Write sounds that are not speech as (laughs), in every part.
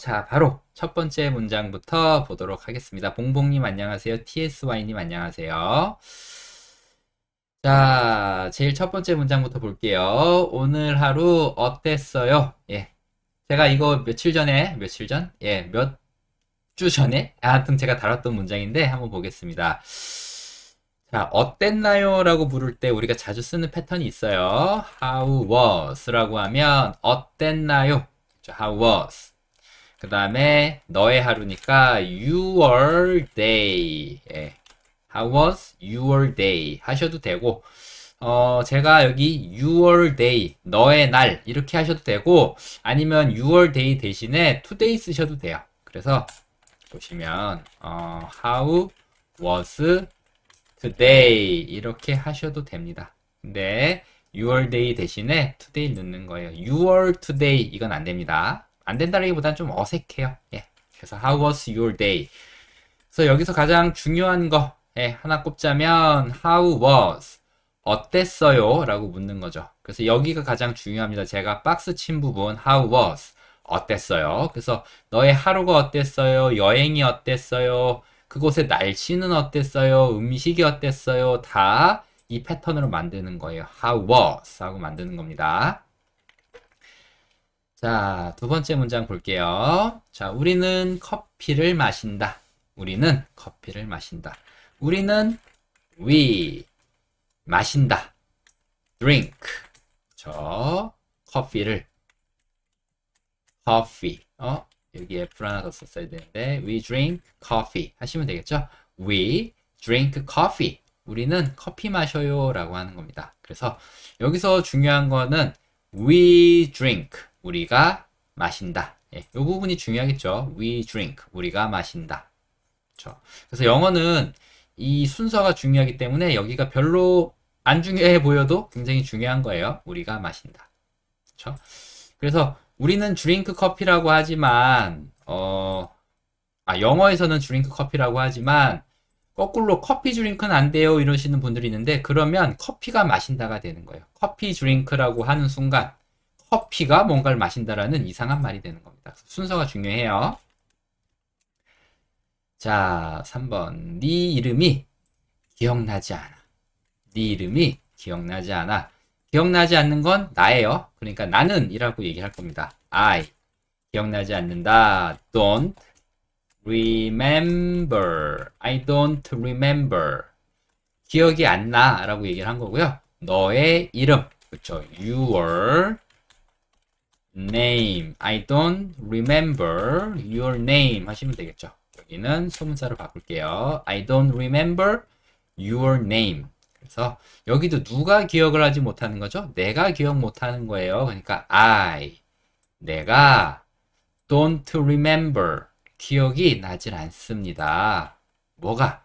자, 바로 첫 번째 문장부터 보도록 하겠습니다. 봉봉님 안녕하세요. TSY님 안녕하세요. 자, 제일 첫 번째 문장부터 볼게요. 오늘 하루 어땠어요? 예. 제가 이거 며칠 전에, 며칠 전? 예, 몇 주 전에? 아무튼 제가 다뤘던 문장인데 한번 보겠습니다. 자, 어땠나요? 라고 부를 때 우리가 자주 쓰는 패턴이 있어요. How was? 라고 하면 어땠나요? 그렇죠. How was? 그 다음에 너의 하루니까 your day. 예. How was your day? 하셔도 되고 어, 제가 여기 6월 day, 너의 날, 이렇게 하셔도 되고, 아니면 6월 day 대신에 today 쓰셔도 돼요. 그래서, 보시면, 어, how was today, 이렇게 하셔도 됩니다. 근데, 6월 day 대신에 today 넣는 거예요. 6월 today, 이건 안 됩니다. 안된다기보단좀 어색해요. 예. 그래서 How was your day? 그래서 여기서 가장 중요한 거 예, 하나 꼽자면 How was 어땠어요? 라고 묻는 거죠. 그래서 여기가 가장 중요합니다. 제가 박스 친 부분 How was 어땠어요? 그래서 너의 하루가 어땠어요? 여행이 어땠어요? 그곳의 날씨는 어땠어요? 음식이 어땠어요? 다 이 패턴으로 만드는 거예요. How was 하고 만드는 겁니다. 자, 두 번째 문장 볼게요. 자, 우리는 커피를 마신다. 우리는 커피를 마신다. 우리는 we 마신다. drink. 저 커피를 coffee. 어? 여기에 불 하나 더 썼어야 되는데 we drink coffee 하시면 되겠죠? we drink coffee. 우리는 커피 마셔요라고 하는 겁니다. 그래서 여기서 중요한 거는 we drink 우리가 마신다. 예, 이 부분이 중요하겠죠. We drink. 우리가 마신다. 그렇죠. 그래서 영어는 이 순서가 중요하기 때문에 여기가 별로 안 중요해 보여도 굉장히 중요한 거예요. 우리가 마신다. 그렇죠. 그래서 우리는 드링크 커피라고 하지만 어, 아, 영어에서는 드링크 커피라고 하지만 거꾸로 커피 드링크는 안 돼요 이러시는 분들이 있는데 그러면 커피가 마신다가 되는 거예요. 커피 드링크라고 하는 순간 커피가 뭔가를 마신다라는 이상한 말이 되는 겁니다. 순서가 중요해요. 자, 3번. 네 이름이 기억나지 않아. 네 이름이 기억나지 않아. 기억나지 않는 건 나예요. 그러니까 나는 이라고 얘기할 겁니다. I. 기억나지 않는다. Don't remember. I don't remember. 기억이 안 나. 라고 얘기를 한 거고요. 너의 이름. 그렇죠. Your name. I don't remember your name 하시면 되겠죠. 여기는 소문사를 바꿀게요. I don't remember your name. 그래서 여기도 누가 기억을 하지 못하는 거죠? 내가 기억 못하는 거예요. 그러니까 I 내가 don't remember 기억이 나질 않습니다. 뭐가?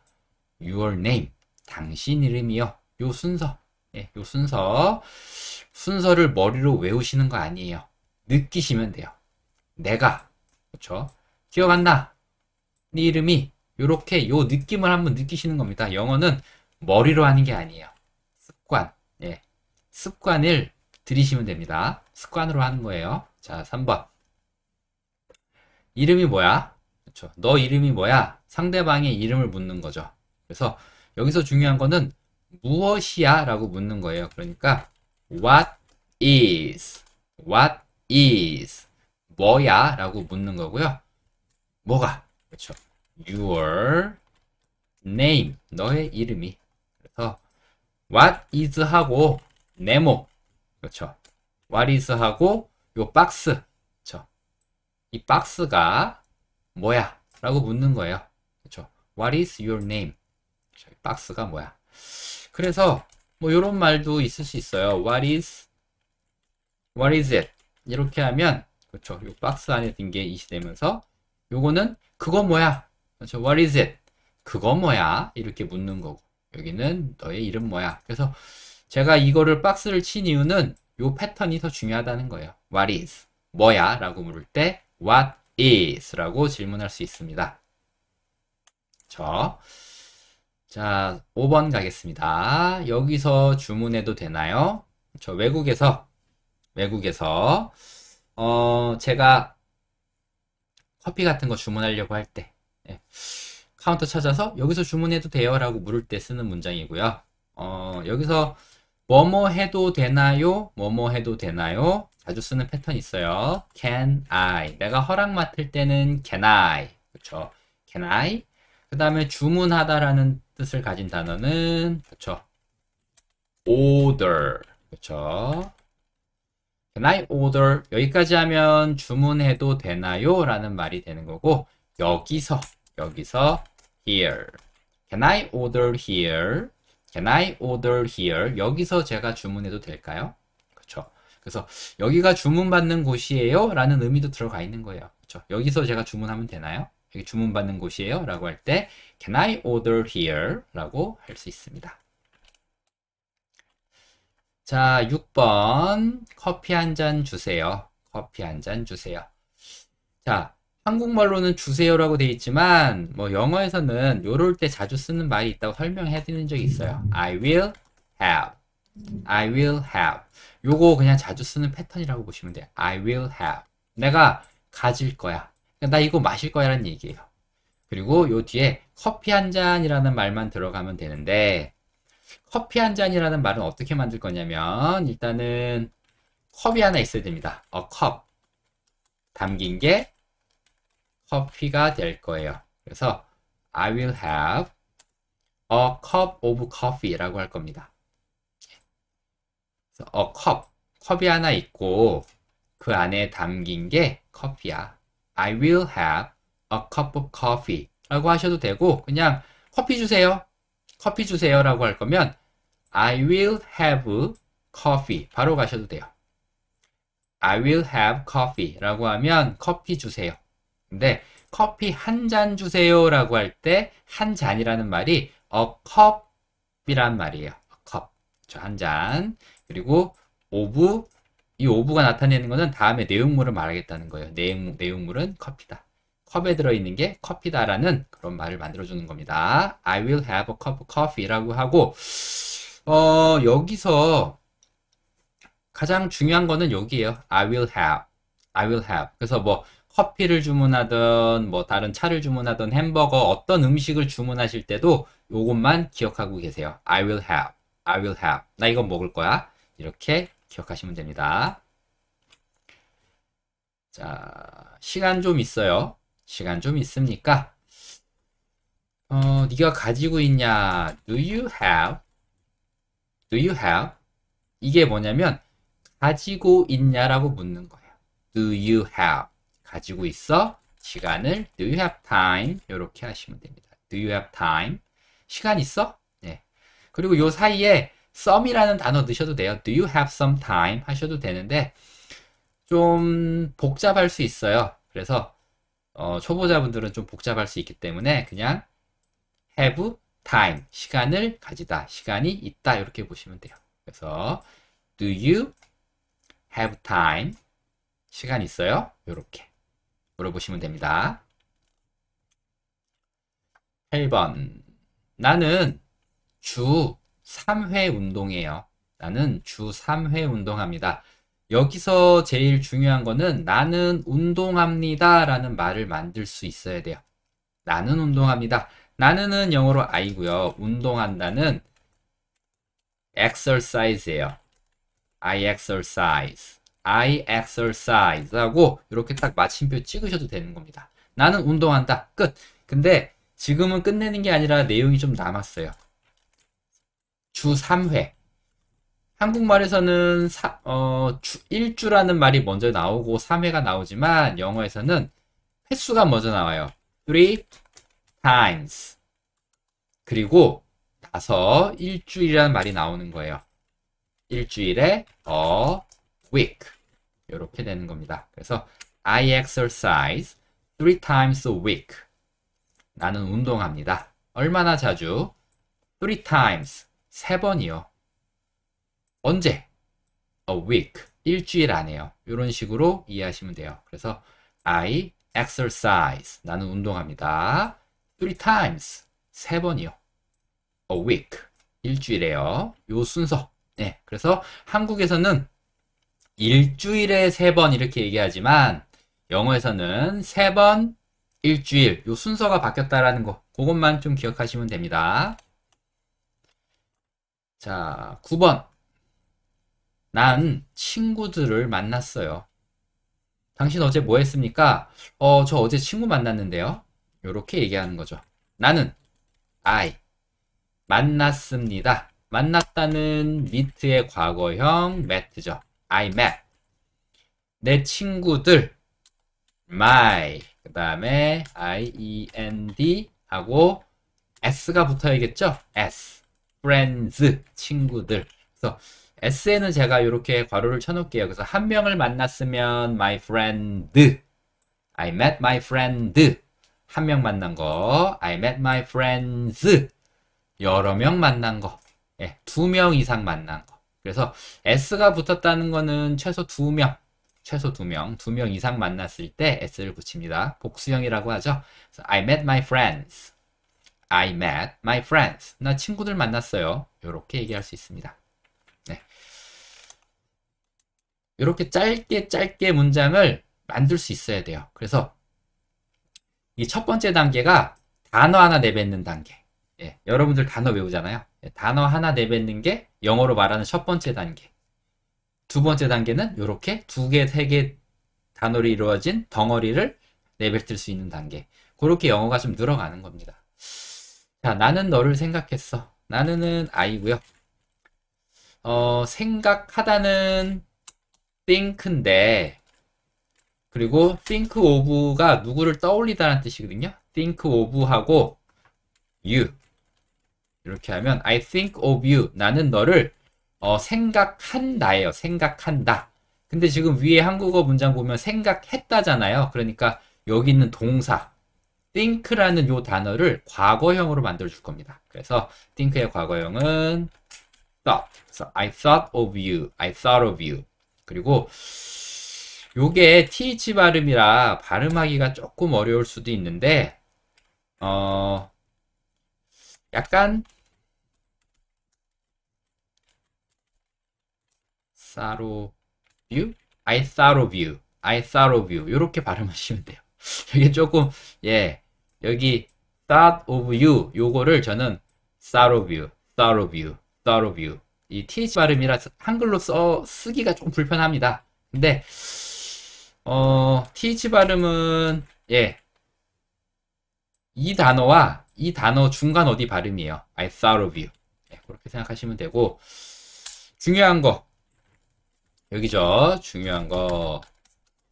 your name 당신 이름이요. 요 순서. 예, 요 순서. 순서를 머리로 외우시는 거 아니에요. 느끼시면 돼요. 내가 그렇죠? 기억한다. 네 이름이 이렇게요 느낌을 한번 느끼시는 겁니다. 영어는 머리로 하는 게 아니에요. 습관. 예. 습관을 들이시면 됩니다. 습관으로 하는 거예요. 자, 3번. 이름이 뭐야? 그렇죠. 너 이름이 뭐야? 상대방의 이름을 묻는 거죠. 그래서 여기서 중요한 거는 무엇이야? 라고 묻는 거예요. 그러니까 what is what is 뭐야? 라고 묻는 거고요. 뭐가? 그렇죠. your name 너의 이름이 그래서 what is 하고 네모 그렇죠. what is 하고 요 박스 그렇죠. 이 박스가 뭐야? 라고 묻는 거예요. 그렇죠. what is your name? 그쵸? 그렇죠. 박스가 뭐야? 그래서 뭐 이런 말도 있을 수 있어요. What is What is it? 이렇게 하면 그렇죠. 요 박스 안에 든 게 이시 되면서 요거는 그거 뭐야? 그렇죠. What is it? 그거 뭐야? 이렇게 묻는 거고 여기는 너의 이름 뭐야? 그래서 제가 이거를 박스를 친 이유는 요 패턴이 더 중요하다는 거예요. What is? 뭐야? 라고 물을 때 What is? 라고 질문할 수 있습니다. 저 그렇죠? 자, 5번 가겠습니다. 여기서 주문해도 되나요? 저 그렇죠. 외국에서 외국에서 어 제가 커피 같은 거 주문하려고 할때 예. 카운터 찾아서 여기서 주문해도 돼요 라고 물을 때 쓰는 문장이고요 어 여기서 뭐 뭐 해도 되나요? 뭐 뭐 해도 되나요? 자주 쓰는 패턴이 있어요. Can I? 내가 허락 맡을 때는 Can I? 그렇죠. Can I? 그 다음에 주문하다라는 뜻을 가진 단어는 그렇죠. Order. 그렇죠. Can I order? 여기까지 하면 주문해도 되나요? 라는 말이 되는 거고 여기서 여기서 here Can I order here? Can I order here? 여기서 제가 주문해도 될까요? 그렇죠. 그래서 여기가 주문받는 곳이에요 라는 의미도 들어가 있는 거예요. 그렇죠. 여기서 제가 주문하면 되나요? 여기 주문받는 곳이에요 라고 할 때 Can I order here? 라고 할 수 있습니다. 자, 6번. 커피 한 잔 주세요. 커피 한 잔 주세요. 자, 한국말로는 주세요라고 돼 있지만 뭐 영어에서는 요럴 때 자주 쓰는 말이 있다고 설명해 드린 적이 있어요. I will have. I will have. 요거 그냥 자주 쓰는 패턴이라고 보시면 돼요. I will have. 내가 가질 거야. 그러니까 나 이거 마실 거야 라는 얘기예요. 그리고 요 뒤에 커피 한 잔이라는 말만 들어가면 되는데 커피 한 잔이라는 말은 어떻게 만들 거냐면 일단은 컵이 하나 있어야 됩니다. 어, 컵. 담긴 게 커피가 될 거예요. 그래서 I will have a cup of coffee라고 할 겁니다. 그 a cup, 컵이 하나 있고 그 안에 담긴 게 커피야. I will have a cup of coffee라고 하셔도 되고 그냥 커피 주세요. 커피 주세요라고 할 거면 I will have coffee. 바로 가셔도 돼요. I will have coffee 라고 하면 커피 주세요. 근데 커피 한 잔 주세요 라고 할 때 한 잔이라는 말이 a cup이란 말이에요. a cup. 저한 잔. 그리고 오브 이 오브가 나타내는 것은 다음에 내용물을 말하겠다는 거예요. 내용, 내용물은 커피다. 컵에 들어있는 게 커피다라는 그런 말을 만들어주는 겁니다. I will have a cup of coffee라고 하고 어, 여기서 가장 중요한 거는 여기에요. I will have. I will have. 그래서 뭐 커피를 주문하던 뭐 다른 차를 주문하던 햄버거 어떤 음식을 주문하실 때도 이것만 기억하고 계세요. I will have. I will have. 나이거 먹을 거야. 이렇게 기억하시면 됩니다. 자, 시간 좀 있어요. 시간 좀 있습니까? 어, 네가 가지고 있냐? Do you have? Do you have? 이게 뭐냐면 가지고 있냐라고 묻는 거예요. Do you have? 가지고 있어? 시간을 Do you have time? 이렇게 하시면 됩니다. Do you have time? 시간 있어? 네. 그리고 요 사이에 some이라는 단어 넣으셔도 돼요. Do you have some time? 하셔도 되는데 좀 복잡할 수 있어요. 그래서 어, 초보자분들은 좀 복잡할 수 있기 때문에 그냥 have time 시간을 가지다 시간이 있다 이렇게 보시면 돼요 그래서 do you have time 시간 있어요 이렇게 물어보시면 됩니다 8번 나는 주 3회 운동해요 나는 주 3회 운동합니다 여기서 제일 중요한 거는 나는 운동합니다 라는 말을 만들 수 있어야 돼요 나는 운동합니다 나는은 영어로 I고요. 운동한다는 exercise예요. I exercise. I exercise 하고 이렇게 딱 마침표 찍으셔도 되는 겁니다. 나는 운동한다. 끝. 근데 지금은 끝내는 게 아니라 내용이 좀 남았어요. 주 3회. 한국말에서는 사, 어, 주, 1주라는 말이 먼저 나오고 3회가 나오지만 영어에서는 횟수가 먼저 나와요. 3, times. 그리고 나서 일주일이라는 말이 나오는 거예요. 일주일에 a week. 이렇게 되는 겁니다. 그래서 I exercise three times a week. 나는 운동합니다. 얼마나 자주? three times. 세 번이요. 언제? a week. 일주일 안에요. 이런 식으로 이해하시면 돼요. 그래서 I exercise. 나는 운동합니다. three times 세 번이요. a week 일주일에요. 요 순서. 네, 그래서 한국에서는 일주일에 세 번 이렇게 얘기하지만 영어에서는 세 번 일주일 요 순서가 바뀌었다라는 거 그것만 좀 기억하시면 됩니다. 자, 9번. 난 친구들을 만났어요. 당신 어제 뭐 했습니까? 어, 저 어제 친구 만났는데요. 이렇게 얘기하는 거죠. 나는 I 만났습니다. 만났다는 meet의 과거형 met죠. I met 내 친구들 my 그 다음에 I E N D 하고 s가 붙어야겠죠. s friends 친구들 그래서 s에는 제가 이렇게 괄호를 쳐놓을게요. 그래서 한 명을 만났으면 my friend I met my friend 한명 만난 거. I met my friends. 여러 명 만난 거. 예, 두명 이상 만난 거. 그래서 S가 붙었다는 거는 최소 두 명. 최소 두 명, 두 명 이상 만났을 때 S를 붙입니다. 복수형이라고 하죠. I met my friends. I met my friends. 나 친구들 만났어요. 이렇게 얘기할 수 있습니다. 네. 이렇게 짧게 짧게 문장을 만들 수 있어야 돼요. 그래서 이첫 번째 단계가 단어 하나 내뱉는 단계. 예, 여러분들 단어 외우잖아요. 예, 단어 하나 내뱉는 게 영어로 말하는 첫 번째 단계. 두 번째 단계는 이렇게 두 개, 세 개 단어로 이루어진 덩어리를 내뱉을 수 있는 단계. 그렇게 영어가 좀 늘어가는 겁니다. 자, 나는 너를 생각했어. 나는은 아이고요. 어, 생각하다는 think인데 그리고 think of가 누구를 떠올리다는 뜻이거든요. think of 하고 you 이렇게 하면 I think of you 나는 너를 어, 생각한다예요. 생각한다. 근데 지금 위에 한국어 문장 보면 생각했다잖아요. 그러니까 여기 있는 동사 think라는 요 단어를 과거형으로 만들어 줄 겁니다. 그래서 think의 과거형은 thought. So I thought of you. I thought of you. 그리고 요게 TH 발음이라 발음하기가 조금 어려울 수도 있는데, 어, 약간, 사로 뷰? I thorough view. I thorough view. 요렇게 발음하시면 돼요. 여기 조금, 예, 여기 thought of you. 요거를 저는 thorough view, thorough view, thorough view. 이 TH 발음이라 한글로 써, 쓰기가 좀 불편합니다. 근데, 어, TH 발음은, 예. 이 단어와 이 단어 중간 어디 발음이에요. I thought of you. 예, 그렇게 생각하시면 되고, 중요한 거. 여기죠. 중요한 거.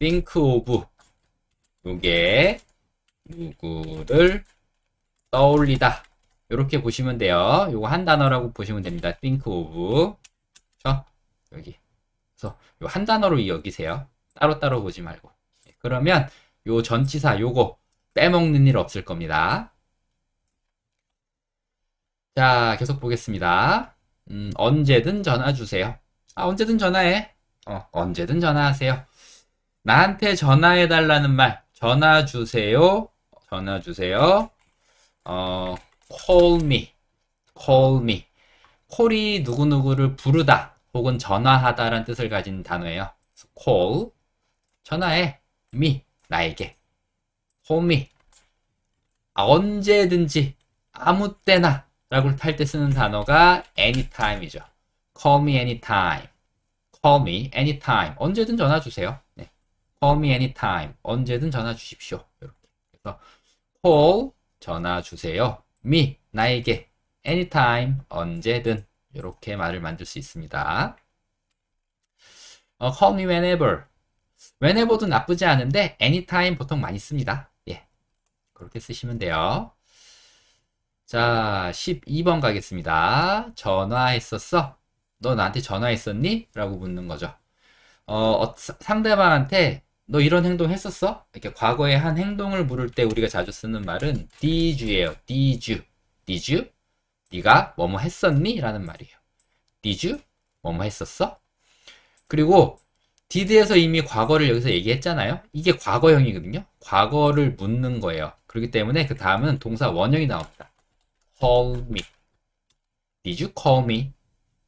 think of. 요게, 누구를 떠올리다. 이렇게 보시면 돼요. 요거 한 단어라고 보시면 됩니다. think of. 그 여기. 그래서 요 한 단어로 여기세요. 따로따로 보지 말고. 그러면 요 전치사 요거 빼먹는 일 없을 겁니다. 자, 계속 보겠습니다. 음, 언제든 전화 주세요. 아, 언제든 전화해. 어, 언제든 전화하세요. 나한테 전화해 달라는 말. 전화 주세요. 전화 주세요. 어, call me. call me. 콜이 누구누구를 부르다 혹은 전화하다라는 뜻을 가진 단어예요. call. 전화해. 미. 나에게. 호미. 아, 언제든지. 아무 때나. 라고 할 때 쓰는 단어가 anytime이죠. call me anytime. call me anytime. 언제든 전화 주세요. 네. call me anytime. 언제든 전화 주십시오. 이렇게. 그래서 call 전화 주세요. me 나에게 anytime 언제든 이렇게 말을 만들 수 있습니다. 어, call me whenever whenever도 나쁘지 않은데 anytime 보통 많이 씁니다. 예. 그렇게 쓰시면 돼요. 자, 12번 가겠습니다. 전화했었어? 너 나한테 전화했었니? 라고 묻는 거죠. 어, 어 상대방한테 너 이런 행동 했었어? 이렇게 과거에 한 행동을 물을 때 우리가 자주 쓰는 말은 did you예요. did you. did you? 네가 뭐뭐 했었니? 라는 말이에요. did you? 뭐뭐 했었어? 그리고 디드에서 이미 과거를 여기서 얘기했잖아요. 이게 과거형이거든요. 과거를 묻는 거예요. 그렇기 때문에 그 다음은 동사 원형이 나옵니다. call me. did you call me?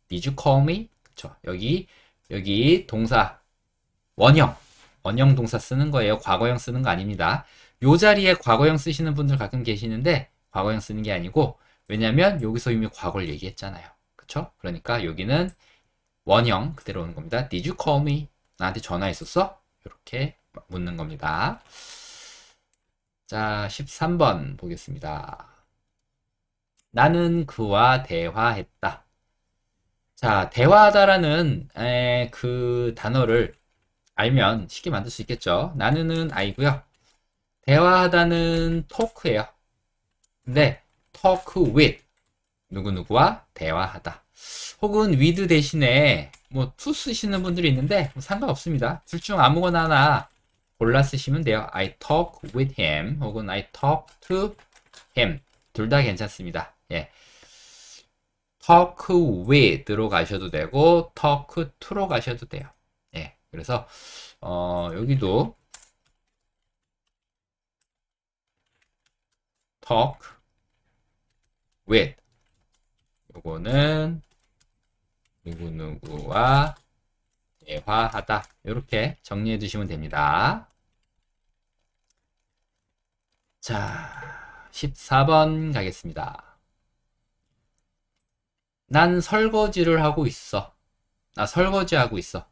did you call me? 그쵸. 여기, 여기 동사 원형. 원형 동사 쓰는 거예요. 과거형 쓰는 거 아닙니다. 요 자리에 과거형 쓰시는 분들 가끔 계시는데 과거형 쓰는 게 아니고 왜냐면 여기서 이미 과거를 얘기했잖아요. 그쵸? 그러니까 여기는 원형 그대로 오는 겁니다. Did you call me? 나한테 전화했었어? 이렇게 묻는 겁니다. 자, 13번 보겠습니다. 나는 그와 대화했다. 자, 대화하다라는 에, 그 단어를 알면 쉽게 만들 수 있겠죠. 나는은 아이고요. 대화하다는 토크예요. 근데 네, talk with 누구누구와 대화하다. 혹은 위드 대신에 뭐투 쓰시는 분들이 있는데 뭐 상관없습니다. 둘 중 아무거나 하나 골라 쓰시면 돼요. I talk with him 혹은 I talk to him 둘 다 괜찮습니다. 예. talk with로 가셔도 되고 talk to로 가셔도 돼요. 예. 그래서 어, 여기도 talk with 요거는 누구 누구와 대화하다 이렇게 정리해 주시면 됩니다. 자, 14번 가겠습니다. 난 설거지를 하고 있어. 나 설거지하고 있어.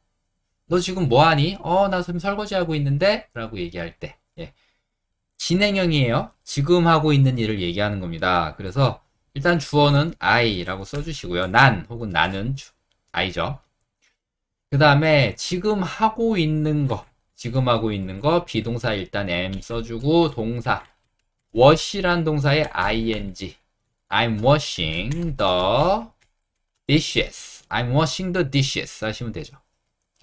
너 지금 뭐하니? 어, 나 지금 설거지하고 있는데? 라고 얘기할 때. 예. 진행형이에요. 지금 하고 있는 일을 얘기하는 겁니다. 그래서 일단 주어는 I라고 써주시고요. 난 혹은 나는 주, 아 I죠. 그 다음에 지금 하고 있는 거 지금 하고 있는 거 비동사 일단 am 써주고 동사 wash란 동사의 ing I'm washing the dishes I'm washing the dishes 하시면 되죠.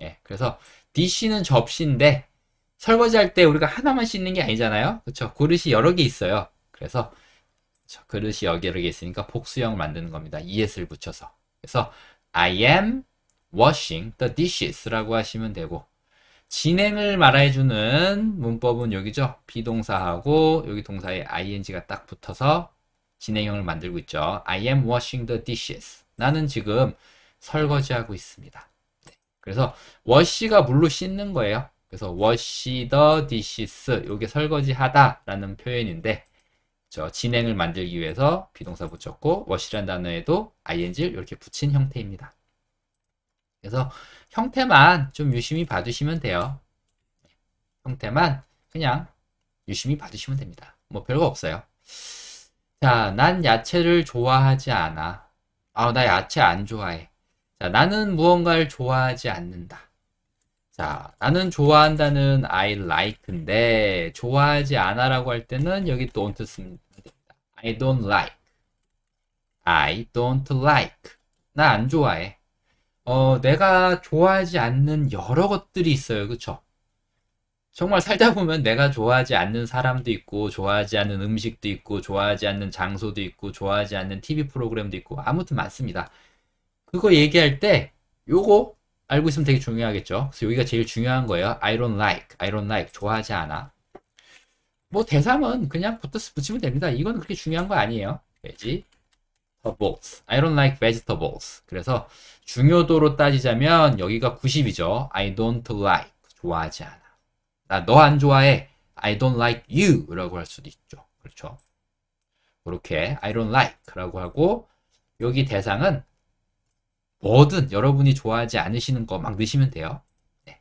예, 그래서 dish는 접시인데 설거지할 때 우리가 하나만 씻는 게 아니잖아요. 그렇죠? 그릇이 여러 개 있어요. 그래서 그렇죠, 그릇이 여러 기개 있으니까 복수형 을 만드는 겁니다. es를 붙여서. 그래서 I am washing the dishes라고 하시면 되고 진행을 말해주는 문법은 여기죠. 비동사하고 여기 동사에 ing가 딱 붙어서 진행형을 만들고 있죠. I am washing the dishes. 나는 지금 설거지하고 있습니다. 네. 그래서 wash가 물로 씻는 거예요. 그래서 wash the dishes. 이게 설거지하다라는 표현인데 저 진행을 만들기 위해서 비동사 붙였고 what이란 단어에도 ing를 이렇게 붙인 형태입니다. 그래서 형태만 좀 유심히 봐주시면 돼요. 형태만 그냥 유심히 봐주시면 됩니다. 뭐 별거 없어요. 자, 난 야채를 좋아하지 않아. 아, 나 야채 안 좋아해. 자, 나는 무언가를 좋아하지 않는다. 자, 나는 좋아한다는 I like인데 좋아하지 않아라고 할 때는 여기 don't 쓰니다 I don't like. I don't like. 나 안 좋아해. 어, 내가 좋아하지 않는 여러 것들이 있어요. 그쵸? 정말 살다 보면 내가 좋아하지 않는 사람도 있고, 좋아하지 않는 음식도 있고, 좋아하지 않는 장소도 있고, 좋아하지 않는 TV 프로그램도 있고, 아무튼 많습니다. 그거 얘기할 때, 요거 알고 있으면 되게 중요하겠죠. 그래서 여기가 제일 중요한 거예요. I don't like, I don't like, 좋아하지 않아. 뭐대상은 그냥 붙어서 붙이면 됩니다. 이건 그렇게 중요한 거 아니에요. 되지. vegetables. I don't like vegetables. 그래서 중요도로 따지자면 여기가 90이죠. I don't like. 좋아하지 않아. 나 너 안 좋아해. I don't like you. 라고 할 수도 있죠. 그렇죠. 이렇게 I don't like. 라고 하고 여기 대상은 뭐든 여러분이 좋아하지 않으시는 거 막 넣으시면 돼요. 네.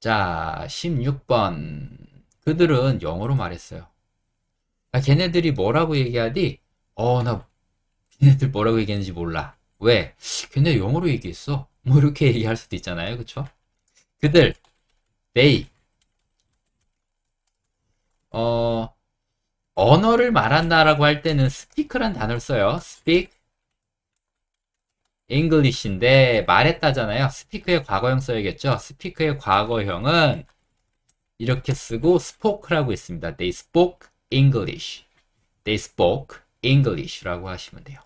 자, 16번. 그들은 영어로 말했어요. 아, 걔네들이 뭐라고 얘기하디? 어, 나 걔네들 뭐라고 얘기하는지 몰라. 왜? 걔네 영어로 얘기했어. 뭐 이렇게 얘기할 수도 있잖아요. 그쵸? 그들, they. 어, 언어를 말한다라고 할 때는 speak란 단어를 써요. speak, English인데 말했다잖아요. 스피크의 과거형 써야겠죠. 스피크의 과거형은 이렇게 쓰고 spoke라고 있습니다. They spoke English. They spoke English라고 하시면 돼요.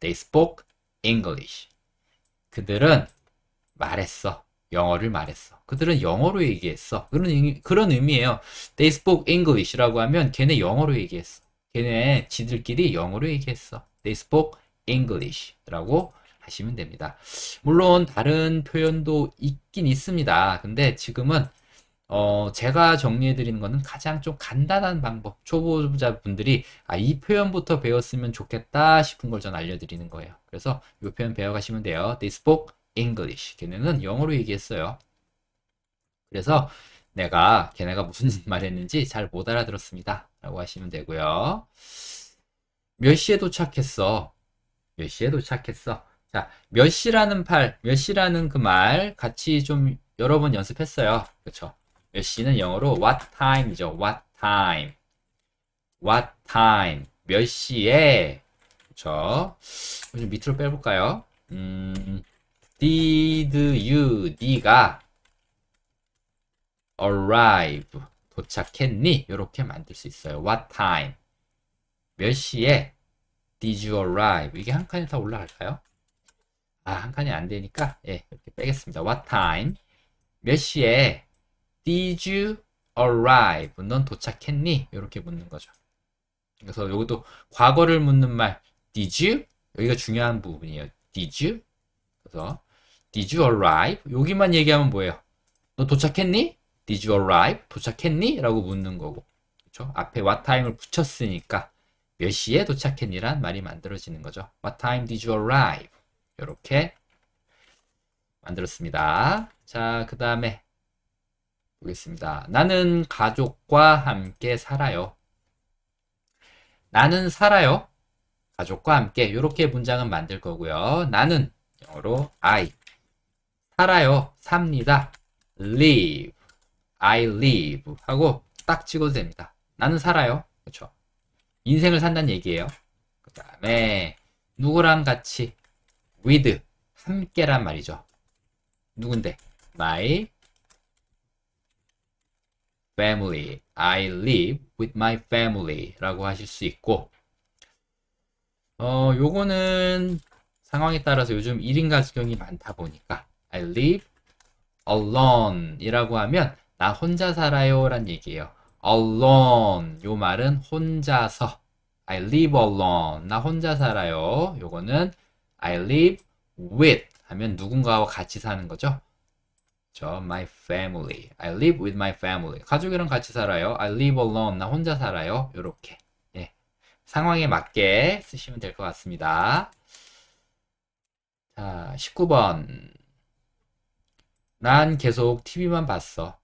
They spoke English. 그들은 말했어. 영어를 말했어. 그들은 영어로 얘기했어. 그런, 의미, 그런 의미예요. They spoke English라고 하면 걔네 영어로 얘기했어. 걔네 지들끼리 영어로 얘기했어. They spoke English라고 하시면 됩니다. 물론 다른 표현도 있긴 있습니다. 근데 지금은 어, 제가 정리해 드리는 것은 가장 좀 간단한 방법 초보자분들이 아, 이 표현부터 배웠으면 좋겠다 싶은 걸 전 알려드리는 거예요 그래서 이 표현 배워가시면 돼요 They spoke English 걔네는 영어로 얘기했어요 그래서 내가 걔네가 무슨 음. 말 했는지 잘 못 알아들었습니다 라고 하시면 되고요 몇 시에 도착했어 몇 시에 도착했어 자, 몇 시라는 팔, 몇 시라는 그 말 같이 좀 여러 번 연습했어요. 그렇죠? 몇 시는 영어로 what time이죠. what time. what time. 몇 시에. 그렇죠? 밑으로 빼 볼까요? 음. did you 네가 arrive 도착했니? 이렇게 만들 수 있어요. What time? 몇 시에 did you arrive? 이게 한 칸에 다 올라갈까요? 아, 한 칸이 안 되니까, 예, 이렇게 빼겠습니다. What time? 몇 시에 did you arrive? 넌 도착했니? 이렇게 묻는 거죠. 그래서 여기도 과거를 묻는 말, did you? 여기가 중요한 부분이에요. did you? 그래서 did you arrive? 여기만 얘기하면 뭐예요? 너 도착했니? did you arrive? 도착했니? 라고 묻는 거고. 그죠 앞에 what time을 붙였으니까 몇 시에 도착했니란 말이 만들어지는 거죠. What time did you arrive? 이렇게 만들었습니다. 자, 그 다음에 보겠습니다. 나는 가족과 함께 살아요. 나는 살아요. 가족과 함께 이렇게 문장은 만들 거고요. 나는 영어로 I 살아요. 삽니다. live I live 하고 딱 찍어도 됩니다. 나는 살아요. 그렇죠. 인생을 산다는 얘기예요. 그 다음에 누구랑 같이 with 함께란 말이죠. 누군데? My family. I live with my family 라고 하실 수 있고 어 요거는 상황에 따라서 요즘 1인 가족형이 많다 보니까 I live alone 이라고 하면 나 혼자 살아요 라는 얘기예요. alone 요 말은 혼자서 I live alone 나 혼자 살아요 요거는 I live with 하면 누군가와 같이 사는 거죠. 저 my family. I live with my family. 가족이랑 같이 살아요. I live alone. 나 혼자 살아요. 요렇게. 예. 상황에 맞게 쓰시면 될 것 같습니다. 자, 19번. 난 계속 TV만 봤어.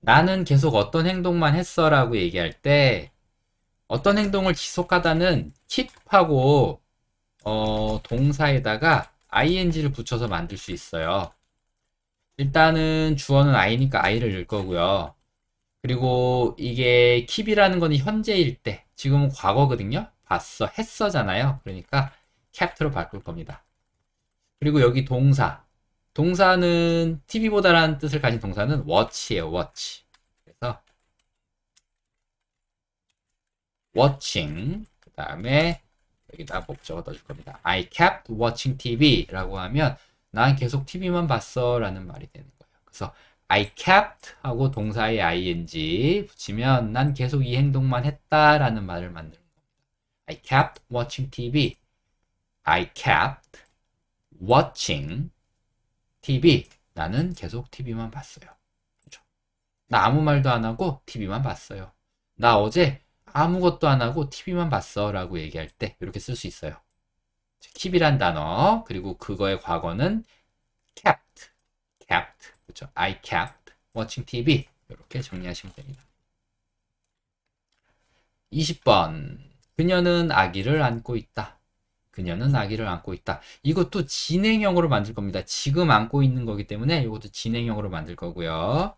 나는 계속 어떤 행동만 했어라고 얘기할 때 어떤 행동을 지속하다는 keep하고 어, 동사에다가 ing를 붙여서 만들 수 있어요. 일단은 주어는 i니까 i를 넣을 거고요. 그리고 이게 keep이라는 거는 현재일 때, 지금은 과거거든요. 봤어, 했어잖아요. 그러니까 capt로 바꿀 겁니다. 그리고 여기 동사. 동사는 TV보다라는 뜻을 가진 동사는 watch예요. watch. 그래서 watching 그다음에 여기다 목적어 넣어줄 겁니다. I kept watching TV라고 하면 난 계속 TV만 봤어 라는 말이 되는 거예요. 그래서 I kept 하고 동사의 ing 붙이면 난 계속 이 행동만 했다 라는 말을 만드는 겁니다. I kept watching TV. I kept watching TV. 나는 계속 TV만 봤어요. 그렇죠? 나 아무 말도 안 하고 TV만 봤어요. 나 어제 아무것도 안 하고 TV만 봤어 라고 얘기할 때 이렇게 쓸 수 있어요. keep이란 단어 그리고 그거의 과거는 kept, kept, 그렇죠? I kept watching TV 이렇게 정리하시면 됩니다. 20번 그녀는 아기를 안고 있다. 그녀는 아기를 안고 있다. 이것도 진행형으로 만들 겁니다. 지금 안고 있는 거기 때문에 이것도 진행형으로 만들 거고요.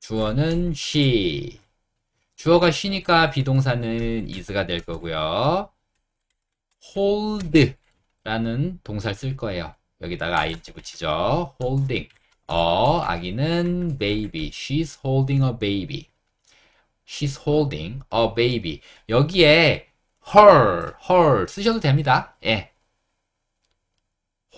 주어는 she, 주어가 쉬니까 비동사는 is가 될 거고요. hold라는 동사를 쓸 거예요. 여기다가 ing 붙이죠. holding. 어, 아기는 baby. She's holding a baby. She's holding a baby. 여기에 her, her 쓰셔도 됩니다. 예.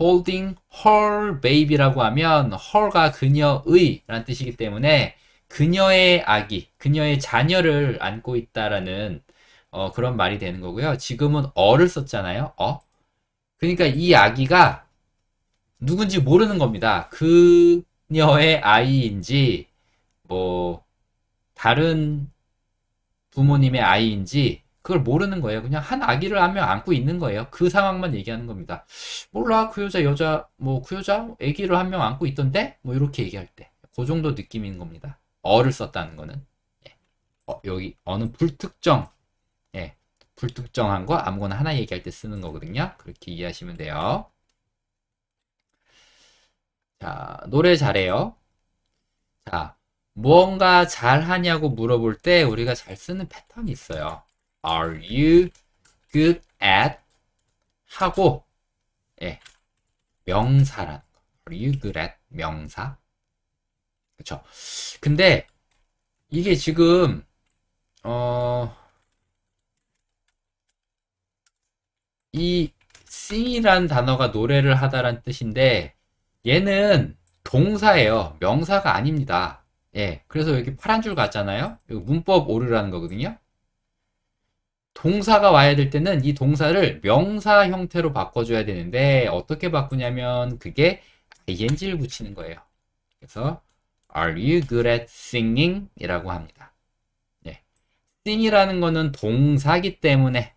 holding her baby라고 하면 her가 그녀의 라는 뜻이기 때문에 그녀의 아기, 그녀의 자녀를 안고 있다라는 어, 그런 말이 되는 거고요. 지금은 어를 썼잖아요. 어. 그러니까 이 아기가 누군지 모르는 겁니다. 그녀의 아이인지 뭐 다른 부모님의 아이인지 그걸 모르는 거예요. 그냥 한 아기를 한 명 안고 있는 거예요. 그 상황만 얘기하는 겁니다. 몰라, 그 여자, 여자, 뭐, 그 여자, 아기를 한 명 안고 있던데? 뭐, 이렇게 얘기할 때. 그 정도 느낌인 겁니다. 어를 썼다는 거는 어, 여기 어는 불특정 예. 불특정한 거 아무거나 하나 얘기할 때 쓰는 거거든요. 그렇게 이해하시면 돼요. 자, 노래 잘해요. 자, 무언가 잘하냐고 물어볼 때 우리가 잘 쓰는 패턴이 있어요. Are you good at? 하고 예, 명사란 거. Are you good at? 명사. 그쵸? 근데 이게 지금 어... 이 sing이란 단어가 노래를 하다란 뜻인데 얘는 동사예요. 명사가 아닙니다. 예. 그래서 여기 파란 줄 같잖아요. 문법 오류라는 거거든요. 동사가 와야 될 때는 이 동사를 명사 형태로 바꿔줘야 되는데 어떻게 바꾸냐면 그게 ing를 붙이는 거예요. 그래서 Are you good at singing? 이라고 합니다. 네. sing이라는 거는 동사기 때문에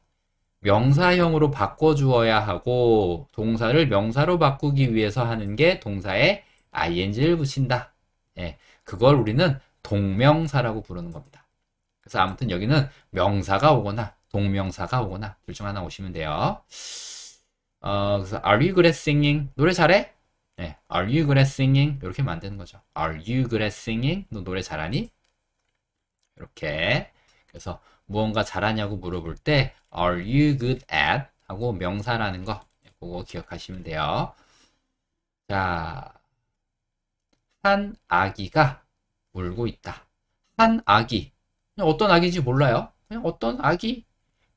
명사형으로 바꿔주어야 하고 동사를 명사로 바꾸기 위해서 하는 게 동사에 ing를 붙인다. 예. 그걸 우리는 동명사라고 부르는 겁니다. 그래서 아무튼 여기는 명사가 오거나 동명사가 오거나 둘 중 하나 오시면 돼요. 어, 그래서 Are you good at singing? 노래 잘해? 네, Are you good at singing? 이렇게 만드는 거죠. Are you good at singing? 너 노래 잘하니? 이렇게 그래서 무언가 잘하냐고 물어볼 때 Are you good at? 하고 명사라는 거 그거 기억하시면 돼요. 자, 한 아기가 울고 있다. 한 아기. 어떤 아기인지 몰라요. 그냥 어떤 아기.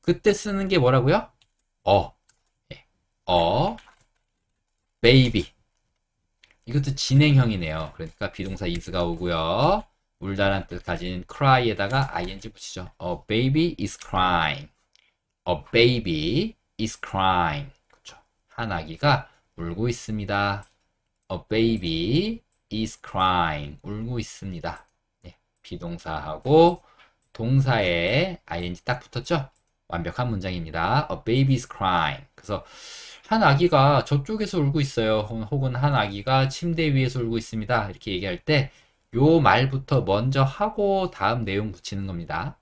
그때 쓰는 게 뭐라고요? 어. 예. 어. 베이비. 이것도 진행형이네요. 그러니까 비동사 is가 오고요. 울다란 뜻 가진 cry에다가 ing 붙이죠. A baby is crying. A baby is crying. 그렇죠. 한 아기가 울고 있습니다. A baby is crying. 울고 있습니다. 네. 비동사하고 동사에 ing 딱 붙었죠? 완벽한 문장입니다. A baby is crying. 그래서 한 아기가 저쪽에서 울고 있어요. 혹은 한 아기가 침대 위에서 울고 있습니다. 이렇게 얘기할 때 요 말부터 먼저 하고 다음 내용 붙이는 겁니다.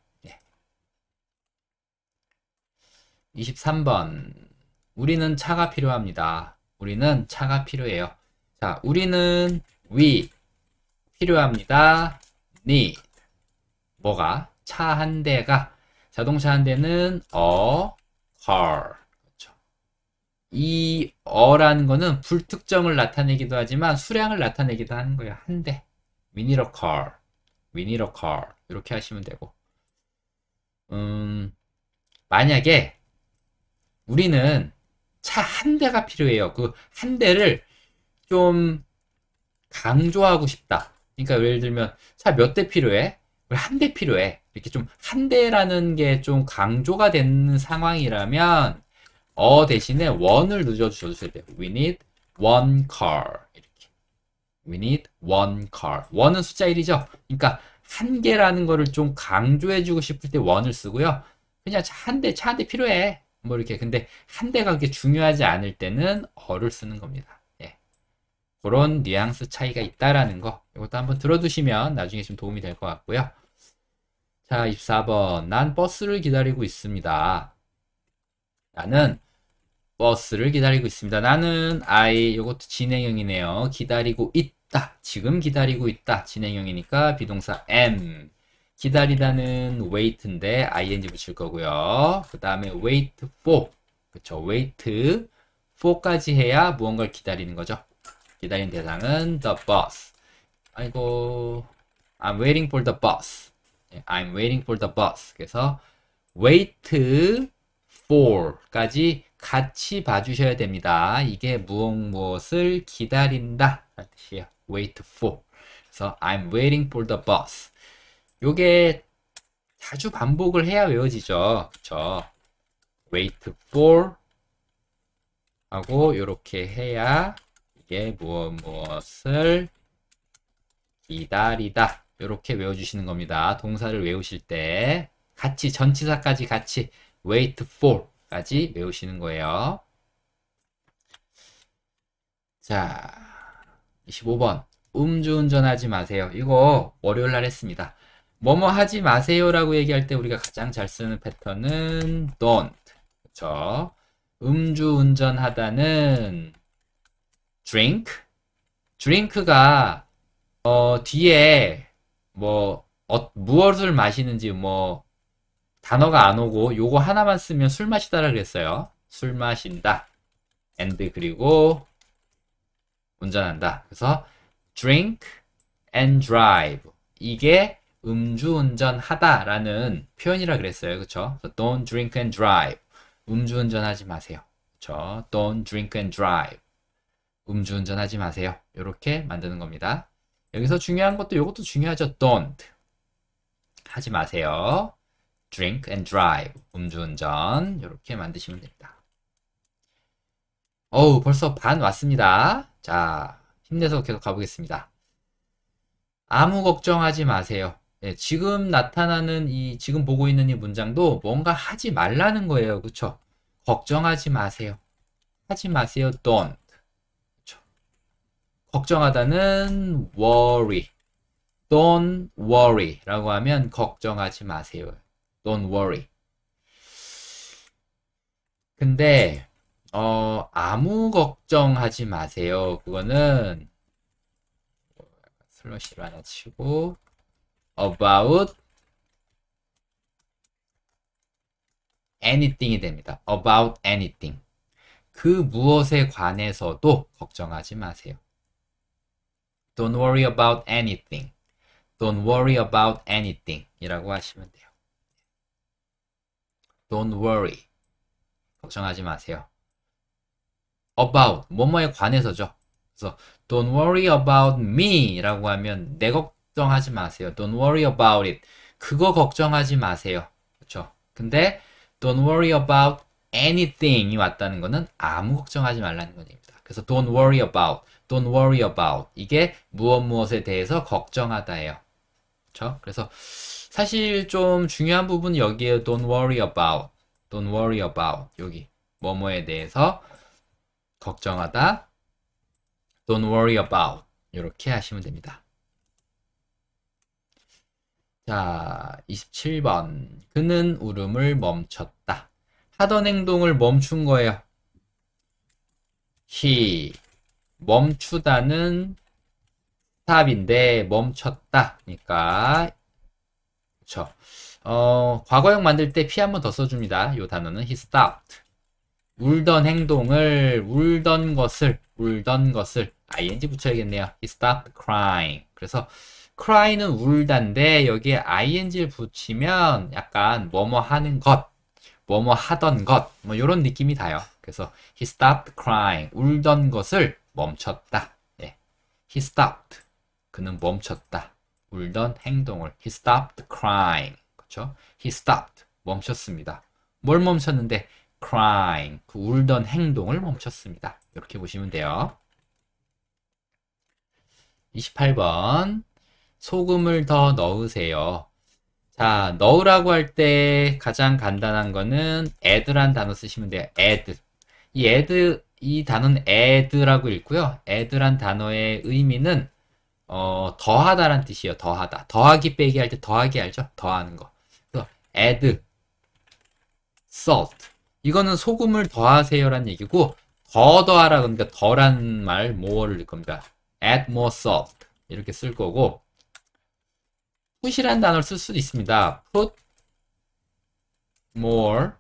23번 예. 우리는 차가 필요합니다. 우리는 차가 필요해요. 자, 우리는 we 필요합니다. need 뭐가 차 한 대가 자동차 한 대는 어, car. 그렇죠. 이 어라는 거는 불특정을 나타내기도 하지만 수량을 나타내기도 하는 거예요. 한 대. We need a car. We need a car. 이렇게 하시면 되고. 음, 만약에 우리는 차 한 대가 필요해요. 그 한 대를 좀 강조하고 싶다. 그러니까 예를 들면 차 몇 대 필요해? 왜한대 필요해? 이렇게 좀 한 대라는 게 좀 강조가 되는 상황이라면 어 대신에 원을 늦어주셔도 돼요. We need one car. 이렇게. We need one car. 원은 숫자 1이죠. 그러니까 한 개라는 거를 좀 강조해주고 싶을 때 원을 쓰고요. 그냥 한 대, 차 한 대 필요해. 뭐 이렇게. 근데 한 대가 그렇게 중요하지 않을 때는 어를 쓰는 겁니다. 그런 뉘앙스 차이가 있다라는 거 이것도 한번 들어두시면 나중에 좀 도움이 될 것 같고요. 자, 24번. 난 버스를 기다리고 있습니다. 나는 버스를 기다리고 있습니다. 나는 I 이것도 진행형이네요. 기다리고 있다. 지금 기다리고 있다. 진행형이니까 비동사 am. 기다리다는 wait인데 ing 붙일 거고요. 그 다음에 wait for. 그쵸. wait for까지 해야 무언가를 기다리는 거죠. 기다린 대상은 the bus. 아이고, I'm waiting for the bus. I'm waiting for the bus. 그래서 wait for까지 같이 봐주셔야 됩니다. 이게 무엇 무엇을 기다린다 뜻이에요. wait for. 그래서 I'm waiting for the bus. 요게 자주 반복을 해야 외워지죠. 그쵸? wait for 하고 요렇게 해야 에게 무엇 무엇을 기다리다 이렇게 외워주시는 겁니다. 동사를 외우실 때 같이 전치사까지 같이 wait for까지 외우시는 거예요. 자 25번 음주운전하지 마세요. 이거 월요일 날 했습니다. 뭐뭐 하지 마세요라고 얘기할 때 우리가 가장 잘 쓰는 패턴은 don't 그렇죠. 음주운전하다는 drink. drink가 어, 뒤에 뭐 어, 무엇을 마시는지 뭐 단어가 안 오고 요거 하나만 쓰면 술 마시다라 그랬어요. 술 마신다. and 그리고 운전한다. 그래서 drink and drive 이게 음주운전하다라는 표현이라 그랬어요. 그쵸? s don't drink and drive. 음주운전하지 마세요. 그쵸? Don't drink and drive. 음주운전 하지 마세요. 이렇게 만드는 겁니다. 여기서 중요한 것도 이것도 중요하죠. Don't. 하지 마세요. Drink and drive. 음주운전. 이렇게 만드시면 됩니다. 어우, 벌써 반 왔습니다. 자, 힘내서 계속 가보겠습니다. 아무 걱정하지 마세요. 예, 지금 나타나는 이, 지금 보고 있는 이 문장도 뭔가 하지 말라는 거예요. 그쵸? 걱정하지 마세요. 하지 마세요. Don't. 걱정하다는 worry. Don't worry 라고 하면 걱정하지 마세요. Don't worry. 근데 어, 아무 걱정하지 마세요. 그거는 슬러시로 하나 치고 about anything이 됩니다. about anything. 그 무엇에 관해서도 걱정하지 마세요. Don't worry about anything. Don't worry about anything 이라고 하시면 돼요. Don't worry. 걱정하지 마세요. About 뭐뭐에 관해서죠. 그래서 Don't worry about me 라고 하면 내 걱정하지 마세요. Don't worry about it. 그거 걱정하지 마세요. 그렇죠? 근데 Don't worry about anything이 왔다는 것은 아무 걱정하지 말라는 겁니다. 그래서 Don't worry about don't worry about 이게 무엇 무엇에 대해서 걱정하다예요. 그렇죠? 그래서 사실 좀 중요한 부분 여기에 don't worry about, don't worry about 여기 뭐뭐에 대해서 걱정하다, don't worry about 이렇게 하시면 됩니다. 자, 27번. 그는 울음을 멈췄다. 하던 행동을 멈춘 거예요. He 멈추다는 스탑인데 멈췄다. 그러니까 그렇 어, 과거형 만들 때 피 한 번 더 써줍니다. 요 단어는 he stopped. 울던 행동을 울던 것을 울던 것을 ing 붙여야겠네요. he stopped crying. 그래서 cry는 울단데 여기에 ing를 붙이면 약간 뭐뭐 하는 것, 뭐뭐 하던 것, 뭐 이런 느낌이 다요. 그래서 he stopped crying. 울던 것을 멈췄다. 예. He stopped. 그는 멈췄다. 울던 행동을 he stopped crying. 그렇죠? He stopped. 멈췄습니다. 뭘 멈췄는데 crying. 그 울던 행동을 멈췄습니다. 이렇게 보시면 돼요. 28번 소금을 더 넣으세요. 자, 넣으라고 할 때 가장 간단한 거는 add란 단어 쓰시면 돼요. add. 이 add 이 단어는 add라고 읽고요. add란 단어의 의미는 어, 더하다란 뜻이에요. 더하다. 더하기 빼기 할 때 더하기 알죠? 더하는 거. 그래서 add salt 이거는 소금을 더하세요란 얘기고 더 더하라 그러니까 더란 말 more를 읽 겁니다. add more salt 이렇게 쓸 거고 put이라는 단어를 쓸 수도 있습니다. put more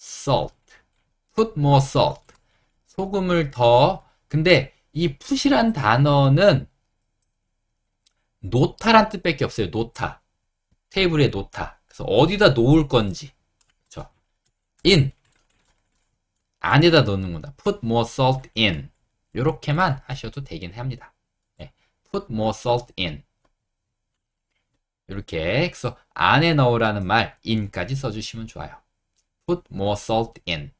salt put more salt. 소금을 더. 근데 이 put이란 단어는 노타란 뜻밖에 없어요. 노타. 테이블에 노타. 그래서 어디다 놓을 건지. 그렇죠? in. 안에다 놓는구나 put more salt in. 요렇게만 하셔도 되긴 합니다. 네. put more salt in. 이렇게 그래서 안에 넣으라는 말 in까지 써주시면 좋아요. put more salt in.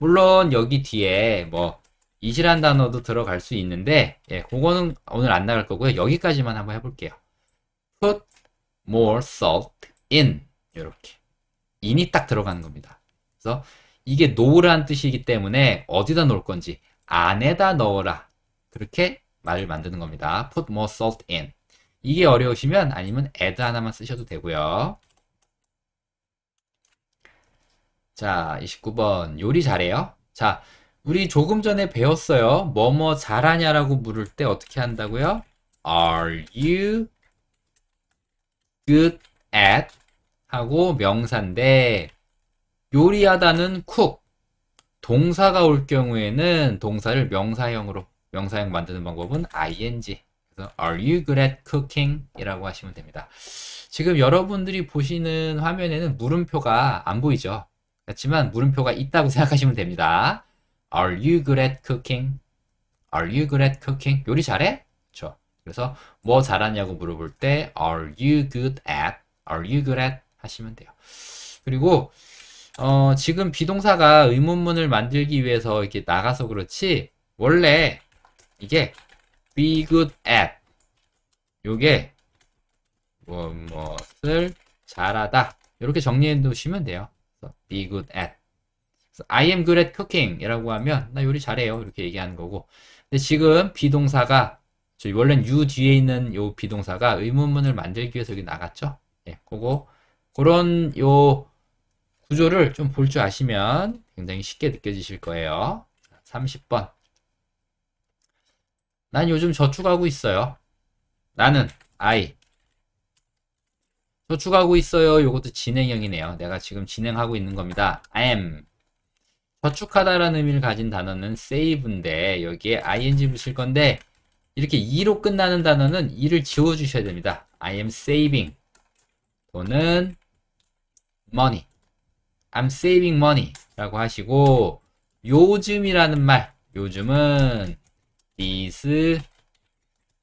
물론 여기 뒤에 뭐 이시란 단어도 들어갈 수 있는데 예, 그거는 오늘 안 나갈 거고요. 여기까지만 한번 해볼게요. Put more salt in 이렇게 in이 딱 들어가는 겁니다. 그래서 이게 놓으라는 뜻이기 때문에 어디다 놓을 건지 안에다 넣어라 그렇게 말을 만드는 겁니다. Put more salt in 이게 어려우시면 아니면 add 하나만 쓰셔도 되고요. 자, 29번. 요리 잘해요? 자, 우리 조금 전에 배웠어요. 뭐뭐 잘하냐라고 물을 때 어떻게 한다고요? Are you good at? 하고 명사인데 요리하다는 cook. 동사가 올 경우에는 동사를 명사형으로 명사형 만드는 방법은 ing. 그래서 Are you good at cooking? 이라고 하시면 됩니다. 지금 여러분들이 보시는 화면에는 물음표가 안 보이죠? 그렇지만 물음표가 있다고 생각하시면 됩니다. Are you good at cooking? Are you good at cooking? 요리 잘해? 그렇죠. 그래서 뭐 잘하냐고 물어볼 때 Are you good at? Are you good at? 하시면 돼요. 그리고 어, 지금 비동사가 의문문을 만들기 위해서 이렇게 나가서 그렇지 원래 이게 be good at 요게 무엇을 잘하다 이렇게 정리해 놓으시면 돼요. be good at. I am good at cooking 이라고 하면 나 요리 잘해요 이렇게 얘기하는 거고 근데 지금 비동사가 저희 원래는 you 뒤에 있는 요 비동사가 의문문을 만들기 위해서 여기 나갔죠 예, 그거 그런 요 구조를 좀 볼 줄 아시면 굉장히 쉽게 느껴지실 거예요 30번 난 요즘 저축하고 있어요 나는 I 저축하고 있어요. 요것도 진행형이네요. 내가 지금 진행하고 있는 겁니다. am. 저축하다라는 의미를 가진 단어는 save인데 여기에 ing 붙일 건데 이렇게 e로 끝나는 단어는 e를 지워주셔야 됩니다. I am saving 또는 money. I'm saving money 라고 하시고 요즘이라는 말 요즘은 these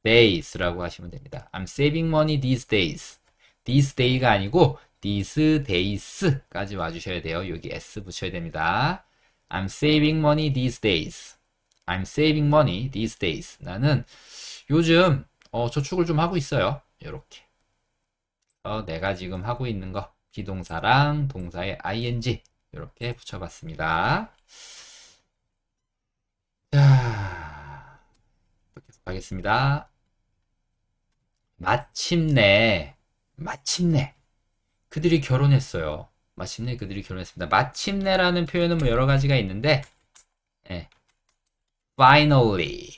days 라고 하시면 됩니다. I'm saving money these days this day가 아니고 this days까지 와주셔야 돼요. 여기 s 붙여야 됩니다. I'm saving money these days. I'm saving money these days. 나는 요즘 어, 저축을 좀 하고 있어요. 이렇게. 어, 내가 지금 하고 있는 거 비동사랑 동사의 ing 이렇게 붙여봤습니다. 자, 계속 하겠습니다 마침내 마침내 그들이 결혼했어요. 마침내 그들이 결혼했습니다. 마침내라는 표현은 뭐 여러 가지가 있는데 예. finally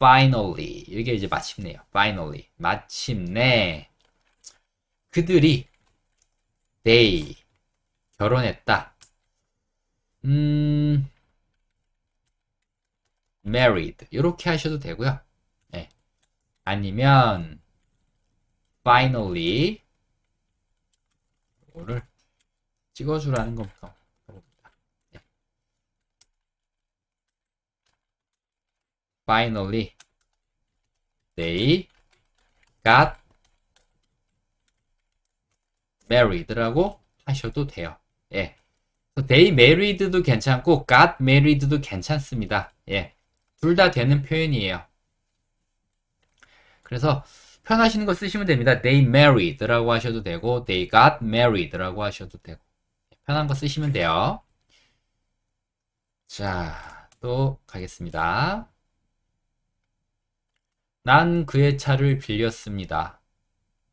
finally 이게 이제 마침내예요. finally 마침내 그들이 they 결혼했다. 음 married 이렇게 하셔도 되고요. 예. 아니면 finally 이거를 찍어주라는 겁니다. 네. finally they got married라고 하셔도 돼요. 예. they married도 괜찮고 got married도 괜찮습니다. 예. 둘 다 되는 표현이에요. 그래서 편하신거 쓰시면 됩니다. They married라고 하셔도 되고 They got married라고 하셔도 되고 편한 거 쓰시면 돼요. 자, 또 가겠습니다. 난 그의 차를 빌렸습니다.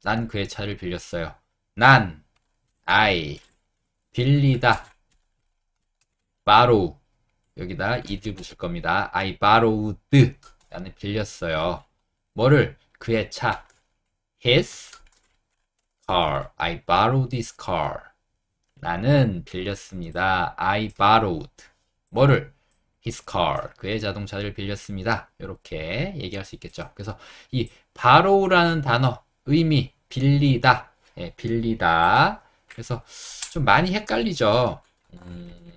난 그의 차를 빌렸어요. 난, I, 빌리다, borrow. 여기다 이 d 붙일 겁니다. I borrowed. 나는 빌렸어요. 뭐를? 그의 차. His car. I borrowed his car. 나는 빌렸습니다. I borrowed. 뭐를? His car. 그의 자동차를 빌렸습니다. 이렇게 얘기할 수 있겠죠. 그래서 이 borrow라는 단어 의미 빌리다. 예, 빌리다. 그래서 좀 많이 헷갈리죠. 음,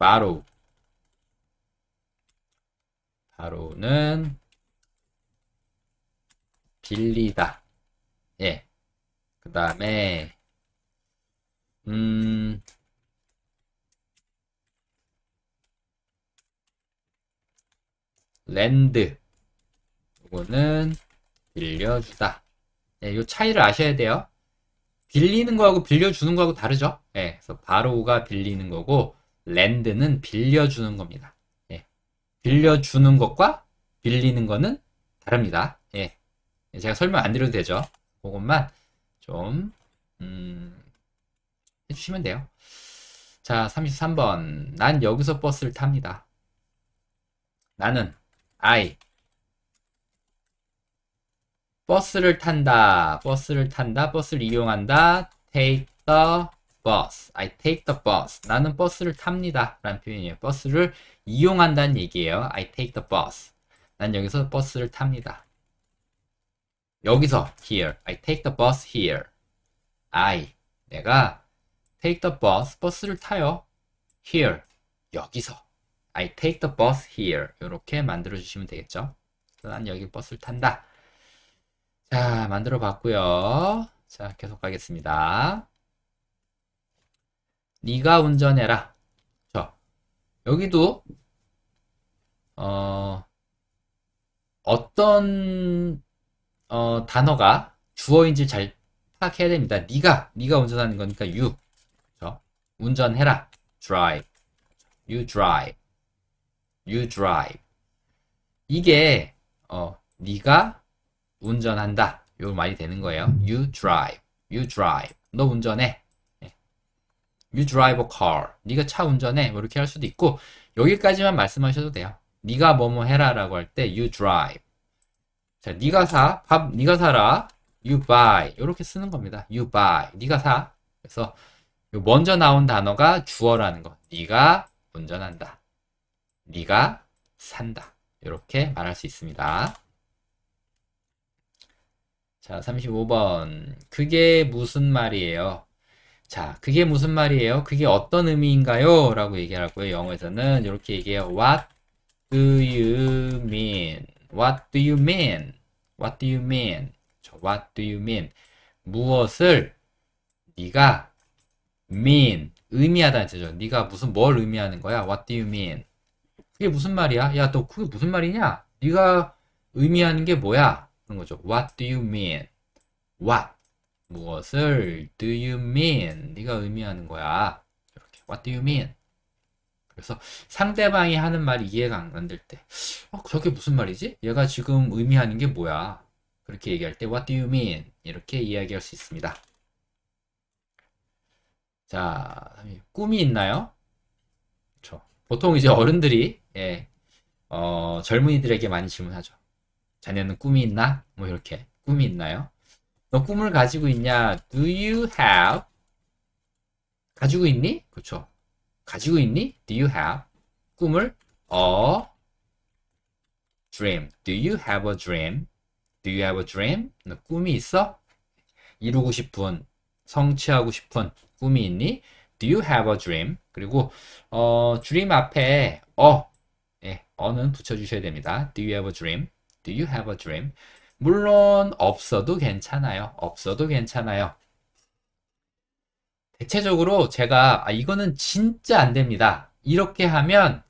borrow. 바로는 진리다. 예. 그 다음에, 음, 랜드. 이거는 빌려주다. 예, 요 차이를 아셔야 돼요. 빌리는 거하고 빌려주는 거하고 다르죠? 예, 그래서 바로가 빌리는 거고, 랜드는 빌려주는 겁니다. 예, 빌려주는 것과 빌리는 거는 다릅니다. 예. 예, 제가 설명 안 드려도 되죠. 그것만 좀 음, 해주시면 돼요. 자, 33번. 난 여기서 버스를 탑니다. 나는 I 버스를 탄다. 버스를 탄다. 버스를 이용한다. take the bus. I take the bus. 나는 버스를 탑니다. 라는 표현이에요. 버스를 이용한다는 얘기예요. I take the bus. 난 여기서 버스를 탑니다. 여기서 here. I take the bus here. I 내가 take the bus 버스를 타요. here 여기서 I take the bus here 이렇게 만들어 주시면 되겠죠. 난 여기 버스를 탄다. 자 만들어 봤고요. 자 계속 가겠습니다. 네가 운전해라. 저 여기도 어 어떤 어, 단어가 주어인지 잘 파악해야 됩니다. 네가 네가 운전하는 거니까 you 그렇죠? 운전해라 drive you drive you drive 이게 어 네가 운전한다 요 말이 되는 거예요. you drive you drive 너 운전해 예. you drive a car 네가 차 운전해 뭐 이렇게 할 수도 있고 여기까지만 말씀하셔도 돼요. 네가 뭐뭐 해라라고 할 때 you drive 자, 네가 사, 밥니가 사라. You buy. 이렇게 쓰는 겁니다. You buy. 네가 사. 그래서 먼저 나온 단어가 주어라는 거. 니가 운전한다. 니가 산다. 이렇게 말할 수 있습니다. 자, 35번. 그게 무슨 말이에요? 자, 그게 무슨 말이에요? 그게 어떤 의미인가요? 라고 얘기하고요 영어에서는 이렇게 얘기해요. What do you mean? What do you mean? What do you mean? What do you mean? 무엇을 네가 mean 의미하다는 뜻이죠. 네가 무슨 뭘 의미하는 거야? What do you mean? 그게 무슨 말이야? 야, 너 그게 무슨 말이냐? 네가 의미하는 게 뭐야? 그런 거죠. What do you mean? What 무엇을 do you mean? 네가 의미하는 거야. 이렇게 What do you mean? 그래서 상대방이 하는 말이 이해가 안 될 때, 어, 저게 무슨 말이지? 얘가 지금 의미하는 게 뭐야? 그렇게 얘기할 때, what do you mean? 이렇게 이야기할 수 있습니다. 자, 꿈이 있나요? 그렇 보통 이제 어른들이, 예, 어, 젊은이들에게 많이 질문하죠. 자녀는 꿈이 있나? 뭐 이렇게. 꿈이 있나요? 너 꿈을 가지고 있냐? Do you have? 가지고 있니? 그렇죠. 가지고 있니? Do you have? 꿈을 a dream. Do you have a dream? Do you have a dream? 너 꿈이 있어? 이루고 싶은, 성취하고 싶은 꿈이 있니? Do you have a dream? 그리고 어, dream 앞에 어, 예, 어는 붙여주셔야 됩니다. Do you have a dream? Do you have a dream? 물론 없어도 괜찮아요. 없어도 괜찮아요. 대체적으로 제가 아, 이거는 진짜 안 됩니다. 이렇게 하면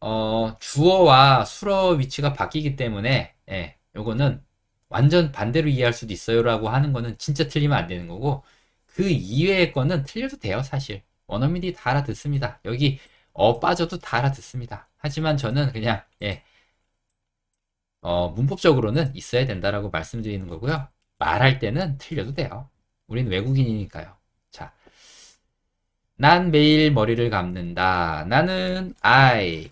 어, 주어와 수러 위치가 바뀌기 때문에 예, 요거는 완전 반대로 이해할 수도 있어요라고 하는 거는 진짜 틀리면 안 되는 거고 그 이외의 거는 틀려도 돼요 사실 원어민이 다 알아듣습니다 여기 어 빠져도 다 알아듣습니다 하지만 저는 그냥 예, 어, 문법적으로는 있어야 된다라고 말씀드리는 거고요 말할 때는 틀려도 돼요 우린 외국인이니까요 난 매일 머리를 감는다. 나는 I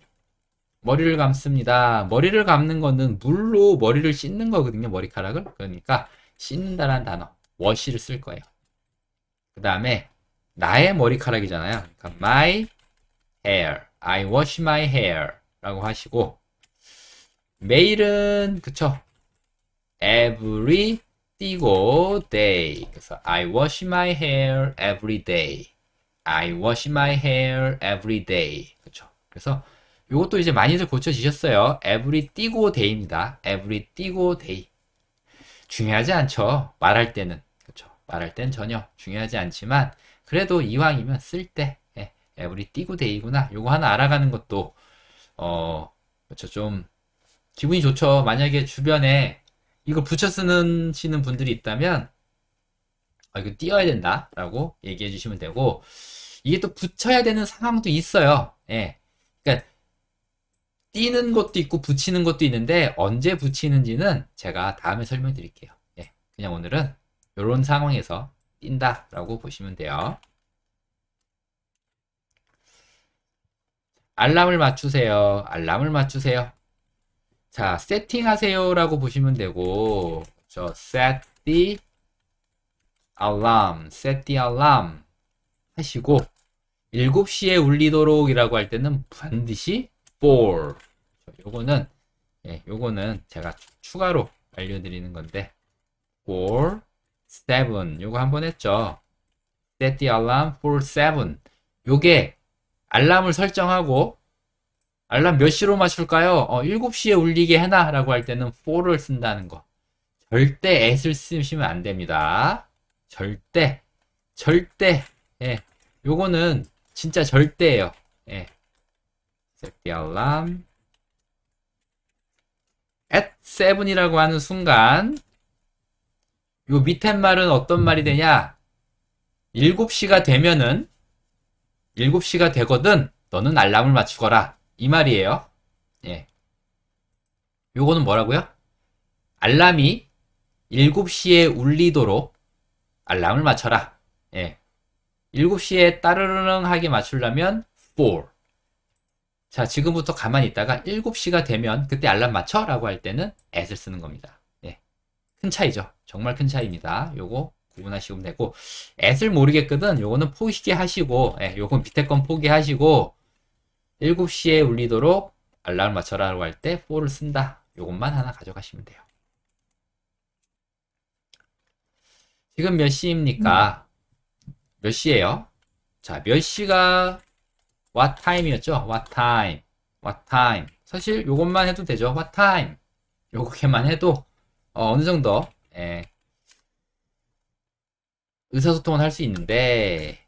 머리를 감습니다. 머리를 감는 거는 물로 머리를 씻는 거거든요. 머리카락을. 그러니까 씻는다라는 단어 워시를쓸 거예요. 그 다음에 나의 머리카락이잖아요. 그러니까 my hair. I wash my hair 라고 하시고 매일은 그쵸 every 띄고 day 그래서 I wash my hair every day I wash my hair every day. 그렇죠. 그래서 이것도 이제 많이들 고쳐지셨어요. every 띄고 day입니다. every 띄고 day. 중요하지 않죠. 말할 때는. 그렇죠. 말할 땐 전혀 중요하지 않지만 그래도 이왕이면 쓸때 예, every 띄고 day구나. 요거 하나 알아가는 것도 어 그렇죠. 좀 기분이 좋죠. 만약에 주변에 이걸 붙여 쓰는 시는 분들이 있다면 아, 이거 띄어야 된다라고 얘기해 주시면 되고 이게 또 붙여야 되는 상황도 있어요. 예. 그러니까 띄는 것도 있고 붙이는 것도 있는데 언제 붙이는지는 제가 다음에 설명드릴게요. 예. 그냥 오늘은 이런 상황에서 띈다라고 보시면 돼요. 알람을 맞추세요. 알람을 맞추세요. 자, 세팅하세요라고 보시면 되고 저 set the alarm, set the alarm 하시고 7시에 울리도록 이라고 할 때는 반드시 4 요거는 예, 요거는 제가 추가로 알려드리는 건데 4 7 요거 한번 했죠 set the alarm for 7 요게 알람을 설정하고 알람 몇 시로 맞출까요? 어, 7시에 울리게 해놔 라고 할 때는 4를 쓴다는 거 절대 at을 쓰시면 안 됩니다 절대 절대 예, 요거는 진짜 절대예요. 예. 새끼 알람. at 7이라고 하는 순간 요 밑에 말은 어떤 말이 되냐? 7시가 되면은 7시가 되거든 너는 알람을 맞추거라. 이 말이에요. 예. 요거는 뭐라고요? 알람이 7시에 울리도록 알람을 맞춰라. 예. 7시에 따르릉하게 맞추려면 4. 자, 지금부터 가만히 있다가 7시가 되면 그때 알람 맞춰? 라고 할 때는 at을 쓰는 겁니다. 네. 큰 차이죠. 정말 큰 차이입니다. 요거 구분하시면 되고 at을 모르겠거든. 요거는 포기하시고 예, 요건 밑에 건 포기하시고 7시에 울리도록 알람 맞춰라 라고 할 때 4를 쓴다. 요것만 하나 가져가시면 돼요. 지금 몇 시입니까? 음. 몇 시에요? 자, 몇 시가 what time이었죠? what time, what time. 사실 요것만 해도 되죠. what time. 요렇게만 해도 어, 느 정도 예. 의사소통은 할 수 있는데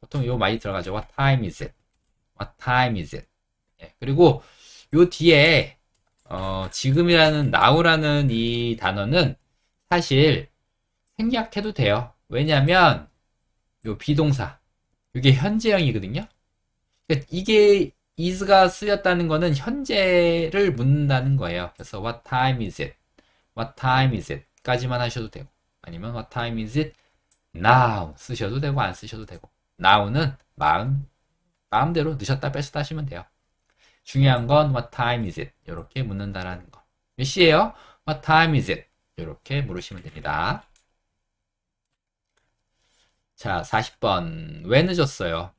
보통 요 많이 들어가죠. what time is it? what time is it? 예. 그리고 요 뒤에 어, 지금이라는 now라는 이 단어는 사실 생략해도 돼요. 왜냐면 요 비동사 이게 현재형이거든요. 그러니까 이게 is가 쓰였다는 거는 현재를 묻는다는 거예요. 그래서 what time is it? what time is it? 까지만 하셔도 되고 아니면 what time is it? now 쓰셔도 되고 안 쓰셔도 되고 now는 마음 마음대로 넣으셨다 뺐었다 하시면 돼요. 중요한 건 what time is it? 이렇게 묻는다라는 거. 몇시에요 what time is it? 이렇게 물으시면 됩니다. 자, 40번. 왜 늦었어요?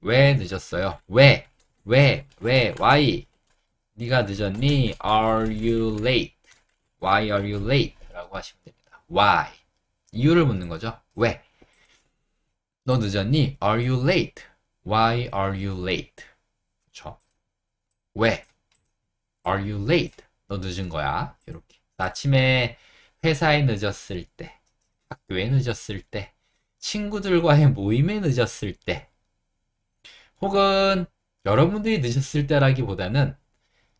왜 늦었어요? 왜? 왜? 왜? Why? 네가 늦었니? Are you late? Why are you late? 라고 하시면 됩니다. Why? 이유를 묻는 거죠. 왜? 너 늦었니? Are you late? Why are you late? 그쵸? 왜? Are you late? 너 늦은 거야. 이렇게. 아침에 회사에 늦었을 때, 학교에 늦었을 때, 친구들과의 모임에 늦었을 때, 혹은 여러분들이 늦었을 때라기보다는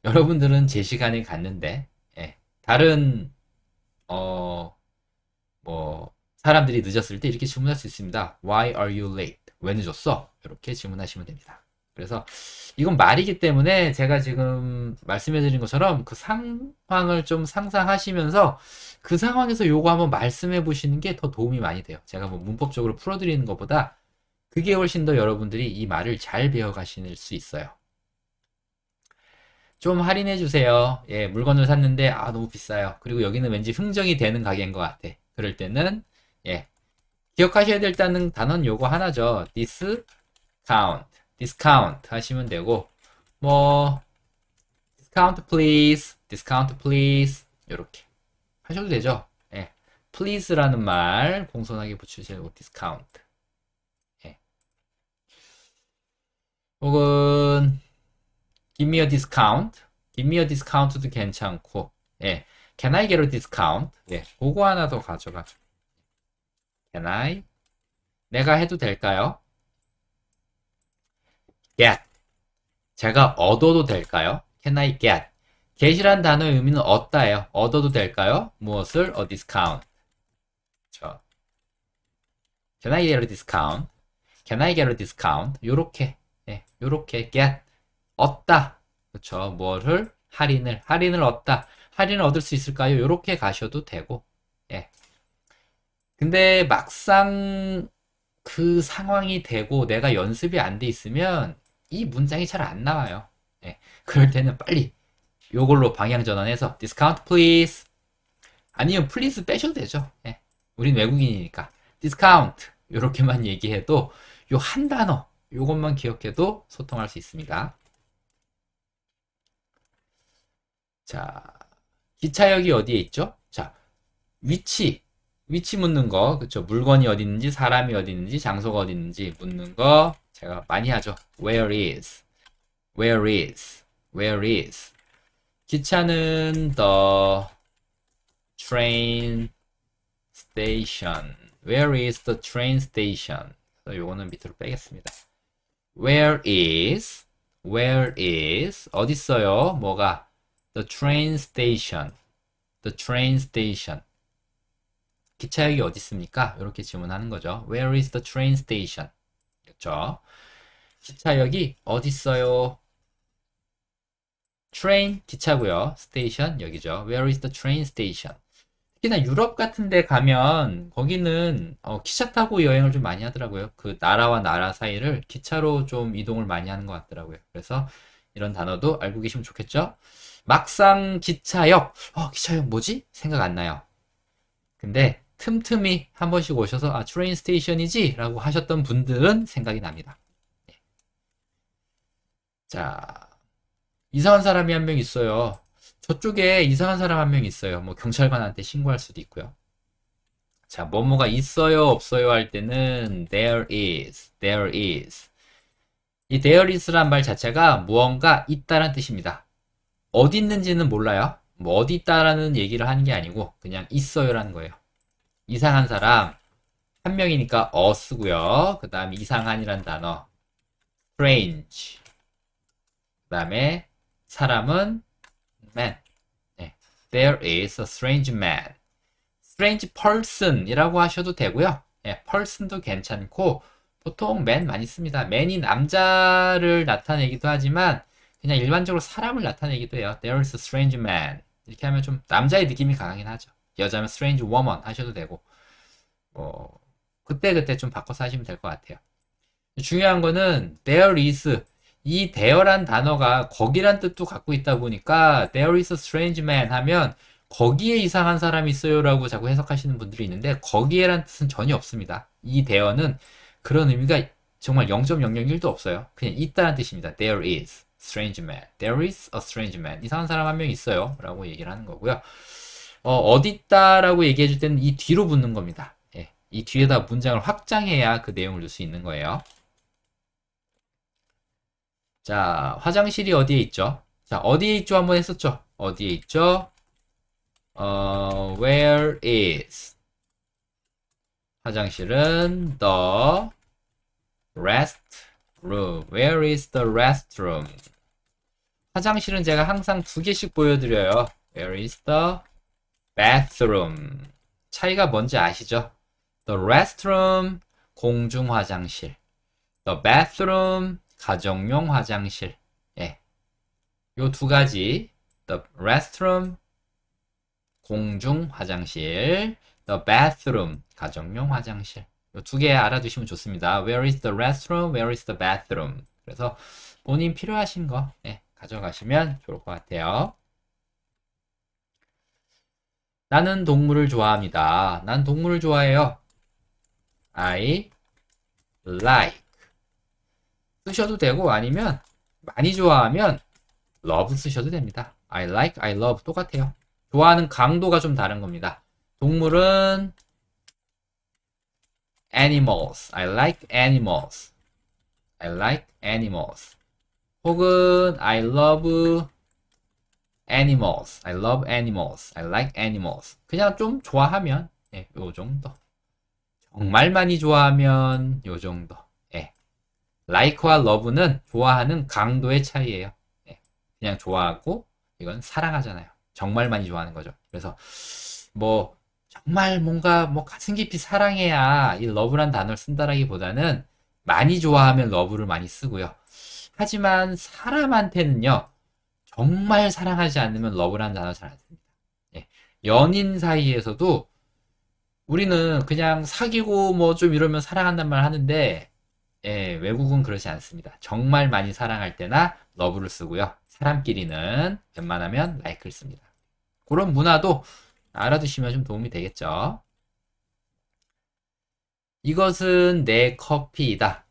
여러분들은 제 시간에 갔는데, 예, 다른, 어, 뭐, 사람들이 늦었을 때 이렇게 질문할 수 있습니다. Why are you late? 왜 늦었어? 이렇게 질문하시면 됩니다. 그래서 이건 말이기 때문에 제가 지금 말씀해드린 것처럼 그 상황을 좀 상상하시면서 그 상황에서 요거 한번 말씀해 보시는 게 더 도움이 많이 돼요. 제가 뭐 문법적으로 풀어드리는 것보다 그게 훨씬 더 여러분들이 이 말을 잘 배워가실 수 있어요. 좀 할인해 주세요. 예, 물건을 샀는데 아 너무 비싸요. 그리고 여기는 왠지 흥정이 되는 가게인 것 같아. 그럴 때는 예 기억하셔야 될 단어는 요거 하나죠. discount discount 하시면 되고 뭐 discount please, discount please 이렇게 하셔도 되죠. 예. please라는 말 공손하게 붙이셔도 되고 discount. 예. 혹은 give me a discount, give me a discount도 괜찮고 예. can I get a discount? 예. 그거 하나 더 가져가죠. can I? 내가 해도 될까요? get. 제가 얻어도 될까요? Can I get? get이란 단어의 의미는 얻다예요. 얻어도 될까요? 무엇을? A 어, discount. 그렇죠. Can I get a discount? Can I get a discount? 요렇게, 예, 요렇게 get 얻다. 그렇 뭐를? 할인을, 할인을 얻다. 할인을 얻을 수 있을까요? 요렇게 가셔도 되고, 예. 근데 막상 그 상황이 되고 내가 연습이 안 돼 있으면 이 문장이 잘 안 나와요. 네, 그럴 때는 빨리 요걸로 방향 전환해서 discount please 아니면 please 빼셔도 되죠. 네, 우린 외국인이니까 discount 요렇게만 (laughs) 얘기해도 요 한 단어 요것만 기억해도 소통할 수 있습니다. 자, 기차역이 어디에 있죠? 자, 위치 위치 묻는 거, 그쵸? 물건이 어디 있는지, 사람이 어디 있는지, 장소가 어디 있는지 묻는 거. 제가 많이 하죠. Where is? Where is? Where is? 기차는 the train station. Where is the train station? 그래서 요거는 밑으로 빼겠습니다. Where is? Where is? 어디 있어요? 뭐가? The train station. The train station. 기차역이 어디 있습니까? 이렇게 질문하는 거죠. Where is the train station? 그쵸? 기차역이 어디 있어요? train 기차고요. station 여기죠. Where is the train station? 특히나 유럽 같은 데 가면 거기는 어, 기차 타고 여행을 좀 많이 하더라고요. 그 나라와 나라 사이를 기차로 좀 이동을 많이 하는 것 같더라고요. 그래서 이런 단어도 알고 계시면 좋겠죠? 막상 기차역, 어, 기차역 뭐지? 생각 안 나요. 근데 틈틈이 한 번씩 오셔서 아 트레인 스테이션이지 라고 하셨던 분들은 생각이 납니다. 예. 자 이상한 사람이 한 명 있어요. 저쪽에 이상한 사람 한 명 있어요. 뭐 경찰관한테 신고할 수도 있고요. 자, 뭐뭐가 있어요, 없어요 할 때는 there is, there is. 이 there is란 말 자체가 무언가 있다란 뜻입니다. 어디 있는지는 몰라요. 뭐 어디 있다라는 얘기를 하는 게 아니고 그냥 있어요라는 거예요. 이상한 사람 한 명이니까 어 쓰고요. 그 다음 에 이상한이란 단어 strange 그 다음에 사람은 man 네. There is a strange man strange person이라고 하셔도 되고요. 네, person도 괜찮고 보통 man 많이 씁니다. man이 남자를 나타내기도 하지만 그냥 일반적으로 사람을 나타내기도 해요. There is a strange man 이렇게 하면 좀 남자의 느낌이 강하긴 하죠. 여자면 strange woman 하셔도 되고 뭐 그때 그때 좀 바꿔서 하시면 될 것 같아요. 중요한 거는 there is 이 there란 단어가 거기란 뜻도 갖고 있다 보니까 there is a strange man 하면 거기에 이상한 사람이 있어요라고 자꾸 해석하시는 분들이 있는데 거기에란 뜻은 전혀 없습니다. 이 there는 그런 의미가 정말 0.001도 없어요. 그냥 있다는 뜻입니다. There is strange man. There is a strange man. 이상한 사람 한 명 있어요. 라고 얘기를 하는 거고요. 어, 어있다라고 얘기해 줄 때는 이 뒤로 붙는 겁니다. 예, 이 뒤에다 문장을 확장해야 그 내용을 줄 수 있는 거예요. 자, 화장실이 어디에 있죠? 자, 어디에 있죠? 한번 했었죠? 어디에 있죠? 어, where is 화장실은 the restroom. Where is the restroom? 화장실은 제가 항상 두 개씩 보여드려요. Where is the bathroom. 차이가 뭔지 아시죠? The restroom, 공중 화장실. The bathroom, 가정용 화장실. 예. 요 두 가지. The restroom, 공중 화장실. The bathroom, 가정용 화장실. 요 두 개 알아두시면 좋습니다. Where is the restroom? Where is the bathroom? 그래서 본인 필요하신 거 예, 가져가시면 좋을 것 같아요. 나는 동물을 좋아합니다. 난 동물을 좋아해요. I like. 쓰셔도 되고 아니면 많이 좋아하면 love 쓰셔도 됩니다. I like, I love 똑같아요. 좋아하는 강도가 좀 다른 겁니다. 동물은 animals. I like animals. I like animals. 혹은 I love animals. I love animals. I like animals. 그냥 좀 좋아하면 예, 요 정도. 정말 많이 좋아하면 요 정도. 예. like와 love는 좋아하는 강도의 차이예요. 예. 그냥 좋아하고 이건 사랑하잖아요. 정말 많이 좋아하는 거죠. 그래서 뭐 정말 뭔가 뭐 가슴 깊이 사랑해야 이 l o v e 란 단어를 쓴다라기보다는 많이 좋아하면 러브를 많이 쓰고요. 하지만 사람한테는요. 정말 사랑하지 않으면 러브라는 단어 잘 안 씁니다. 예. 연인 사이에서도 우리는 그냥 사귀고 뭐 좀 이러면 사랑한단 말 하는데 예, 외국은 그렇지 않습니다. 정말 많이 사랑할 때나 러브를 쓰고요. 사람끼리는 웬만하면 라이크를 씁니다. 그런 문화도 알아두시면 좀 도움이 되겠죠. 이것은 내 커피이다.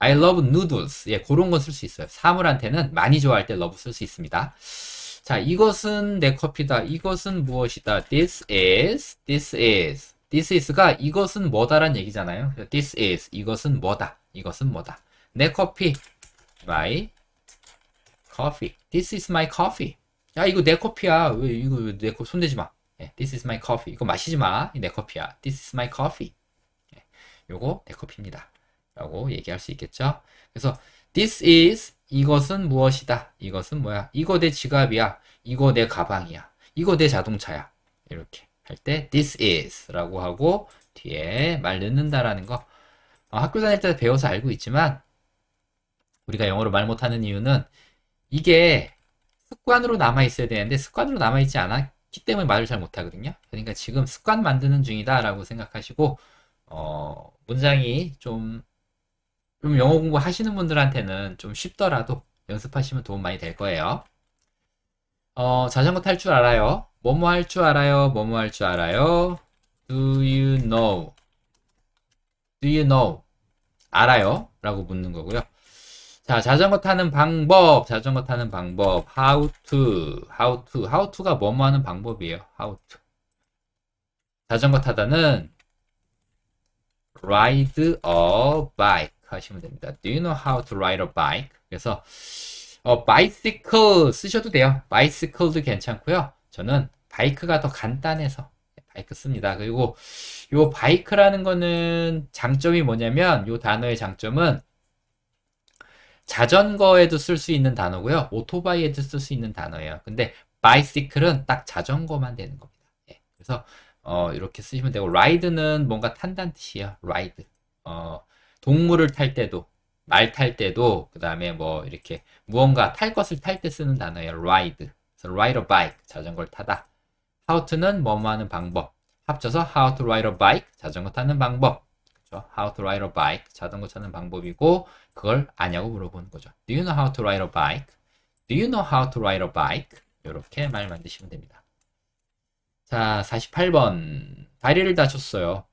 I love noodles. 예, 그런 건쓸수 있어요. 사물한테는 많이 좋아할 때 love 쓸 수 있습니다. 자, 이것은 내 커피다. 이것은 무엇이다. This is, this is. This is가 이것은 뭐다란 얘기잖아요. This is, 이것은 뭐다. 이것은 뭐다. 내 커피, my coffee. This is my coffee. 야, 이거 내 커피야. 왜, 이거 내 커피 손대지 마. 예, this is my coffee. 이거 마시지 마. 내 커피야. This is my coffee. 예, 요거 내 커피입니다. 라고 얘기할 수 있겠죠. 그래서 this is 이것은 무엇이다. 이것은 뭐야. 이거 내 지갑이야. 이거 내 가방이야. 이거 내 자동차야. 이렇게 할 때 this is 라고 하고 뒤에 말 넣는다라는 거 어, 학교 다닐 때 배워서 알고 있지만 우리가 영어로 말 못하는 이유는 이게 습관으로 남아 있어야 되는데 습관으로 남아 있지 않았기 때문에 말을 잘 못하거든요. 그러니까 지금 습관 만드는 중이다라고 생각하시고 어, 문장이 좀 그럼 영어 공부 하시는 분들한테는 좀 쉽더라도 연습하시면 도움 많이 될 거예요. 어, 자전거 탈 줄 알아요? 뭐뭐 할 줄 알아요? 뭐뭐 할 줄 알아요? Do you know? Do you know? 알아요? 라고 묻는 거고요. 자, 자전거 타는 방법, 자전거 타는 방법, how to, how to, how to가 뭐뭐 하는 방법이에요, how to. 자전거 타다는 ride a bike. 하시면 됩니다. Do you know how to ride a bike? 그래서 어, bicycle 쓰셔도 돼요. bicycle도 괜찮고요. 저는 바이크가 더 간단해서 네, 바이크 씁니다. 그리고 요 바이크라는 거는 장점이 뭐냐면 요 단어의 장점은 자전거에도 쓸 수 있는 단어고요. 오토바이에도 쓸 수 있는 단어예요. 근데 바이시클은 딱 자전거만 되는 겁니다. 예. 그래서 어, 이렇게 쓰시면 되고 라이드는 뭔가 탄다는 뜻이에요. 라이드. 어, 동물을 탈 때도 말 탈 때도 그 다음에 뭐 이렇게 무언가 탈 것을 탈 때 쓰는 단어예요. ride. 그래서 ride a bike 자전거를 타다. how to는 뭐뭐 하는 방법. 합쳐서 how to ride a bike 자전거 타는 방법. 그렇죠? how to ride a bike 자전거 타는 방법이고 그걸 아냐고 물어보는 거죠. do you know how to ride a bike? do you know how to ride a bike? 이렇게 말 만드시면 됩니다. 자, 48번. 다리를 다쳤어요.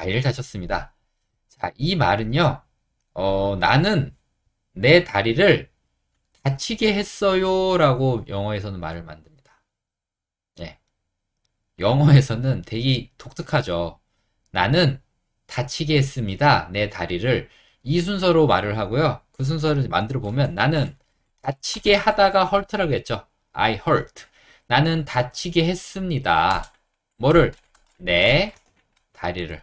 다리를 다쳤습니다. 자, 이 말은요. 어, 나는 내 다리를 다치게 했어요. 라고 영어에서는 말을 만듭니다. 네. 영어에서는 되게 독특하죠. 나는 다치게 했습니다. 내 다리를. 이 순서로 말을 하고요. 그 순서를 만들어 보면 나는 다치게 하다가 hurt라고 했죠. I hurt. 나는 다치게 했습니다. 뭐를? 내 다리를.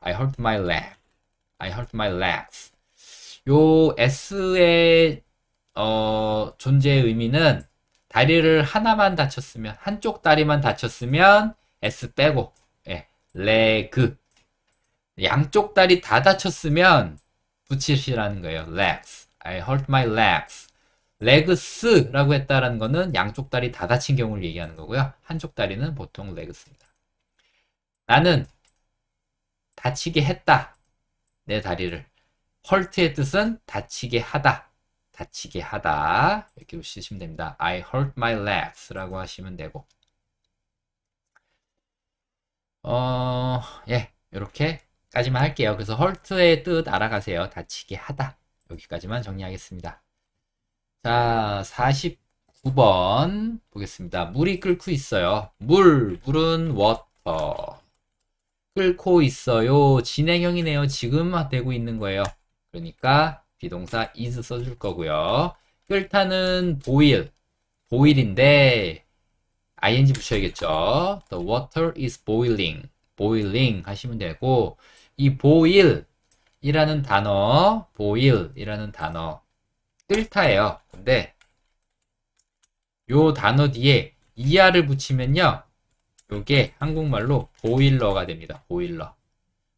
I hurt my leg. I hurt my legs. 요 s의 어, 존재의 의미는 다리를 하나만 다쳤으면 한쪽 다리만 다쳤으면 s 빼고 예, l e 양쪽 다리 다 다쳤으면 붙이시라는 거예요. legs. I hurt my legs. 레그스라고 했다라는 거는 양쪽 다리 다 다친 경우를 얘기하는 거고요. 한쪽 다리는 보통 레그스입니다. 나는 다치게 했다. 내 다리를. hurt의 뜻은 다치게 하다. 다치게 하다. 이렇게 쓰시면 됩니다. I hurt my legs 라고 하시면 되고. 어, 예. 이렇게까지만 할게요. 그래서 hurt의 뜻 알아가세요. 다치게 하다. 여기까지만 정리하겠습니다. 자, 49번 보겠습니다. 물이 끓고 있어요. 물, 물은 water. 끓고 있어요. 진행형이네요. 지금 되고 있는 거예요. 그러니까 비동사 is 써줄 거고요. 끓다는 boil, boil인데 ing 붙여야겠죠. The water is boiling, boiling 하시면 되고 이 boil이라는 단어, boil이라는 단어 끓다예요. 근데 요 단어 뒤에 이하를 붙이면요. 요게 한국말로 보일러가 됩니다. 보일러.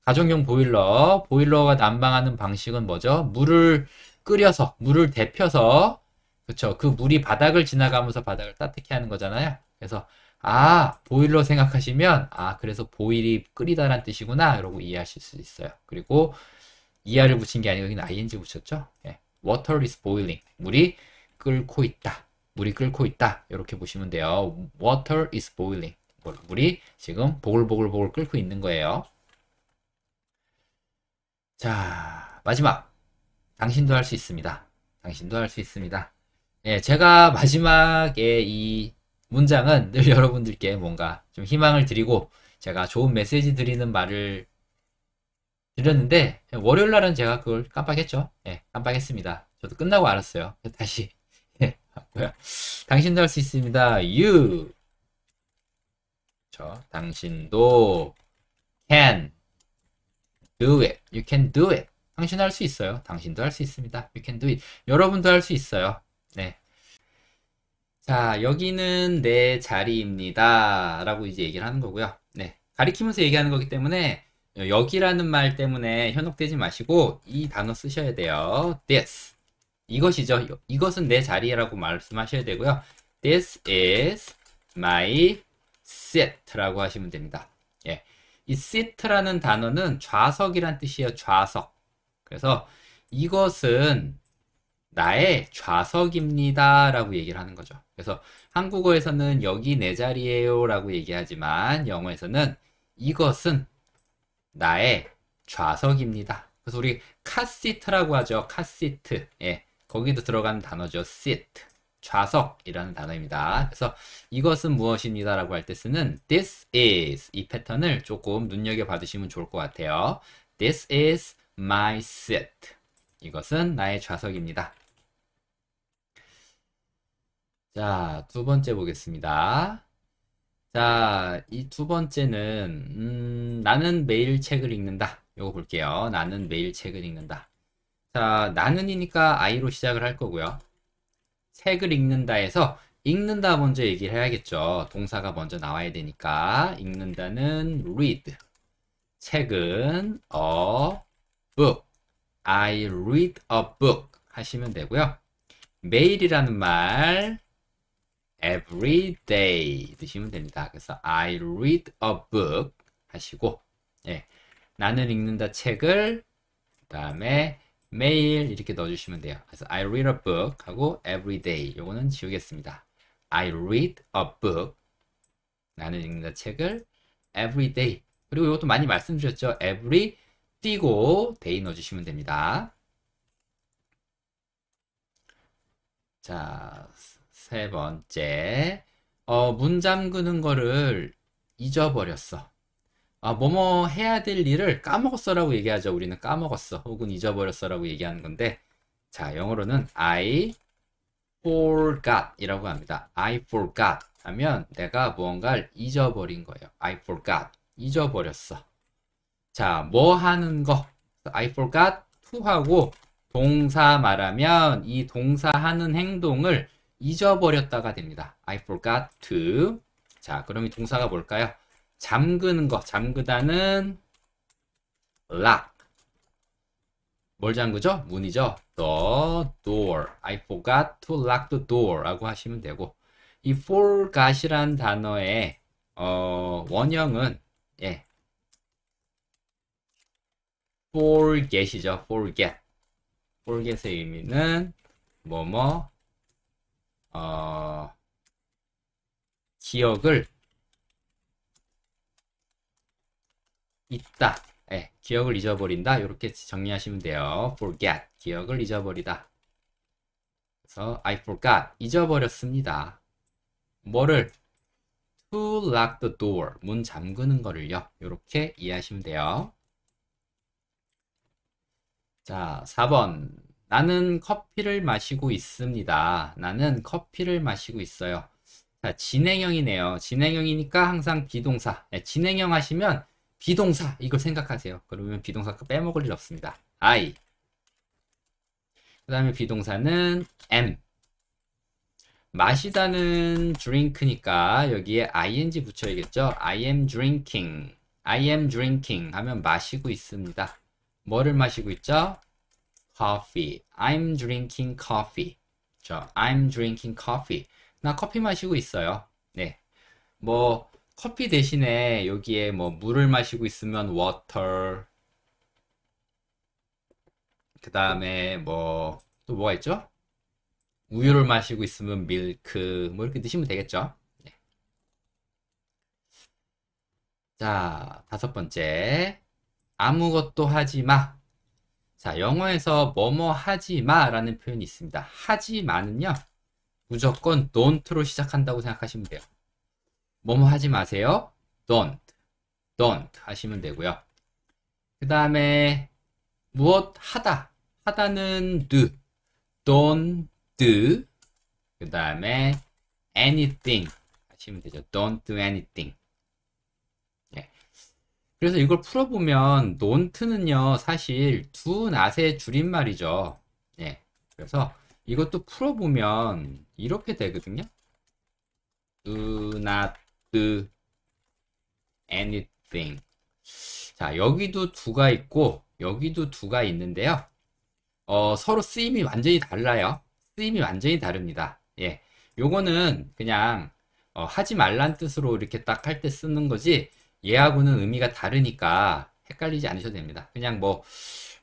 가정용 보일러. 보일러가 난방하는 방식은 뭐죠? 물을 끓여서, 물을 데펴서, 그쵸. 그 물이 바닥을 지나가면서 바닥을 따뜻해 하는 거잖아요. 그래서, 아, 보일러 생각하시면, 아, 그래서 보일이 끓이다란 뜻이구나. 이러고 이해하실 수 있어요. 그리고, 이하를 붙인 게 아니고, 여기는 ing 붙였죠? 예. water is boiling. 물이 끓고 있다. 물이 끓고 있다. 이렇게 보시면 돼요. water is boiling. 물이 지금 보글보글보글 끓고 있는 거예요. 자, 마지막. 당신도 할 수 있습니다. 당신도 할 수 있습니다. 예, 제가 마지막에 이 문장은 늘 (laughs) 여러분들께 뭔가 좀 희망을 드리고 제가 좋은 메시지 드리는 말을 드렸는데 월요일 날은 제가 그걸 깜빡했죠. 예, 깜빡했습니다. 저도 끝나고 알았어요. (laughs) 다시 예, 뭐야? 당신도 할 수 있습니다. You 그렇죠. 당신도 can do it. You can do it. 당신 할수 있어요. 당신도 할 수 있습니다. You can do it. 여러분도 할 수 있어요. 네. 자, 여기는 내 자리입니다. 라고 이제 얘기를 하는 거고요. 네. 가리키면서 얘기하는 거기 때문에 여기라는 말 때문에 현혹되지 마시고 이 단어 쓰셔야 돼요. this. 이것이죠. 이것은 내 자리라고 말씀하셔야 되고요. This is my sit라고 하시면 됩니다. 예. 이 sit라는 단어는 좌석이란 뜻이에요. 좌석. 그래서 이것은 나의 좌석입니다. 라고 얘기를 하는 거죠. 그래서 한국어에서는 여기 내 자리예요. 라고 얘기하지만 영어에서는 이것은 나의 좌석입니다. 그래서 우리 카시트라고 하죠. 카시트. 예. 거기도 들어가는 단어죠. 시트. 좌석이라는 단어입니다. 그래서 이것은 무엇입니다 라고 할 때 쓰는 this is 이 패턴을 조금 눈여겨봐주시면 좋을 것 같아요. This is my seat. 이것은 나의 좌석입니다. 자, 두 번째 보겠습니다. 자, 이 두 번째는 음, 나는 매일 책을 읽는다. 이거 볼게요. 나는 매일 책을 읽는다. 자, 나는이니까 I로 시작을 할 거고요. 책을 읽는다에서 읽는다 먼저 얘기를 해야겠죠. 동사가 먼저 나와야 되니까 읽는다는 read 책은 a book I read a book 하시면 되고요. 매일이라는 말 every day 드시면 됩니다. 그래서 I read a book 하시고 예, 나는 읽는다 책을 그 다음에 매일 이렇게 넣어주시면 돼요. 그래서 I read a book 하고 every day 요거는 지우겠습니다. I read a book 나는 읽는 책을 every day 그리고 이것도 많이 말씀드렸죠. every 띄고 day 넣어주시면 됩니다. 자, 세 번째. 어, 문 잠그는 거를 잊어버렸어. 아, 뭐뭐 해야 될 일을 까먹었어라고 얘기하죠. 우리는 까먹었어 혹은 잊어버렸어라고 얘기하는 건데 자, 영어로는 I forgot이라고 합니다. I forgot 하면 내가 무언가를 잊어버린 거예요. I forgot. 잊어버렸어. 자, 뭐 하는 거. I forgot to 하고 동사 말하면 이 동사 하는 행동을 잊어버렸다가 됩니다. I forgot to. 자, 그럼 이 동사가 뭘까요? 잠그는 거 잠그다는 lock 뭘 잠그죠? 문이죠. The door. I forgot to lock the door. 라고 하시면 되고 이 forgot이란 단어의 어, 원형은 예, forget이죠. forget. forget의 의미는 뭐뭐 어, 기억을 있다. 예, 기억을 잊어버린다. 이렇게 정리하시면 돼요. forget. 기억을 잊어버리다. 그래서 I forgot. 잊어버렸습니다. 뭐를? To lock the door. 문 잠그는 거를요. 이렇게 이해하시면 돼요. 자, 4번. 나는 커피를 마시고 있습니다. 나는 커피를 마시고 있어요. 자, 진행형이네요. 진행형이니까 항상 비동사. 예, 진행형 하시면 비동사 이걸 생각하세요. 그러면 비동사 빼먹을 일 없습니다. I 그 다음에 비동사는 am 마시다는 drink니까 여기에 ing 붙여야겠죠. I am drinking I am drinking 하면 마시고 있습니다. 뭐를 마시고 있죠? coffee. I'm drinking coffee. 저 I'm drinking coffee. 나 커피 마시고 있어요. 네. 뭐 커피 대신에 여기에 뭐 물을 마시고 있으면 water 그 다음에 뭐 또 뭐가 있죠? 우유를 마시고 있으면 밀크 뭐 이렇게 드시면 되겠죠? 네. 자 다섯 번째 아무것도 하지 마. 자 영어에서 뭐 뭐 하지 마라는 표현이 있습니다. 하지 마는요 무조건 don't로 시작한다고 생각하시면 돼요. 뭐뭐 하지 마세요. don't, don't 하시면 되고요. 그 다음에 무엇 하다. 하다는 do, don't do. 그 다음에 anything 하시면 되죠. don't do anything. 예. 그래서 이걸 풀어보면 don't는요 사실 do not의 줄임말이죠. 예. 그래서 이것도 풀어보면 이렇게 되거든요. do not anything. 자, 여기도 두가 있고 여기도 두가 있는데요. 어, 서로 쓰임이 완전히 달라요. 쓰임이 완전히 다릅니다. 예. 요거는 그냥 어, 하지 말란 뜻으로 이렇게 딱 할 때 쓰는 거지 얘하고는 의미가 다르니까 헷갈리지 않으셔도 됩니다. 그냥 뭐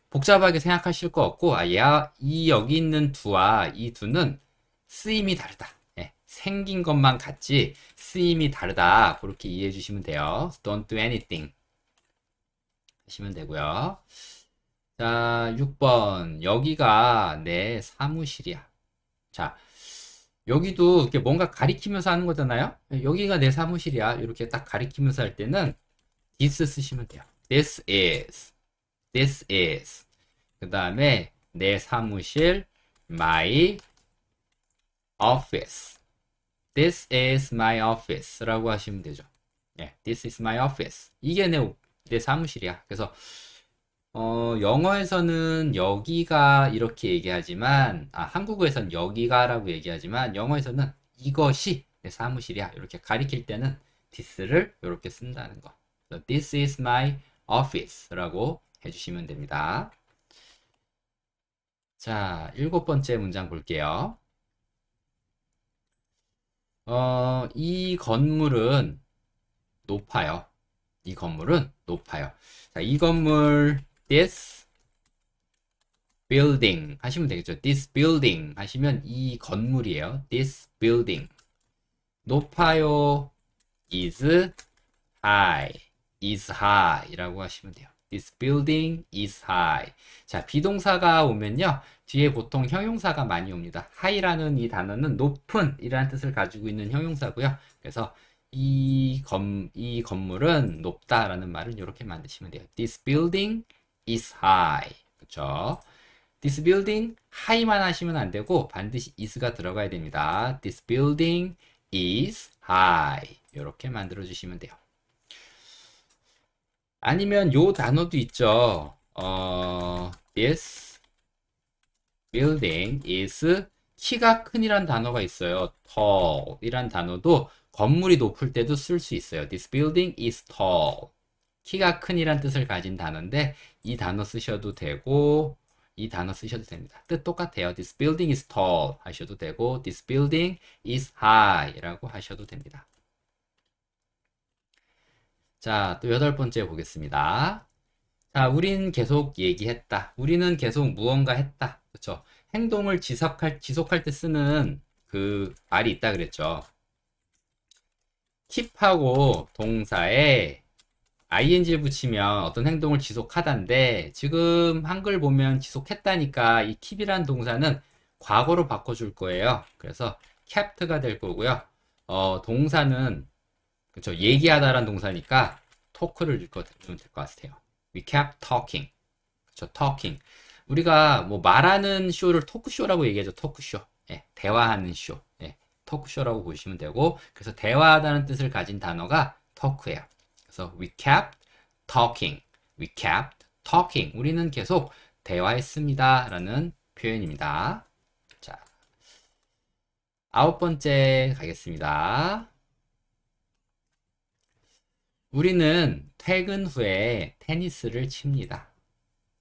복잡하게 생각하실 거 없고 아, 얘, 이 여기 있는 두와 이 두는 쓰임이 다르다. 예. 생긴 것만 같지 쓰임이 다르다. 그렇게 이해해 주시면 돼요. Don't do anything. 하시면 되고요. 자, 6번. 여기가 내 사무실이야. 자, 여기도 이렇게 뭔가 가리키면서 하는 거잖아요. 여기가 내 사무실이야. 이렇게 딱 가리키면서 할 때는 this 쓰시면 돼요. This is. This is. 그 다음에 내 사무실, my office. This is my office 라고 하시면 되죠. 예, This is my office. 이게 내, 내 사무실이야. 그래서 어, 영어에서는 여기가 이렇게 얘기하지만 아, 한국어에는 여기가 라고 얘기하지만 영어에서는 이것이 내 사무실이야. 이렇게 가리킬 때는 this를 이렇게 쓴다는 거. This is my office 라고 해주시면 됩니다. 자, 일곱 번째 문장 볼게요. 어, 이 건물은 높아요. 이 건물은 높아요. 자, 이 건물 this building 하시면 되겠죠. this building 하시면 이 건물이에요. this building 높아요 is high is high라고 하시면 돼요. This building is high. 자, 비동사가 오면요. 뒤에 보통 형용사가 많이 옵니다. high라는 이 단어는 높은 이라는 뜻을 가지고 있는 형용사고요. 그래서 이, 검, 이 건물은 높다라는 말은 이렇게 만드시면 돼요. This building is high. 그렇죠? This building high만 하시면 안 되고 반드시 is가 들어가야 됩니다. This building is high. 이렇게 만들어 주시면 돼요. 아니면 요 단어도 있죠. 어, this building is 키가 큰이란 단어가 있어요. tall이란 단어도 건물이 높을 때도 쓸 수 있어요. This building is tall. 키가 큰이란 뜻을 가진 단어인데 이 단어 쓰셔도 되고 이 단어 쓰셔도 됩니다. 뜻 똑같아요. This building is tall 하셔도 되고 This building is high 라고 하셔도 됩니다. 자, 또 여덟 번째 보겠습니다. 자, 우린 계속 얘기했다. 우리는 계속 무언가 했다. 그렇죠? 행동을 지속할, 지속할 때 쓰는 그말이 있다 그랬죠. keep하고 동사에 ing를 붙이면 어떤 행동을 지속하다인데 지금 한글 보면 지속했다니까 이 keep이란 동사는 과거로 바꿔줄 거예요. 그래서 kept가 될 거고요. 어, 동사는 그렇죠. 얘기하다란 동사니까 토크를 읽어주면 될 것 같아요. We kept talking. 그렇죠. Talking. 우리가 뭐 말하는 쇼를 토크쇼라고 얘기하죠. 토크쇼. 예, 대화하는 쇼. 예, 토크쇼라고 보시면 되고 그래서 대화하다는 뜻을 가진 단어가 토크예요. 그래서 we kept talking. We kept talking. 우리는 계속 대화했습니다. 라는 표현입니다. 자, 아홉 번째 가겠습니다. 우리는 퇴근 후에 테니스를 칩니다.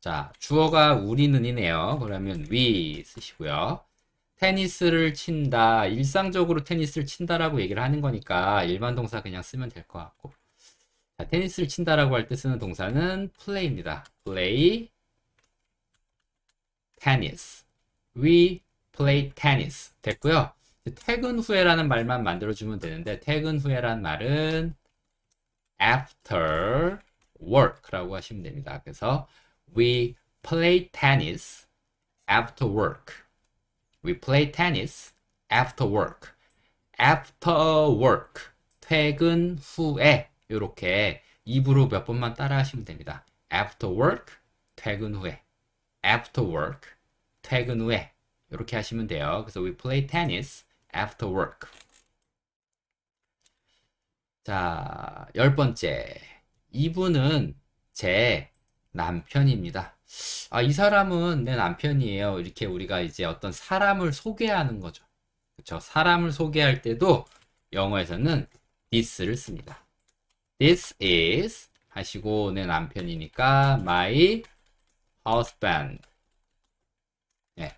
자, 주어가 우리는이네요. 그러면 we 쓰시고요. 테니스를 친다. 일상적으로 테니스를 친다라고 얘기를 하는 거니까 일반 동사 그냥 쓰면 될 것 같고. 자, 테니스를 친다라고 할 때 쓰는 동사는 play입니다. play tennis. we play tennis. 됐고요. 퇴근 후에라는 말만 만들어주면 되는데 퇴근 후에라는 말은 after work라고 하시면 됩니다. 그래서 we play tennis after work. we play tennis after work. after work 퇴근 후에 이렇게 입으로 몇 번만 따라 하시면 됩니다. after work 퇴근 후에 after work 퇴근 후에 이렇게 하시면 돼요. 그래서 we play tennis after work. 자, 열 번째. 이분은 제 남편입니다. 아, 이 사람은 내 남편이에요. 이렇게 우리가 이제 어떤 사람을 소개하는 거죠. 그쵸 사람을 소개할 때도 영어에서는 this를 씁니다. This is 하시고 내 남편이니까 my husband. 네.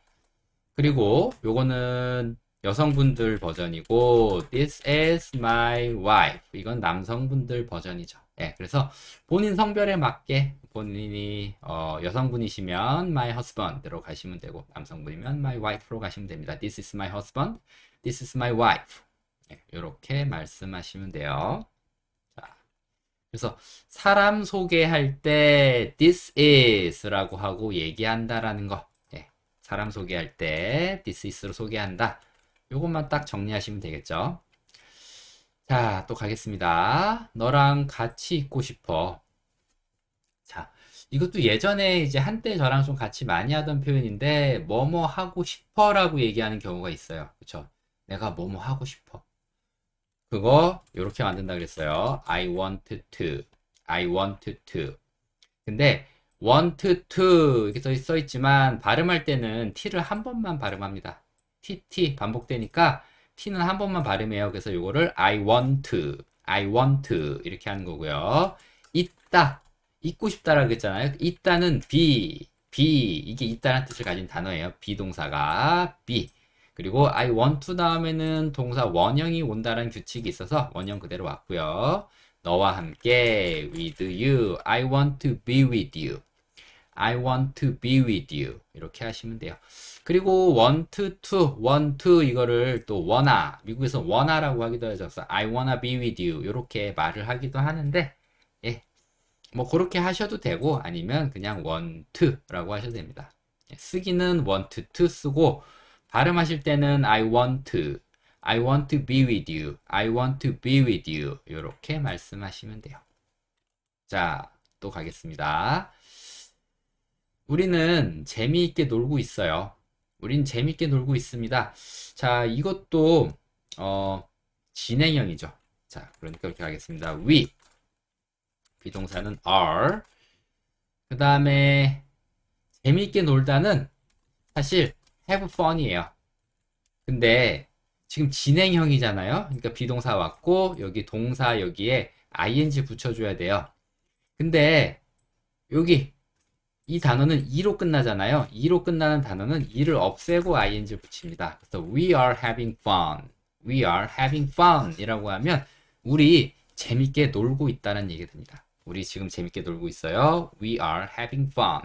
그리고 요거는 여성분들 버전이고 This is my wife 이건 남성분들 버전이죠 예, 그래서 본인 성별에 맞게 본인이 어, 여성분이시면 my husband로 가시면 되고 남성분이면 my wife로 가시면 됩니다 This is my husband This is my wife 이렇게 예, 말씀하시면 돼요 자, 그래서 사람 소개할 때 This is라고 하고 얘기한다라는 거 예, 사람 소개할 때 This is로 소개한다 요것만 딱 정리하시면 되겠죠. 자, 또 가겠습니다. 너랑 같이 있고 싶어. 자, 이것도 예전에 이제 한때 저랑 좀 같이 많이 하던 표현인데, 뭐뭐 하고 싶어 라고 얘기하는 경우가 있어요. 그쵸? 내가 뭐뭐 하고 싶어. 그거, 이렇게 만든다 그랬어요. I want to. I want to. 근데, want to 이렇게 써 있지만, 발음할 때는 t를 한 번만 발음합니다. tt 반복되니까 t는 한 번만 발음해요. 그래서 이거를 I want to, I want to 이렇게 하는 거고요. 있다, 있고 싶다라고 했잖아요. 있다는 be, be 이게 있다는 뜻을 가진 단어예요. be 동사가 be 그리고 I want to 다음에는 동사 원형이 온다는 규칙이 있어서 원형 그대로 왔고요. 너와 함께 with you, I want to be with you. I want to be with you 이렇게 하시면 돼요. 그리고 want to, want to 이거를 또 wanna 미국에서 wanna라고 하기도 하죠. 서 I wanna be with you 이렇게 말을 하기도 하는데 예, 뭐 그렇게 하셔도 되고 아니면 그냥 want to라고 하셔도 됩니다. 쓰기는 want to 쓰고 발음하실 때는 I want to, I want to be with you, I want to be with you 이렇게 말씀하시면 돼요. 자, 또 가겠습니다. 우리는 재미있게 놀고 있어요. 우린 재미있게 놀고 있습니다. 자, 이것도 어, 진행형이죠. 자, 그러니까 이렇게 하겠습니다. we 비동사는 are 그 다음에 재미있게 놀다는 사실 have fun이에요. 근데 지금 진행형이잖아요. 그러니까 비동사 왔고 여기 동사 여기에 ing 붙여줘야 돼요. 근데 여기 이 단어는 e로 끝나잖아요. e로 끝나는 단어는 e를 없애고 ing 붙입니다. 그래서 we are having fun. we are having fun 이라고 하면 우리 재밌게 놀고 있다는 얘기 됩니다. 우리 지금 재밌게 놀고 있어요. we are having fun.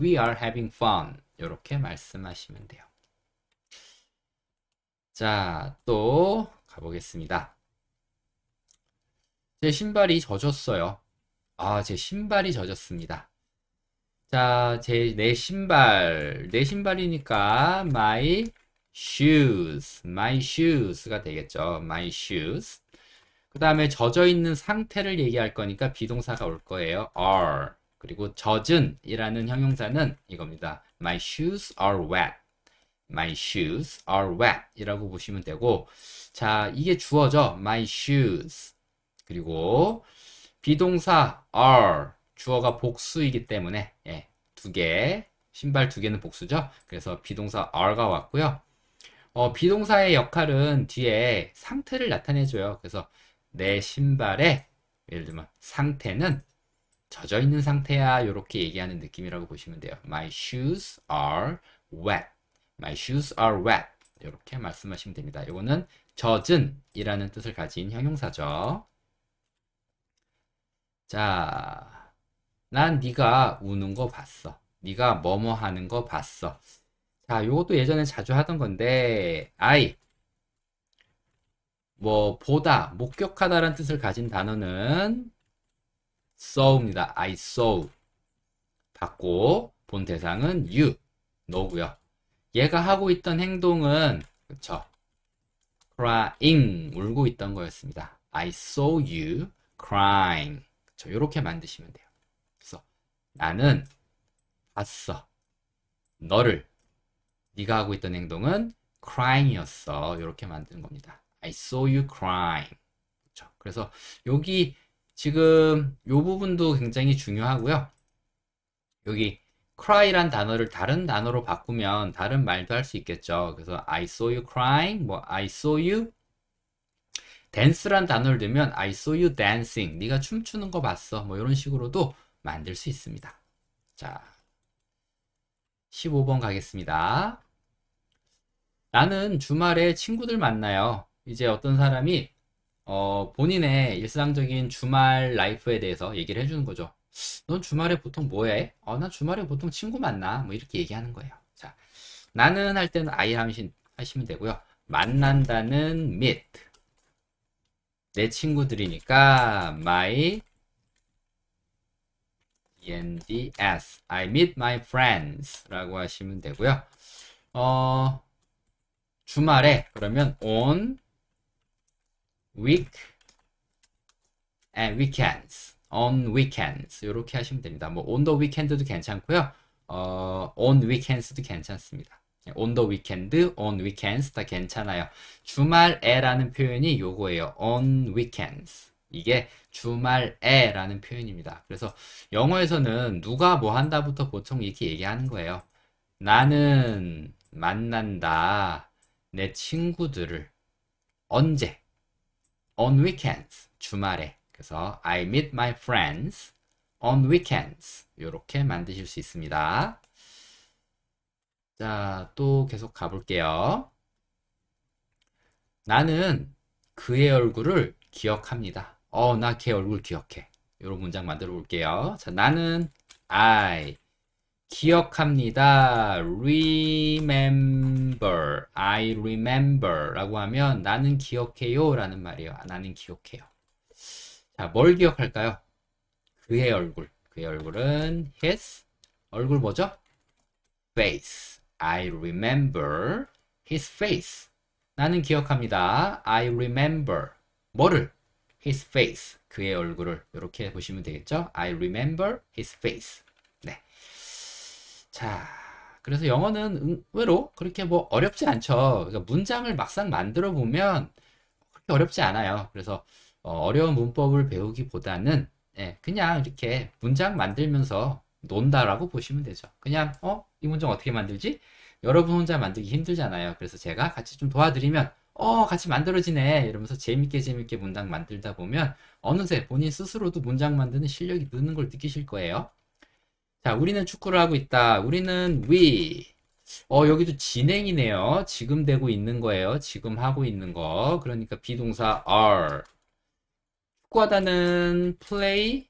we are having fun. 이렇게 말씀하시면 돼요. 자, 또 가보겠습니다. 제 신발이 젖었어요. 아, 제 신발이 젖었습니다. 자, 제 내 신발. 내 신발이니까 my shoes. my shoes가 되겠죠. my shoes. 그 다음에 젖어 있는 상태를 얘기할 거니까 비동사가 올 거예요. are. 그리고 젖은 이라는 형용사는 이겁니다. My shoes are wet. My shoes are wet 이라고 보시면 되고 자 이게 주어죠. My shoes 그리고 비동사 are 주어가 복수이기 때문에 예, 두 개, 신발 두 개는 복수죠. 그래서 비동사 are가 왔고요. 어, 비동사의 역할은 뒤에 상태를 나타내줘요. 그래서 내 신발의 예를 들면 상태는 젖어 있는 상태야 이렇게 얘기하는 느낌이라고 보시면 돼요. My shoes are wet. My shoes are wet. 이렇게 말씀하시면 됩니다. 이거는 젖은이라는 뜻을 가진 형용사죠. 자, 난 네가 우는 거 봤어. 네가 뭐뭐 하는 거 봤어. 자, 요것도 예전에 자주 하던 건데 아이 뭐 보다, 목격하다라는 뜻을 가진 단어는 saw입니다. I saw. 받고 본 대상은 you, 너고요. 얘가 하고 있던 행동은 그쵸? crying, 울고 있던 거였습니다. I saw you crying. 그쵸? 요렇게 만드시면 돼요. 나는 봤어. 너를. 네가 하고 있던 행동은 crying이었어. 이렇게 만드는 겁니다. I saw you crying. 그렇죠? 그래서 여기 지금 이 부분도 굉장히 중요하고요. 여기 cry란 단어를 다른 단어로 바꾸면 다른 말도 할 수 있겠죠. 그래서 I saw you crying, 뭐 I saw you dance란 단어를 넣으면 I saw you dancing, 네가 춤추는 거 봤어. 뭐 이런 식으로도 만들 수 있습니다. 자, 15번 가겠습니다. 나는 주말에 친구들 만나요. 이제 어떤 사람이 어, 본인의 일상적인 주말 라이프에 대해서 얘기를 해주는 거죠. 넌 주말에 보통 뭐 해? 어, 난 주말에 보통 친구 만나. 뭐 이렇게 얘기하는 거예요. 자, 나는 할 때는 I 하시, 하시면 되고요. 만난다는 meet. 내 친구들이니까 my ENDS. I meet my friends. 라고 하시면 되고요. 어, 주말에 그러면 on week and weekends. on weekends. 이렇게 하시면 됩니다. 뭐 on the weekend도 괜찮고요. 어, on weekends도 괜찮습니다. on the weekend, on weekends 다 괜찮아요. 주말에라는 표현이 요거예요. on weekends. 이게 주말에라는 표현입니다. 그래서 영어에서는 누가 뭐 한다부터 보통 이렇게 얘기하는 거예요. 나는 만난다. 내 친구들을 언제? On weekends. 주말에. 그래서 I meet my friends on weekends. 이렇게 만드실 수 있습니다. 자, 또 계속 가볼게요. 나는 그의 얼굴을 기억합니다. 어, 나 걔 얼굴 기억해. 이런 문장 만들어 볼게요. 자, 나는 I 기억합니다. remember. I remember 라고 하면 나는 기억해요 라는 말이에요. 아, 나는 기억해요. 자, 뭘 기억할까요? 그의 얼굴. 그의 얼굴은 his 얼굴 뭐죠? face. I remember his face. 나는 기억합니다. I remember. 뭐를? his face. 그의 얼굴을 이렇게 보시면 되겠죠. I remember his face. 네. 자, 그래서 영어는 의외로 그렇게 뭐 어렵지 않죠. 그러니까 문장을 막상 만들어 보면 그렇게 어렵지 않아요. 그래서 어, 어려운 문법을 배우기보다는 예, 그냥 이렇게 문장 만들면서 논다라고 보시면 되죠. 그냥 어? 이 문장 어떻게 만들지? 여러분 혼자 만들기 힘들잖아요. 그래서 제가 같이 좀 도와드리면 어, 같이 만들어지네. 이러면서 재밌게 재밌게 문장 만들다 보면 어느새 본인 스스로도 문장 만드는 실력이 느는 걸 느끼실 거예요. 자, 우리는 축구를 하고 있다. 우리는 we. 어, 여기도 진행이네요. 지금 되고 있는 거예요. 지금 하고 있는 거. 그러니까 비동사 are. 축구하다는 play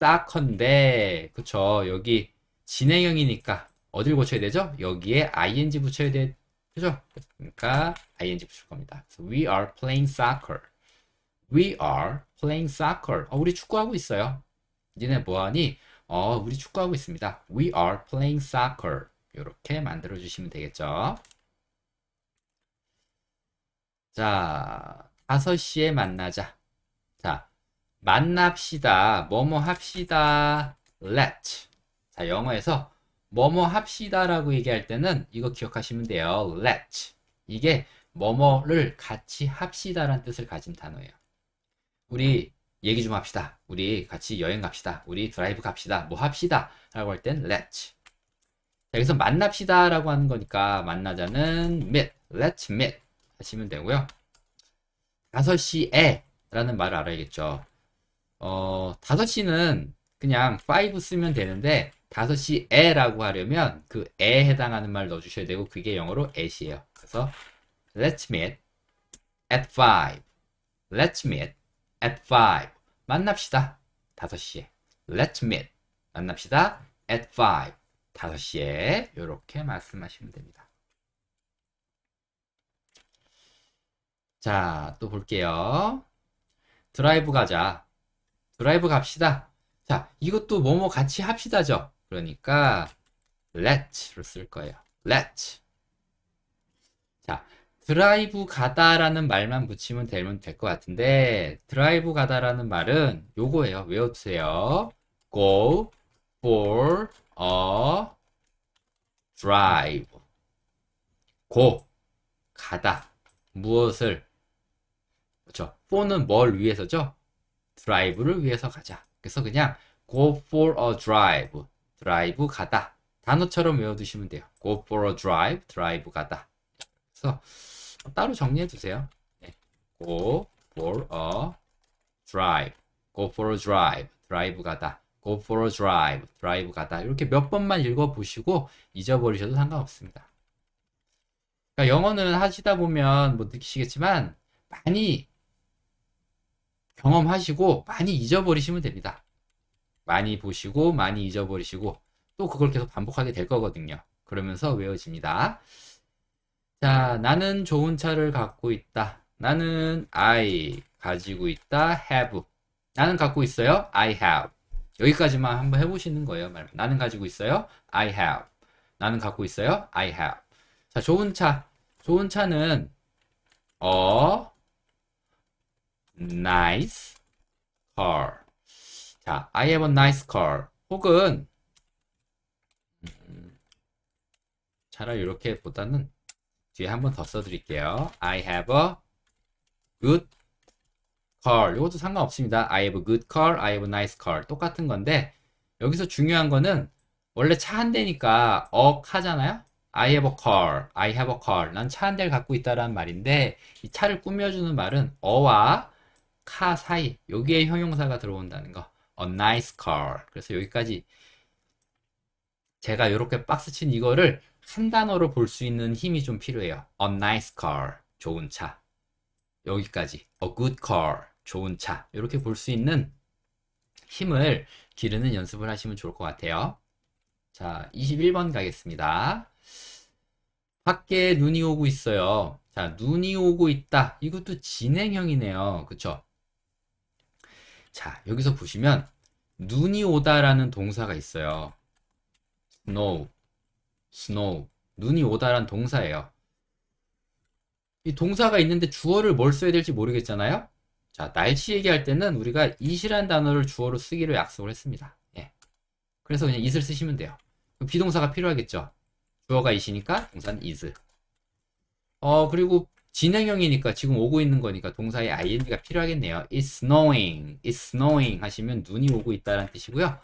s o 데 그쵸. 여기 진행형이니까 어딜 고쳐야 되죠? 여기에 ing 붙여야 돼. 그죠? 그러니까 ing 붙일 겁니다. we are playing soccer. We are playing soccer. 어, 우리 축구하고 있어요. 니네 뭐하니? 어, 우리 축구하고 있습니다. We are playing soccer. 이렇게 만들어 주시면 되겠죠. 자, 5시에 만나자. 자, 만납시다. 뭐뭐 합시다. Let. 자, 영어에서 뭐뭐 합시다라고 얘기할 때는 이거 기억하시면 돼요. Let. s 이게 뭐뭐를 같이 합시다라는 뜻을 가진 단어예요. 우리 얘기 좀 합시다. 우리 같이 여행 갑시다. 우리 드라이브 갑시다. 뭐 합시다. 라고 할 땐 let's. 자, 여기서 만납시다 라고 하는 거니까 만나자는 meet. let's meet 하시면 되고요. 5시에 라는 말을 알아야겠죠. 어, 5시는 그냥 5 쓰면 되는데 5시 에라고 하려면 그 에 해당하는 말 넣어주셔야 되고 그게 영어로 at이에요. 그래서 let's meet at 5. let's meet at 5. 만납시다. 5시에. let's meet. 만납시다. at 5. 5시에 이렇게 말씀하시면 됩니다. 자, 또 볼게요. 드라이브 가자. 드라이브 갑시다. 자, 이것도 뭐뭐 같이 합시다죠. 그러니까 let로 쓸 거예요. let. 자, 드라이브 가다라는 말만 붙이면 되면 될 것 같은데 드라이브 가다라는 말은 요거예요. 외워두세요. go for a drive. go 가다 무엇을 그렇죠. for는 뭘 위해서죠? 드라이브를 위해서 가자. 그래서 그냥 go for a drive 드라이브 가다. 단어처럼 외워두시면 돼요. Go for a drive, 드라이브 가다. 그래서 따로 정리해두세요. 네. Go for a drive, go for a drive, 드라이브 가다. go for a drive, 드라이브 가다. 이렇게 몇 번만 읽어보시고 잊어버리셔도 상관없습니다. 그러니까 영어는 하시다 보면 뭐 느끼시겠지만 많이 경험하시고 많이 잊어버리시면 됩니다. 많이 보시고 많이 잊어버리시고 또 그걸 계속 반복하게 될 거거든요. 그러면서 외워집니다. 자, 나는 좋은 차를 갖고 있다. 나는 I 가지고 있다. have. 나는 갖고 있어요. I have. 여기까지만 한번 해보시는 거예요. 나는 가지고 있어요. I have. 나는 갖고 있어요. I have. 자, 좋은 차. 좋은 차는 a nice car. 자, I have a nice car. 혹은 음, 차라리 이렇게 보다는 뒤에 한 번 더 써드릴게요. I have a good car. 이것도 상관없습니다. I have a good car. I have a nice car. 똑같은 건데 여기서 중요한 거는 원래 차 한 대니까 억 하잖아요. I have a car. I have a car. 난 차 한 대를 갖고 있다라는 말인데 이 차를 꾸며주는 말은 어와 카 사이 여기에 형용사가 들어온다는 거. a nice car. 그래서 여기까지 제가 이렇게 박스 친 이거를 한 단어로 볼 수 있는 힘이 좀 필요해요. a nice car. 좋은 차. 여기까지 a good car. 좋은 차. 이렇게 볼 수 있는 힘을 기르는 연습을 하시면 좋을 것 같아요. 자, 21번 가겠습니다. 밖에 눈이 오고 있어요. 자, 눈이 오고 있다. 이것도 진행형이네요. 그쵸? 자, 여기서 보시면 눈이 오다라는 동사가 있어요. snow, snow. 눈이 오다란 동사예요. 이 동사가 있는데 주어를 뭘 써야 될지 모르겠잖아요. 자, 날씨 얘기할 때는 우리가 이시란 단어를 주어로 쓰기로 약속을 했습니다. 예. 그래서 그냥 이슬 쓰시면 돼요. 비동사가 필요하겠죠. 주어가 이시니까 동사는 is. 어, 그리고 진행형이니까 지금 오고 있는 거니까 동사의 ing가 필요하겠네요. It's snowing. It's snowing 하시면 눈이 오고 있다라는 뜻이고요.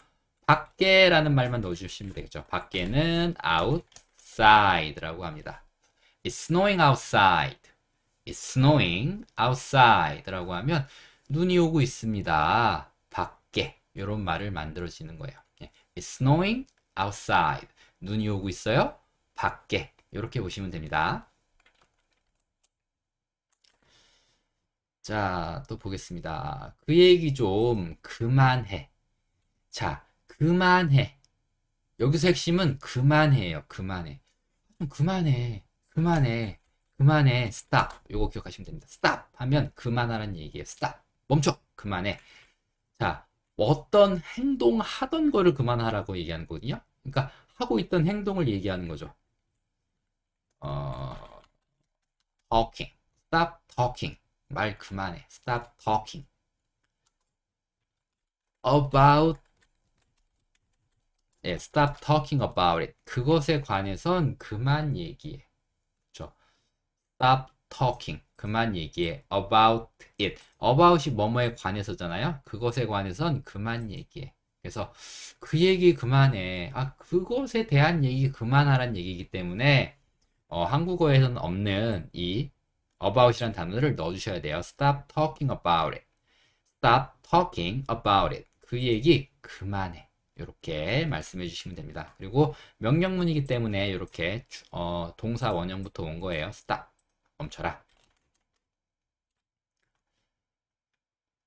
밖에라는 말만 넣어주시면 되겠죠. 밖에는 outside라고 합니다. It's snowing outside. It's snowing outside라고 하면 눈이 오고 있습니다. 밖에 이런 말을 만들어지는 거예요. 예. It's snowing outside. 눈이 오고 있어요. 밖에 이렇게 보시면 됩니다. 자, 또 보겠습니다. 그 얘기 좀 그만해. 자, 그만해. 여기서 핵심은 그만해요. 그만해. 그만해. 그만해. 그만해. 스탑. 요거 기억하시면 됩니다. 스탑. 하면 그만하라는 얘기예요. 스탑. 멈춰. 그만해. 자, 어떤 행동 하던 거를 그만하라고 얘기하는 거거든요. 그러니까 하고 있던 행동을 얘기하는 거죠. 어, talking. stop talking. 말 그만해. Stop talking. About 예, stop talking about it. 그것에 관해선 그만 얘기해. 그렇죠? Stop talking. 그만 얘기해. About it. About이 뭐뭐에 관해서잖아요. 그것에 관해선 그만 얘기해. 그래서 그 얘기 그만해. 아, 그것에 대한 얘기 그만하란 얘기이기 때문에 어, 한국어에서는 없는 이 about이란 단어를 넣어주셔야 돼요. Stop talking about it. Stop talking about it. 그 얘기 그만해. 이렇게 말씀해 주시면 됩니다. 그리고 명령문이기 때문에 이렇게 어, 동사 원형부터 온 거예요. Stop. 멈춰라.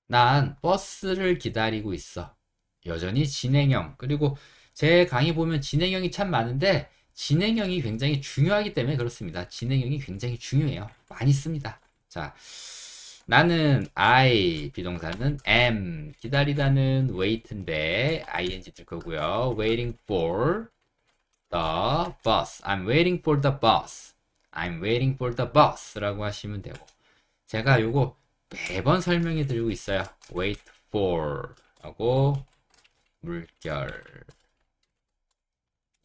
난 버스를 기다리고 있어. 여전히 진행형. 그리고 제 강의 보면 진행형이 참 많은데 진행형이 굉장히 중요하기 때문에 그렇습니다. 진행형이 굉장히 중요해요. 많이 씁니다. 자, 나는 I 비동사는 am 기다리다는 wait인데 ing 들 거고요. waiting for the bus. I'm waiting for the bus. I'm waiting for the bus라고 하시면 되고 제가 요거 매번 설명해 드리고 있어요. wait for 하고 물결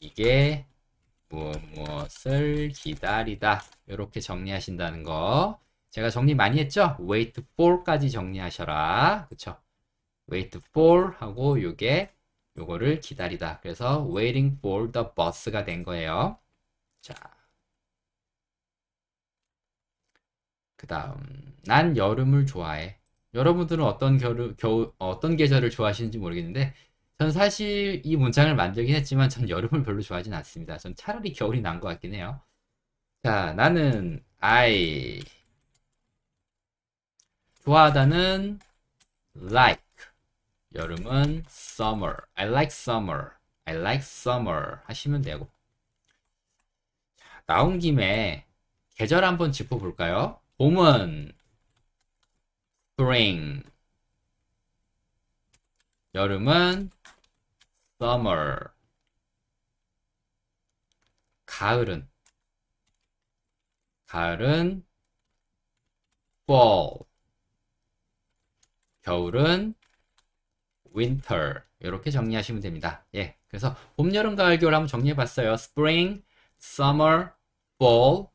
이게 무엇 무엇을 기다리다 이렇게 정리하신다는 거 제가 정리 많이 했죠? wait for까지 정리하셔라 그쵸? wait for 하고 요게 요거를 기다리다 그래서 waiting for the bus가 된 거예요 자, 그 다음 난 여름을 좋아해 여러분들은 어떤 겨울, 겨울 어떤 계절을 좋아하시는지 모르겠는데 전 사실 이 문장을 만들긴 했지만 전 여름을 별로 좋아하진 않습니다. 전 차라리 겨울이 난 것 같긴 해요. 자, 나는 I 좋아하다는 like 여름은 summer. I like summer. I like summer 하시면 되고 자, 나온 김에 계절 한번 짚어볼까요? 봄은 spring 여름은 summer. 가을은 가을은 fall. 겨울은 winter. 이렇게 정리하시면 됩니다. 예. 그래서 봄, 여름, 가을, 겨울 한번 정리해 봤어요. spring, summer, fall,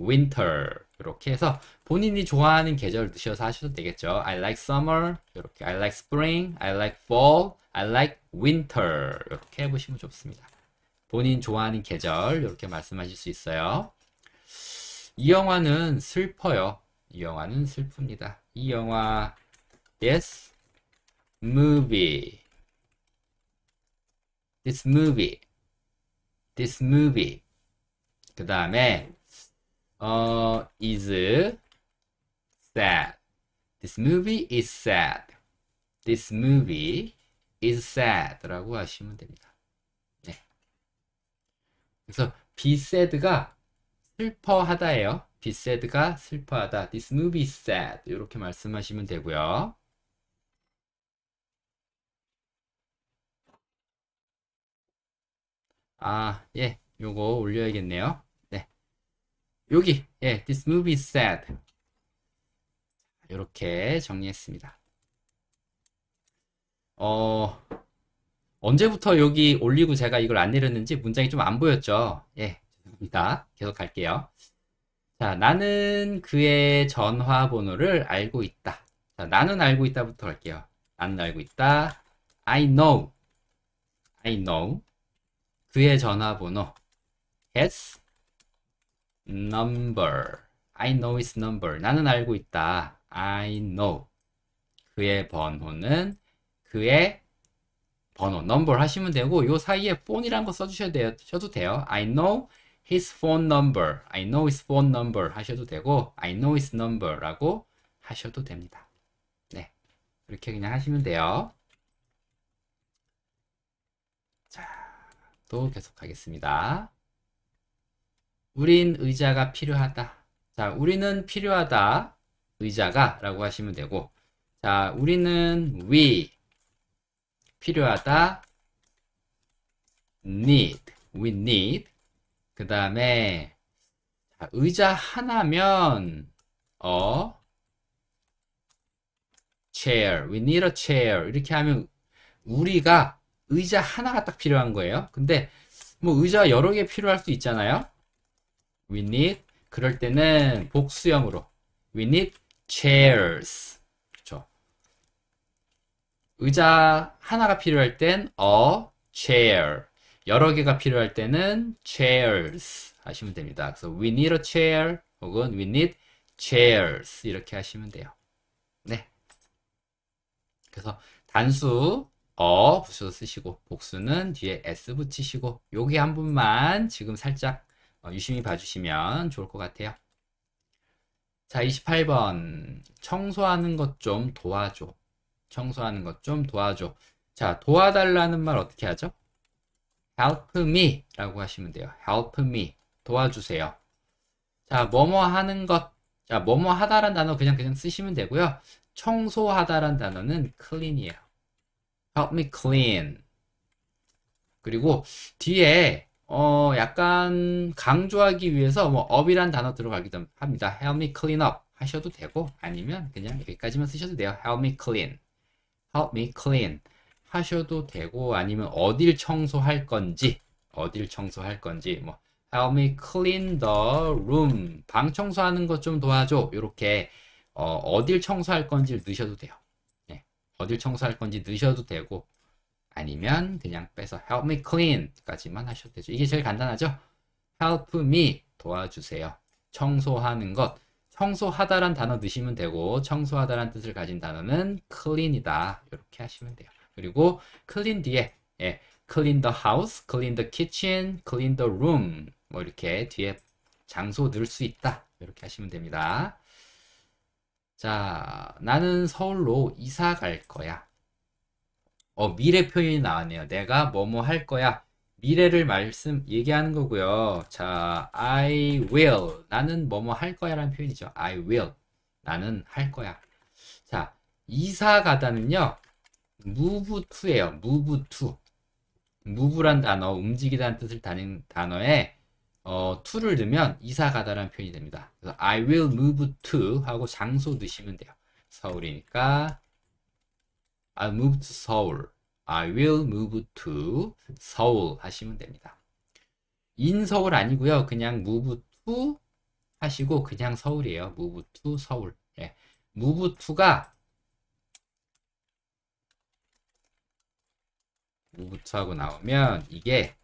winter. 이렇게 해서 본인이 좋아하는 계절을 드셔서 하셔도 되겠죠. I like summer, 이렇게 I like spring, I like fall, I like winter 이렇게 해보시면 좋습니다. 본인 좋아하는 계절 이렇게 말씀하실 수 있어요. 이 영화는 슬퍼요. 이 영화는 슬픕니다. 이 영화 This movie This movie This movie 그 다음에 어, is sad. This movie is sad. This movie is sad라고 하시면 됩니다. 네. 그래서 be sad가 슬퍼하다예요. be sad가 슬퍼하다. This movie is sad. 이렇게 말씀하시면 되고요. 아, 예. 요거 올려야겠네요. 여기 예, this movie s sad 이렇게 정리했습니다. 어 언제부터 여기 올리고 제가 이걸 안 내렸는지 문장이 좀 안 보였죠. 예, 죄송합니다. 계속 갈게요. 자, 나는 그의 전화번호를 알고 있다. 자, 나는 알고 있다부터 할게요. 나는 알고 있다. I know. I know. 그의 전화번호. Yes. number. I know his number. 나는 알고 있다. I know. 그의 번호는 그의 번호, number 하시면 되고 요 사이에 phone이란 거 써주셔도 돼요. 셔도 돼요. I know his phone number. I know his phone number 하셔도 되고 I know his number라고 하셔도 됩니다. 네, 이렇게 그냥 하시면 돼요. 자, 또 계속하겠습니다. 우린 의자가 필요하다. 자, 우리는 필요하다. 의자가 라고 하시면 되고, 자, 우리는 we 필요하다. need. we need. 그 다음에 의자 하나면 어 chair. we need a chair. 이렇게 하면 우리가 의자 하나가 딱 필요한 거예요. 근데 뭐 의자 여러 개 필요할 수 있잖아요. we need 그럴 때는 복수형으로 we need chairs 그렇죠. 의자 하나가 필요할 땐 a chair 여러 개가 필요할 때는 chairs 하시면 됩니다. 그래서 we need a chair 혹은 we need chairs 이렇게 하시면 돼요. 네. 그래서 단수 어 붙여서 쓰시고 복수는 뒤에 s 붙이시고 여기 한 분만 지금 살짝 어, 유심히 봐주시면 좋을 것 같아요. 자, 28번. 청소하는 것 좀 도와줘. 청소하는 것 좀 도와줘. 자, 도와달라는 말 어떻게 하죠? help me 라고 하시면 돼요. help me. 도와주세요. 자, 뭐뭐 하는 것. 자, 뭐뭐 하다란 단어 그냥 그냥 쓰시면 되고요. 청소하다란 단어는 clean이에요. help me clean. 그리고 뒤에 어, 약간 강조하기 위해서 뭐 업이란 단어 들어가기도 합니다. Help me clean up 하셔도 되고 아니면 그냥 여기까지만 쓰셔도 돼요. Help me clean. Help me clean 하셔도 되고 아니면 어딜 청소할 건지 어딜 청소할 건지 뭐 Help me clean the room. 방 청소하는 것 좀 도와줘. 이렇게 어, 어딜 청소할 건지를 넣으셔도 돼요. 네. 어딜 청소할 건지 넣으셔도 되고 아니면 그냥 빼서 help me clean 까지만 하셔도 되죠. 이게 제일 간단하죠? help me 도와주세요. 청소하는 것. 청소하다란 단어 넣으시면 되고 청소하다란 뜻을 가진 단어는 clean이다. 이렇게 하시면 돼요. 그리고 clean 뒤에 예, clean the house, clean the kitchen, clean the room 뭐 이렇게 뒤에 장소 넣을 수 있다. 이렇게 하시면 됩니다. 자, 나는 서울로 이사 갈 거야. 어, 미래 표현이 나왔네요. 내가 뭐뭐 할 거야. 미래를 말씀 얘기하는 거고요. 자, I will. 나는 뭐뭐 할 거야라는 표현이죠. I will. 나는 할 거야. 자, 이사 가다는요. move to예요. move to. move란 단어, 움직이다는 뜻을 다닌 단어에 어, to를 넣으면 이사 가다라는 표현이 됩니다. 그래서 I will move to 하고 장소 넣으시면 돼요. 서울이니까 I moved to Seoul. I will move to Seoul 하시면 됩니다. 인 서울 아니고요. 그냥 move to 하시고 그냥 서울이에요. move to 서울. 예. move to가 move to 하고 나오면 이게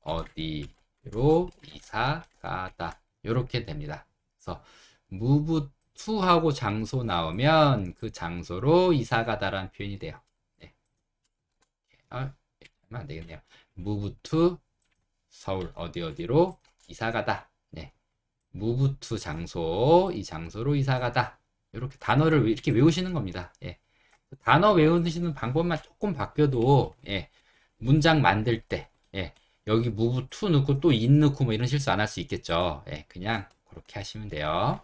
어디로 이사 가다 이렇게 됩니다. 그래서 move 투하고 장소 나오면 그 장소로 이사가다라는 표현이 돼요. 네. 아, 안 되겠네요. move to 서울 어디 어디로 이사가다. 네. move to 장소 이 장소로 이사가다. 이렇게 단어를 이렇게 외우시는 겁니다. 예. 단어 외우시는 방법만 조금 바뀌어도 예. 문장 만들 때 예. 여기 move to 넣고 또 in 넣고 뭐 이런 실수 안 할 수 있겠죠. 예. 그냥 그렇게 하시면 돼요.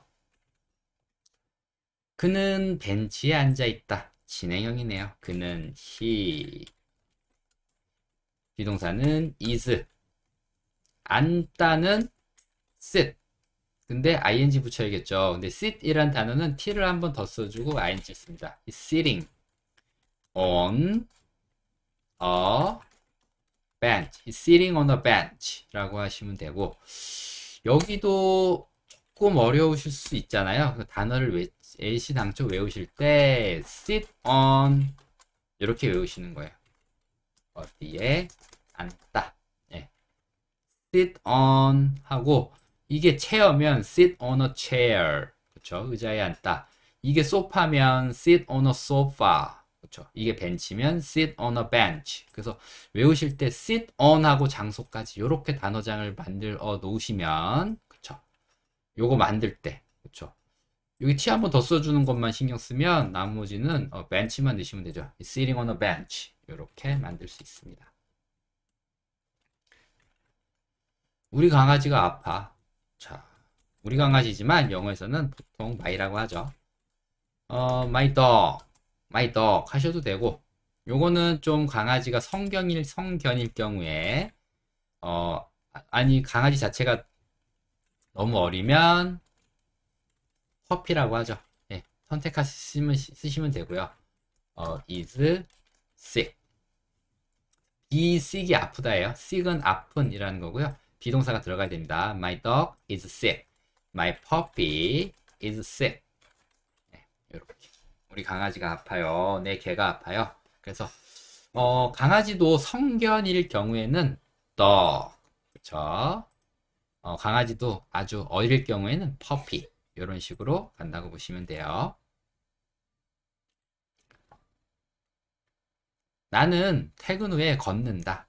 그는 벤치에 앉아있다. 진행형이네요. 그는 he. 비동사는 is. 앉다는 sit. 근데 ing 붙여야겠죠. 근데 sit이란 단어는 t를 한번 더 써주고 ing 씁니다. sitting on a bench. sitting on a bench라고 하시면 되고 여기도 조금 어려우실 수 있잖아요. 그 단어를 외, AC 당초 외우실 때 sit on 이렇게 외우시는 거예요. 어디에 앉다. 예. sit on 하고 이게 체어면 sit on a chair. 그렇죠? 의자에 앉다. 이게 소파면 sit on a sofa. 그렇죠? 이게 벤치면 sit on a bench. 그래서 외우실 때 sit on 하고 장소까지 이렇게 단어장을 만들어 놓으시면 그렇죠? 요거 만들 때 여기 티한번 더 써주는 것만 신경 쓰면 나머지는 어, 벤치만 넣으시면 되죠. sitting on a bench 이렇게 만들 수 있습니다. 우리 강아지가 아파. 자, 우리 강아지지만 영어에서는 보통 my라고 하죠. 어, my dog, my dog 하셔도 되고 요거는 좀 강아지가 성견일 성견일 경우에 어 아, 아니 강아지 자체가 너무 어리면 커피라고 하죠. 네, 예, 선택하시면 쓰시면 되고요. 어, is sick. 이 sick이 아프다예요. sick은 아픈이라는 거고요. 비동사가 들어가야 됩니다. My dog is sick. My puppy is sick. 네, 이렇게 우리 강아지가 아파요. 내 개가 아파요. 그래서 어, 강아지도 성견일 경우에는 dog. 그렇죠? 어, 강아지도 아주 어릴 경우에는 puppy. 이런 식으로 간다고 보시면 돼요. 나는 퇴근 후에 걷는다.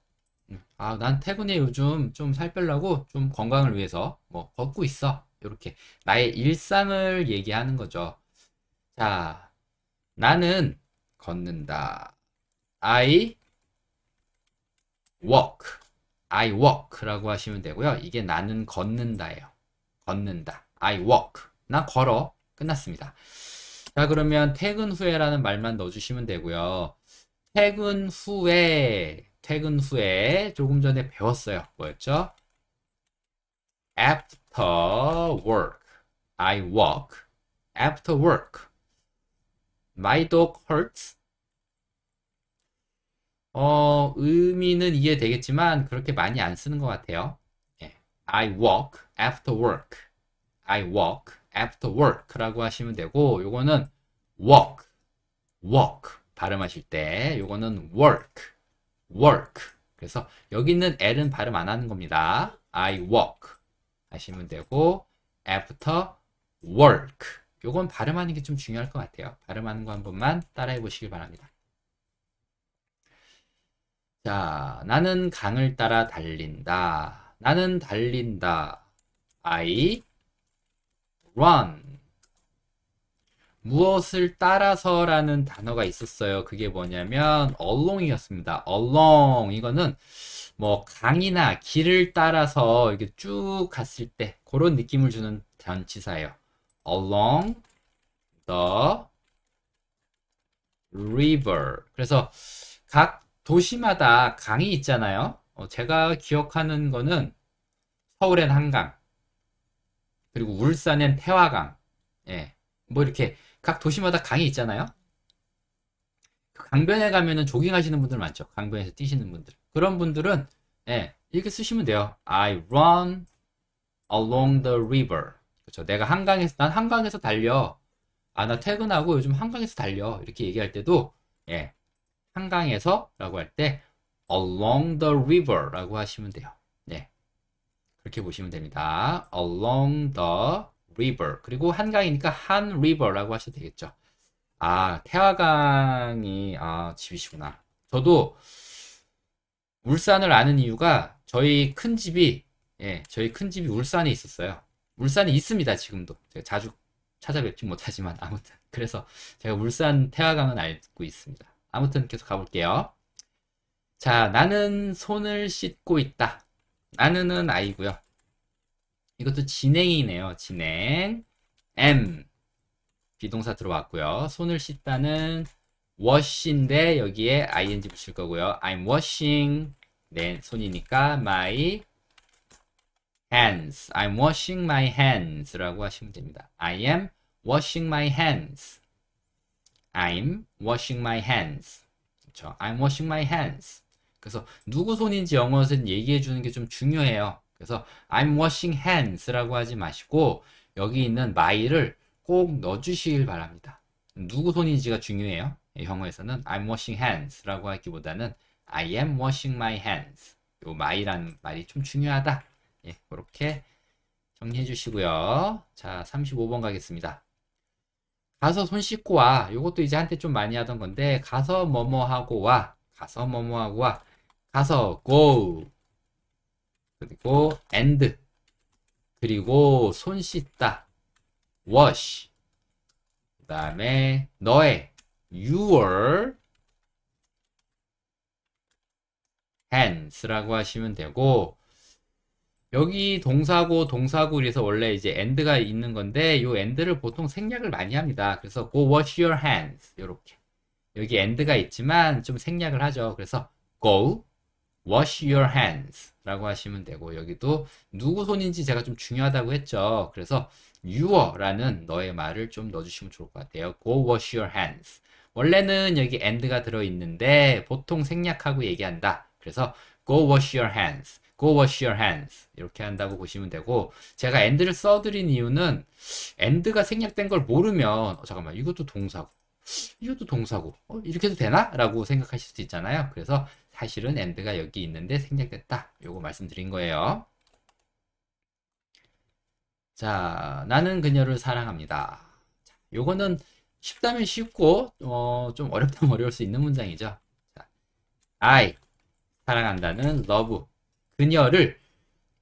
아, 난 퇴근 후에 요즘 좀 살 빼려고 좀 건강을 위해서 뭐 걷고 있어. 이렇게 나의 일상을 얘기하는 거죠. 자, 나는 걷는다. I walk. I walk라고 하시면 되고요. 이게 나는 걷는다예요. 걷는다. I walk. 난 걸어. 끝났습니다. 자 그러면 퇴근 후에라는 말만 넣어주시면 되고요. 퇴근 후에 퇴근 후에 조금 전에 배웠어요. 뭐였죠? After work, I walk. After work, my dog hurts. 어, 의미는 이해되겠지만 그렇게 많이 안 쓰는 것 같아요. 예. I walk after work. I walk after work라고 하시면 되고 요거는 walk, walk 발음하실 때 요거는 work, work 그래서 여기 있는 L은 발음 안 하는 겁니다. I walk 하시면 되고 after work 요건 발음하는 게 좀 중요할 것 같아요. 발음하는 거 한 번만 따라해 보시길 바랍니다. 자, 나는 강을 따라 달린다. 나는 달린다. I run 무엇을 따라서라는 단어가 있었어요. 그게 뭐냐면 along이었습니다. along 이거는 뭐 강이나 길을 따라서 이렇게 쭉 갔을 때 그런 느낌을 주는 전치사예요. along the river. 그래서 각 도시마다 강이 있잖아요. 어, 제가 기억하는 거는 서울엔 한강, 그리고 울산엔 태화강, 예, 뭐 이렇게 각 도시마다 강이 있잖아요. 그 강변에 가면은 조깅하시는 분들 많죠. 강변에서 뛰시는 분들. 그런 분들은 예, 이렇게 쓰시면 돼요. I run along the river. 그렇죠. 내가 한강에서 난 한강에서 달려. 아, 나 퇴근하고 요즘 한강에서 달려. 이렇게 얘기할 때도 예, 한강에서라고 할 때 along the river라고 하시면 돼요. 이렇게 보시면 됩니다. along the river 그리고 한강이니까 한 river라고 하셔도 되겠죠. 아 태화강이 아 집이시구나. 저도 울산을 아는 이유가 저희 큰 집이 예 저희 큰 집이 울산에 있었어요. 울산에 있습니다 지금도 제가 자주 찾아뵙지 못하지만 아무튼 그래서 제가 울산 태화강은 알고 있습니다. 아무튼 계속 가볼게요. 자, 나는 손을 씻고 있다. 나는은 I고요. 이것도 진행이네요. 진행. M. 비동사 들어왔고요. 손을 씻다는 wash인데 여기에 ing 붙일 거고요. I'm washing 내 손이니까 my hands. I'm washing my hands라고 하시면 됩니다. I am washing my hands. I'm washing my hands. 그렇죠? I'm washing my hands. 그래서 누구 손인지 영어에서 는 얘기해 주는 게 좀 중요해요. 그래서 I'm washing hands라고 하지 마시고 여기 있는 my를 꼭 넣어주시길 바랍니다. 누구 손인지가 중요해요. 예, 영어에서는 I'm washing hands라고 하기보다는 I am washing my hands. 이 my라는 말이 좀 중요하다. 예, 그렇게 정리해 주시고요. 자, 35번 가겠습니다. 가서 손 씻고 와. 이것도 이제 한때 좀 많이 하던 건데 가서 뭐뭐 하고 와. 가서 뭐뭐 하고 와. 가서 go 그리고 and 그리고 손 씻다 wash 그 다음에 너의 your hands라고 하시면 되고 여기 동사고 동사고 그래서 원래 이제 end가 있는 건데 요 end를 보통 생략을 많이 합니다. 그래서 go wash your hands 이렇게 여기 end가 있지만 좀 생략을 하죠. 그래서 go wash your hands 라고 하시면 되고 여기도 누구 손인지 제가 좀 중요하다고 했죠. 그래서 your 라는 너의 말을 좀 넣어주시면 좋을 것 같아요. go wash your hands 원래는 여기 and가 들어있는데 보통 생략하고 얘기한다. 그래서 go wash your hands go wash your hands 이렇게 한다고 보시면 되고 제가 and를 써드린 이유는 and가 생략된 걸 모르면 어, 잠깐만 이것도 동사고 이것도 동사고 어, 이렇게 해도 되나? 라고 생각하실 수 있잖아요. 그래서 사실은 엔드가 여기 있는데 생략됐다. 요거 말씀드린 거예요. 자, 나는 그녀를 사랑합니다. 자, 요거는 쉽다면 쉽고 어, 좀 어렵다면 (laughs) 어려울 수 있는 문장이죠. 자, I 사랑한다는 love 그녀를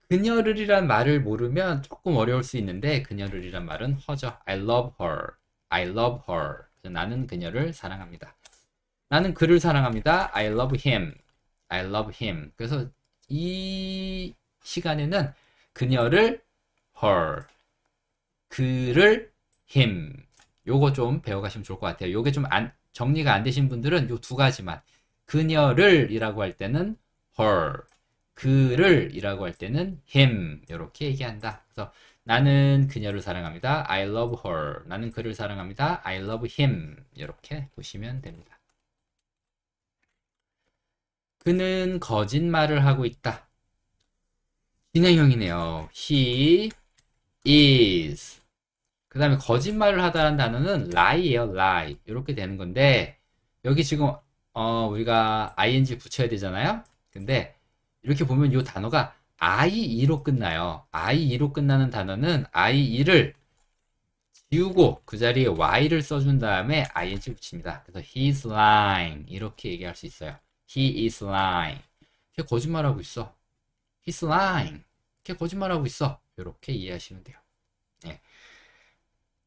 그녀를이란 말을 모르면 조금 어려울 수 있는데 그녀를이란 말은 허죠. I love her. I love her. 나는 그녀를 사랑합니다. 나는 그를 사랑합니다. I love him. I love him. 그래서 이 시간에는 그녀를 her, 그를 him. 요거 좀 배워가시면 좋을 것 같아요. 요게 좀 안, 정리가 안 되신 분들은 요 두 가지만. 그녀를 이라고 할 때는 her, 그를 이라고 할 때는 him. 요렇게 얘기한다. 그래서 나는 그녀를 사랑합니다. I love her. 나는 그를 사랑합니다. I love him. 이렇게 보시면 됩니다. 그는 거짓말을 하고 있다. 진행형이네요. He is. 그 다음에 거짓말을 하다는 단어는 lie예요. lie. 이렇게 되는 건데 여기 지금 어, 우리가 ing 붙여야 되잖아요. 근데 이렇게 보면 이 단어가 IE로 끝나요. IE로 끝나는 단어는 IE를 지우고 그 자리에 Y를 써준 다음에 ING 붙입니다. 그래서 he's lying 이렇게 얘기할 수 있어요. He is lying. 걔 거짓말하고 있어. He's lying. 걔 거짓말하고 있어. 이렇게 이해하시면 돼요. 네.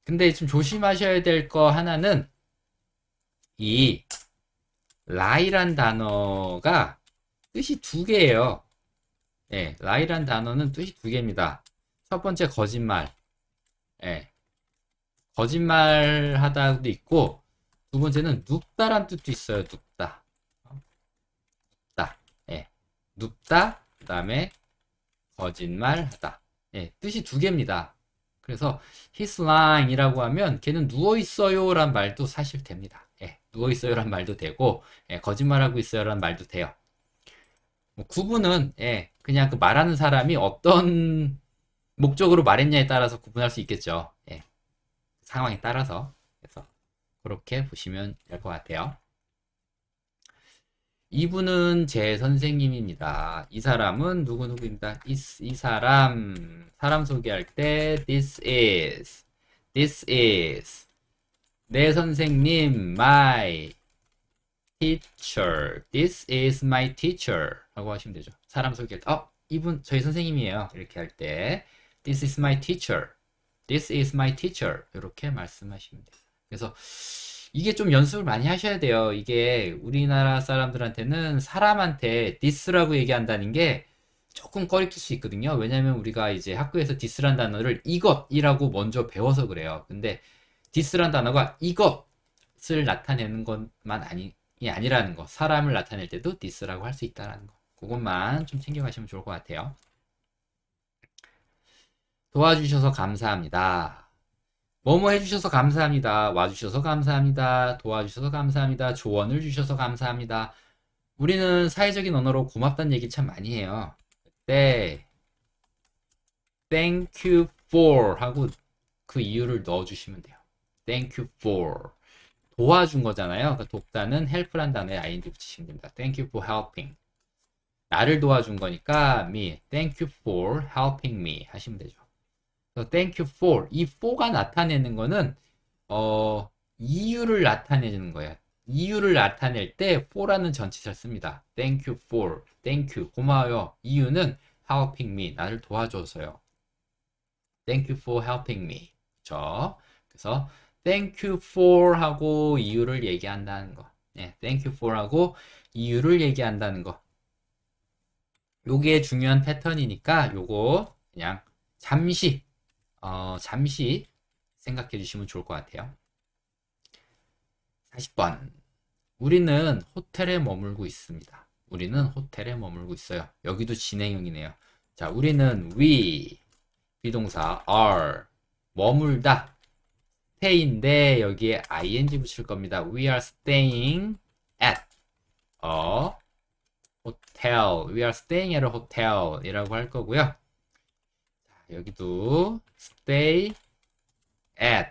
근데 좀 조심하셔야 될 거 하나는 이 lie란 단어가 뜻이 두 개예요. 네, 예, lie란 단어는 뜻이 두 개입니다. 첫 번째 거짓말. 네. 거짓말하다도 있고 두 번째는 눕다란 뜻도 있어요. 눕 눕다, 그 다음에 거짓말하다. 예, 뜻이 두 개입니다. 그래서 he's lying이라고 하면 걔는 누워 있어요란 말도 사실 됩니다. 예, 누워 있어요란 말도 되고 예, 거짓말하고 있어요란 말도 돼요. 뭐 구분은 예, 그냥 그 말하는 사람이 어떤 목적으로 말했냐에 따라서 구분할 수 있겠죠. 예, 상황에 따라서 그래서 그렇게 보시면 될 것 같아요. 이분은 제 선생님입니다. 이 사람은 누구누구입니다. 이, 이 사람 사람 소개할 때 this is this is 내 선생님 my teacher this is my teacher 라고 하시면 되죠. 사람 소개할 때 어, 이분 저희 선생님이에요. 이렇게 할 때 this is my teacher this is my teacher 이렇게 말씀하시면 돼요. 그래서 이게 좀 연습을 많이 하셔야 돼요. 이게 우리나라 사람들한테는 사람한테 디스라고 얘기한다는 게 조금 꺼리킬수 있거든요. 왜냐면 우리가 이제 학교에서 디스란 단어를 이것이라고 먼저 배워서 그래요. 근데 디스란 단어가 이것을 나타내는 것만 아니, 아니라는 거. 사람을 나타낼 때도 디스라고 할 수 있다라는 거. 그것만 좀 챙겨가시면 좋을 것 같아요. 도와주셔서 감사합니다. 뭐뭐 해주셔서 감사합니다. 와주셔서 감사합니다. 도와주셔서 감사합니다. 조언을 주셔서 감사합니다. 우리는 사회적인 언어로 고맙다는 얘기 참 많이 해요. 그때 네. thank you for 하고 그 이유를 넣어주시면 돼요. thank you for 도와준 거잖아요. 그 독자는 help란 단어에 ing 붙이시면 됩니다. thank you for helping 나를 도와준 거니까 me thank you for helping me 하시면 되죠. 그래서 thank you for 이 for가 나타내는 거는 어 이유를 나타내는 거예요. 이유를 나타낼 때 for라는 전치사를 씁니다. Thank you for, thank you 고마워요. 이유는 helping me 나를 도와줘서요. Thank you for helping me. 그렇 그래서 thank you for 하고 이유를 얘기한다는 거. 네, thank you for 하고 이유를 얘기한다는 거. 요게 중요한 패턴이니까 요거 그냥 잠시 어, 잠시 생각해 주시면 좋을 것 같아요. 40번. 우리는 호텔에 머물고 있습니다. 우리는 호텔에 머물고 있어요. 여기도 진행형이네요. 자, 우리는 we, 비동사 are, 머물다, stay인데 여기에 ing 붙일 겁니다. We are staying at a hotel. We are staying at a hotel이라고 할 거고요. 여기도 stay at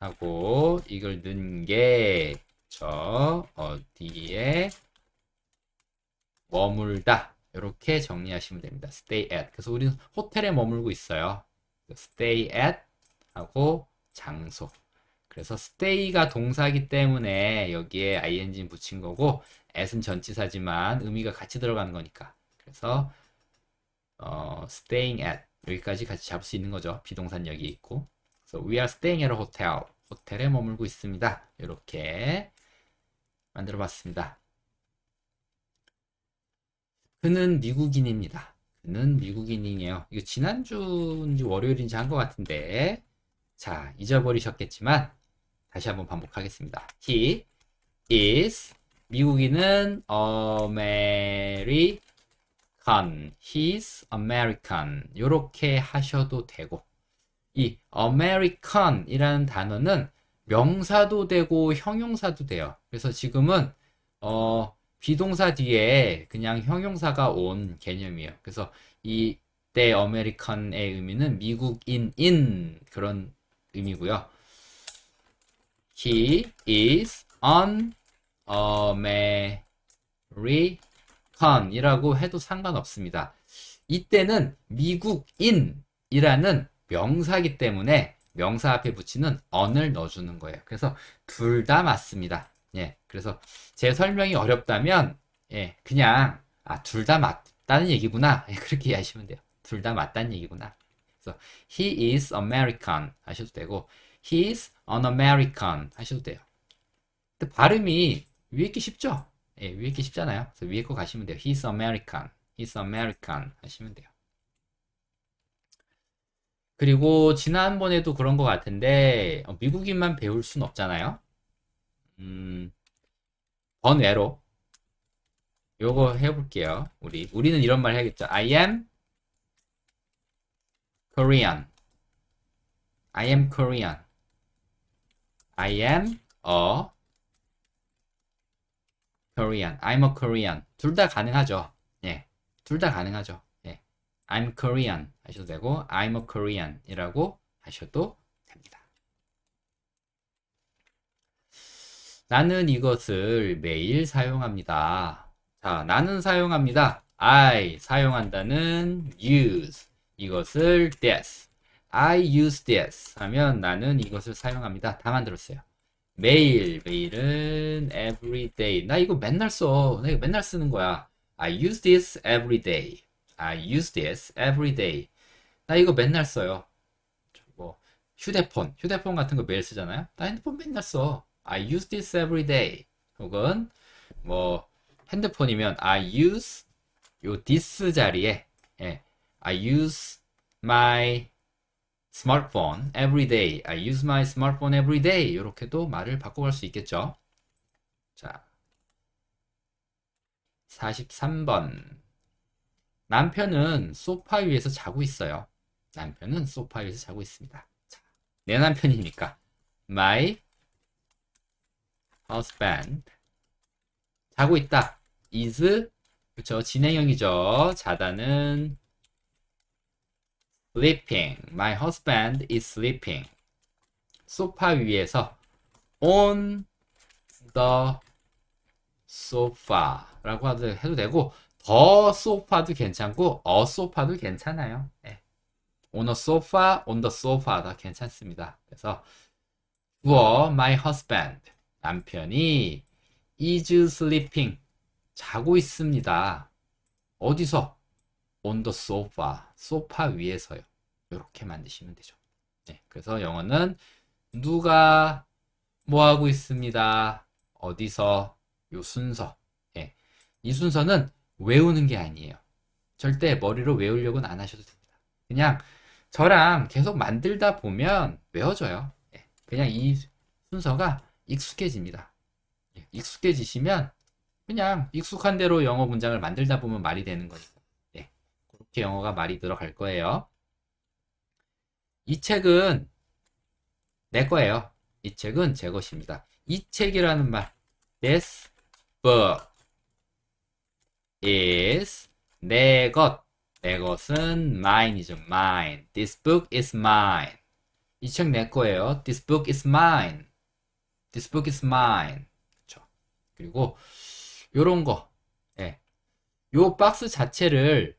하고 이걸 넣은 게저 어디에 머물다 이렇게 정리하시면 됩니다. stay at 그래서 우리는 호텔에 머물고 있어요. stay at 하고 장소 그래서 stay가 동사기 때문에 여기에 ing 붙인 거고 at은 전치사지만 의미가 같이 들어가는 거니까 그래서 어, staying at 여기까지 같이 잡을 수 있는 거죠. 비동산역이 있고. So we are staying at a hotel. 호텔에 머물고 있습니다. 이렇게 만들어 봤습니다. 그는 미국인입니다. 그는 미국인이에요. 이거 지난주인지 월요일인지 한 것 같은데. 자, 잊어버리셨겠지만 다시 한번 반복하겠습니다. He is 미국인은 American American, he's American 이렇게 하셔도 되고 이 American이라는 단어는 명사도 되고 형용사도 돼요. 그래서 지금은 어, 비동사 뒤에 그냥 형용사가 온 개념이에요. 그래서 이 때 American의 의미는 미국인인 그런 의미고요. He is an American. 턴이라고 해도 상관없습니다. 이때는 미국인이라는 명사기 때문에 명사 앞에 붙이는 언을 넣어주는 거예요. 그래서 둘 다 맞습니다. 예, 그래서 제 설명이 어렵다면 예, 그냥 아, 둘 다 맞다는 얘기구나. 예, 그렇게 이해하시면 돼요. 둘 다 맞다는 얘기구나. 그래서 he is American 하셔도 되고 he is an American 하셔도 돼요. 근데 발음이 위에 게 쉽죠? 예, 위에 게 쉽잖아요. 그래서 위에 거 가시면 돼요. He's American. He's American 하시면 돼요. 그리고 지난번에도 그런 것 같은데 어, 미국인만 배울 순 없잖아요. 음, 번외로 요거 해볼게요. 우리 우리는 이런 말 해야겠죠. I am Korean. I am Korean. I am a Korean, I'm a Korean 둘 다 가능하죠. 예, 둘다 가능하죠. 예, I'm Korean 하셔도 되고 I'm a Korean이라고 하셔도 됩니다. 나는 이것을 매일 사용합니다. 자, 나는 사용합니다. I 사용한다는 use 이것을 this I use this 하면 나는 이것을 사용합니다. 다 만들었어요. 매일 매일은 every day 나 이거 맨날 써나 이거 맨날 쓰는 거야 I use this every day I use this every day 나 이거 맨날 써요 뭐 휴대폰 휴대폰 같은 거 매일 쓰잖아요 나 핸드폰 맨날 써 I use this every day 혹은 뭐 핸드폰이면 I use 요 this 자리에 예, I use my smartphone every day. I use my smartphone every day. 이렇게도 말을 바꿔갈 수 있겠죠. 자, 43번. 남편은 소파 위에서 자고 있어요. 남편은 소파 위에서 자고 있습니다. 자, 내 남편이니까. My husband. 자고 있다. is 그쵸 진행형이죠. 자다는 sleeping. My husband is sleeping. 소파 위에서 on the sofa라고 해도 되고 더소파도 괜찮고 어소파도 괜찮아요. 네. on a sofa, on the sofa 다 괜찮습니다. 그래서 주어 my husband 남편이 is sleeping 자고 있습니다. 어디서 on the sofa, 소파 위에서요. 이렇게 만드시면 되죠. 네, 그래서 영어는 누가 뭐 하고 있습니다. 어디서 요 순서. 네, 이 순서는 외우는 게 아니에요. 절대 머리로 외우려고는 안 하셔도 됩니다. 그냥 저랑 계속 만들다 보면 외워져요. 네, 그냥 이 순서가 익숙해집니다. 예, 익숙해지시면 그냥 익숙한 대로 영어 문장을 만들다 보면 말이 되는 거니까. 이렇게 그 영어가 말이 들어갈 거예요. 이 책은 내 거예요. 이 책은 제 것입니다. 이 책이라는 말, this book is 내 것. 내 것은 mine이죠. mine. This book is mine. 이 책 내 거예요. This book is mine. This book is mine. 그렇 그리고 요런 거. 예. 요 박스 자체를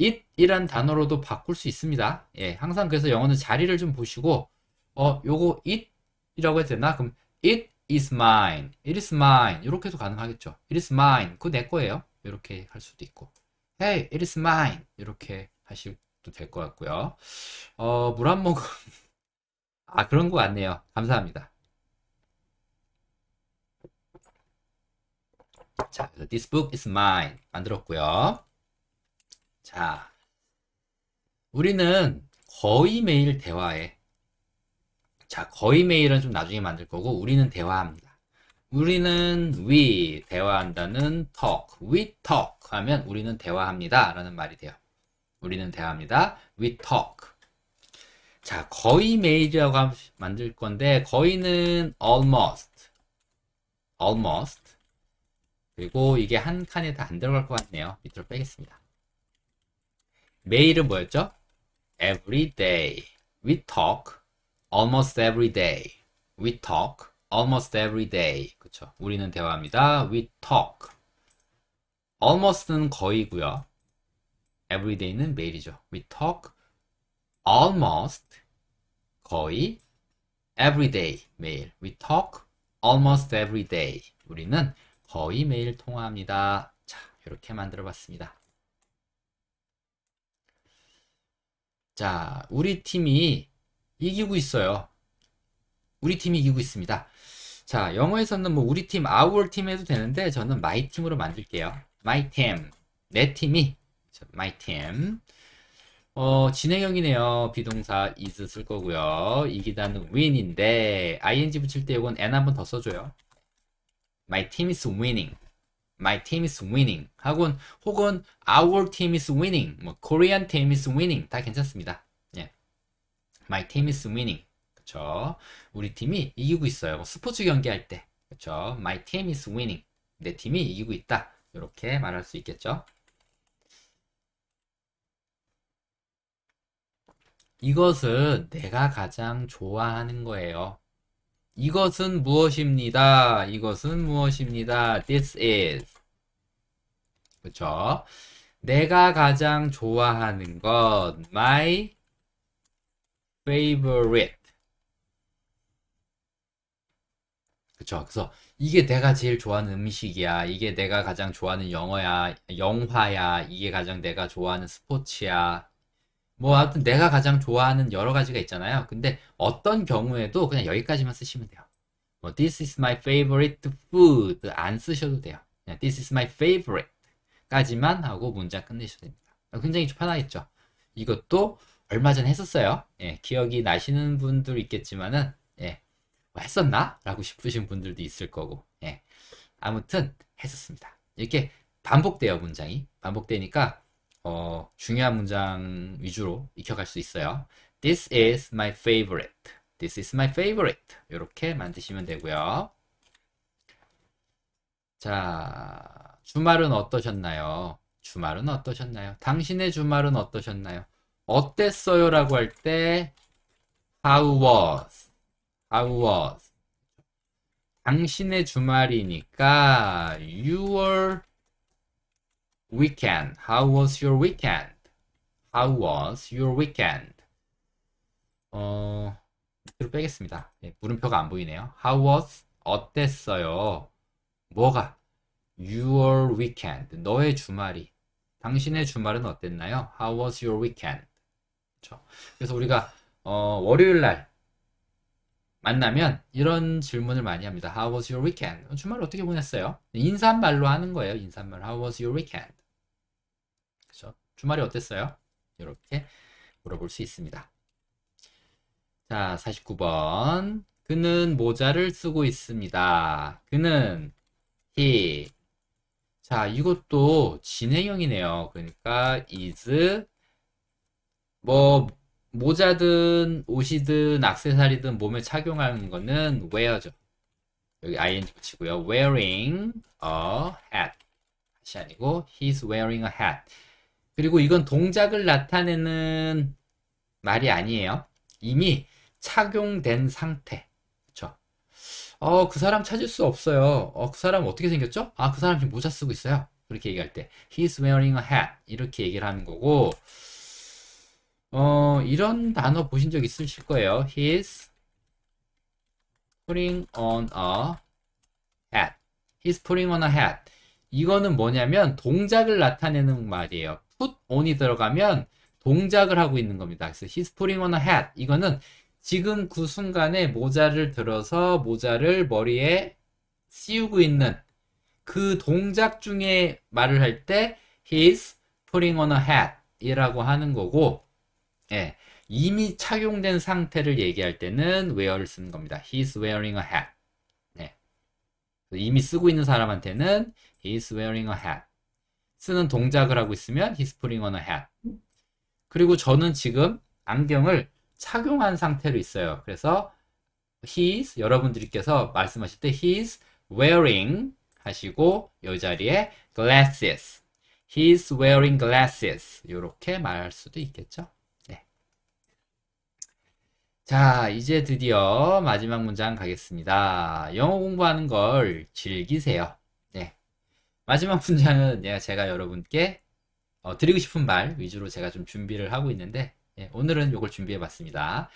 it 이란 단어로도 바꿀 수 있습니다. 예, 항상 그래서 영어는 자리를 좀 보시고 어, 요거 it 이라고 해야 되나? 그럼 it is mine, it is mine 이렇게도 가능하겠죠. it is mine, 그거 내 거예요. 이렇게 할 수도 있고 hey, it is mine 이렇게 하실 될것 같고요. 어, 물 한 모금. (laughs) 아, 그런 거 같네요. 감사합니다. 자, this book is mine. 만들었고요. 자, 우리는 거의 매일 대화해. 자, 거의 매일은 좀 나중에 만들 거고 우리는 대화합니다. 우리는 we 대화한다는 talk, we talk 하면 우리는 대화합니다 라는 말이 돼요. 우리는 대화합니다. we talk. 자, 거의 매일이라고 만들 건데 거의는 almost, almost. 그리고 이게 한 칸에 다 안 들어갈 것 같네요. 밑으로 빼겠습니다. 매일은 뭐였죠? Every day. We talk almost every day. We talk almost every day. 그쵸? 우리는 대화합니다. We talk. almost는 거의고요. every day는 매일이죠. We talk almost 거의 every day 매일. We talk almost every day. 우리는 거의 매일 통화합니다. 자, 이렇게 만들어 봤습니다. 자, 우리 팀이 이기고 있어요. 우리 팀이 이기고 있습니다. 자, 영어에서는 뭐 우리 팀, our 팀 해도 되는데 저는 my 팀으로 만들게요. my team. 내 팀이 my team. 어, 진행형이네요. 비동사 is 쓸 거고요. 이기다는 win인데 ing 붙일 때 이건 n 한번 더 써줘요. My team is winning. my team is winning 하곤 혹은 our team is winning 뭐 Korean team is winning 다 괜찮습니다. 예. my team is winning 그쵸 우리 팀이 이기고 있어요. 뭐 스포츠 경기할 때 그쵸 my team is winning 내 팀이 이기고 있다 이렇게 말할 수 있겠죠. 이것은 내가 가장 좋아하는 거예요. 이것은 무엇입니다. 이것은 무엇입니다. This is. 그쵸? 내가 가장 좋아하는 것. My favorite. 그쵸? 그래서 이게 내가 제일 좋아하는 음식이야. 이게 내가 가장 좋아하는 영어야. 영화야. 이게 가장 내가 좋아하는 스포츠야. 뭐 아무튼 내가 가장 좋아하는 여러 가지가 있잖아요. 근데 어떤 경우에도 그냥 여기까지만 쓰시면 돼요. 뭐 this is my favorite food 안 쓰셔도 돼요. 그냥 this is my favorite 까지만 하고 문장 끝내셔도 됩니다. 굉장히 편하겠죠. 이것도 얼마 전에 했었어요. 예, 기억이 나시는 분들 있겠지만은 예, 뭐 했었나? 라고 싶으신 분들도 있을 거고 예, 아무튼 했었습니다. 이렇게 반복돼요 문장이 반복되니까 어, 중요한 문장 위주로 익혀갈 수 있어요. This is my favorite. This is my favorite. 이렇게 만드시면 되고요. 자, 주말은 어떠셨나요? 주말은 어떠셨나요? 당신의 주말은 어떠셨나요? 어땠어요? 라고 할 때, how was, how was. 당신의 주말이니까, you r weekend. How was your weekend? How was your weekend? 어, 밑으로 빼겠습니다. 예, 물음표가 안 보이네요. How was? 어땠어요? 뭐가? Your weekend. 너의 주말이. 당신의 주말은 어땠나요? How was your weekend? 그렇죠. 그래서 우리가 어, 월요일 날 만나면 이런 질문을 많이 합니다. How was your weekend? 주말 어떻게 보냈어요? 인사말로 하는 거예요. 인사말 How was your weekend? 주말이 어땠어요? 이렇게 물어볼 수 있습니다. 자, 49번. 그는 모자를 쓰고 있습니다. 그는 he. 자, 이것도 진행형이네요. 그러니까 is 뭐 모자든 옷이든 악세사리든 몸에 착용하는 거는 wear죠. 여기 ing 붙이고요. wearing a hat. 이 아니고 he's wearing a hat. 그리고 이건 동작을 나타내는 말이 아니에요. 이미 착용된 상태. 그쵸? 어, 그 사람 찾을 수 없어요. 어, 그 사람 어떻게 생겼죠? 아, 그 사람 지금 모자 쓰고 있어요. 그렇게 얘기할 때 he's wearing a hat 이렇게 얘기를 하는 거고 어, 이런 단어 보신 적 있으실 거예요. he's putting on a hat. he's putting on a hat. 이거는 뭐냐면 동작을 나타내는 말이에요. put on이 들어가면 동작을 하고 있는 겁니다. 그래서 he's putting on a hat. 이거는 지금 그 순간에 모자를 들어서 모자를 머리에 씌우고 있는 그 동작 중에 말을 할 때 he's putting on a hat 이라고 하는 거고 예, 이미 착용된 상태를 얘기할 때는 w h e r 를 쓰는 겁니다. he's wearing a hat. 예, 이미 쓰고 있는 사람한테는 he's wearing a hat. 쓰는 동작을 하고 있으면 he's putting on a hat. 그리고 저는 지금 안경을 착용한 상태로 있어요. 그래서 he's 여러분들께서 말씀하실 때 he's wearing 하시고 이 자리에 glasses. He's wearing glasses. 이렇게 말할 수도 있겠죠. 네. 자, 이제 드디어 마지막 문장 가겠습니다. 영어 공부하는 걸 즐기세요. 마지막 문장은 예, 제가 여러분께 어, 드리고 싶은 말 위주로 제가 좀 준비를 하고 있는데 예, 오늘은 이걸 준비해 봤습니다.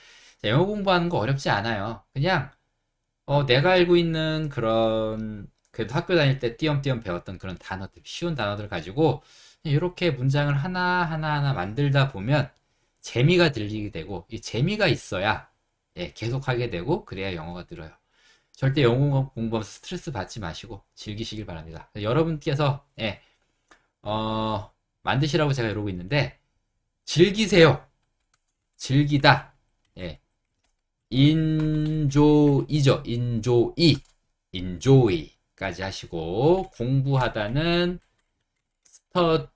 영어 공부하는 거 어렵지 않아요. 그냥 어, 내가 알고 있는 그런 그래도 학교 다닐 때 띄엄띄엄 배웠던 그런 단어들 쉬운 단어들 가지고 이렇게 문장을 하나 하나 하나 만들다 보면 재미가 들리게 되고 이 재미가 있어야 예, 계속하게 되고 그래야 영어가 들어요 절대 영어 공부하면 스트레스 받지 마시고 즐기시길 바랍니다. 여러분께서 예, 어, 만드시라고 제가 이러고 있는데 즐기세요. 즐기다. 예. 인조이죠. 인조이. 인조이까지 하시고 공부하다는 스터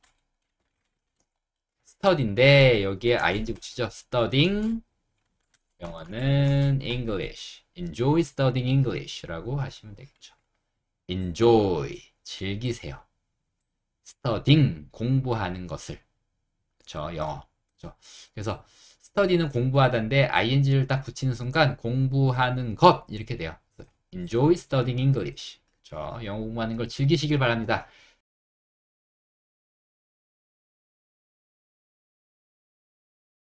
스터디인데 여기에 아 n g 붙이죠. 스터 u 영어는 e 글 g 쉬 enjoy studying English라고 하시면 되겠죠. enjoy 즐기세요. studying 공부하는 것을 그 영어 그렇 그래서 study는 공부하다인데 ing를 딱 붙이는 순간 공부하는 것 이렇게 돼요. enjoy studying English 그 영어 공부하는 걸 즐기시길 바랍니다.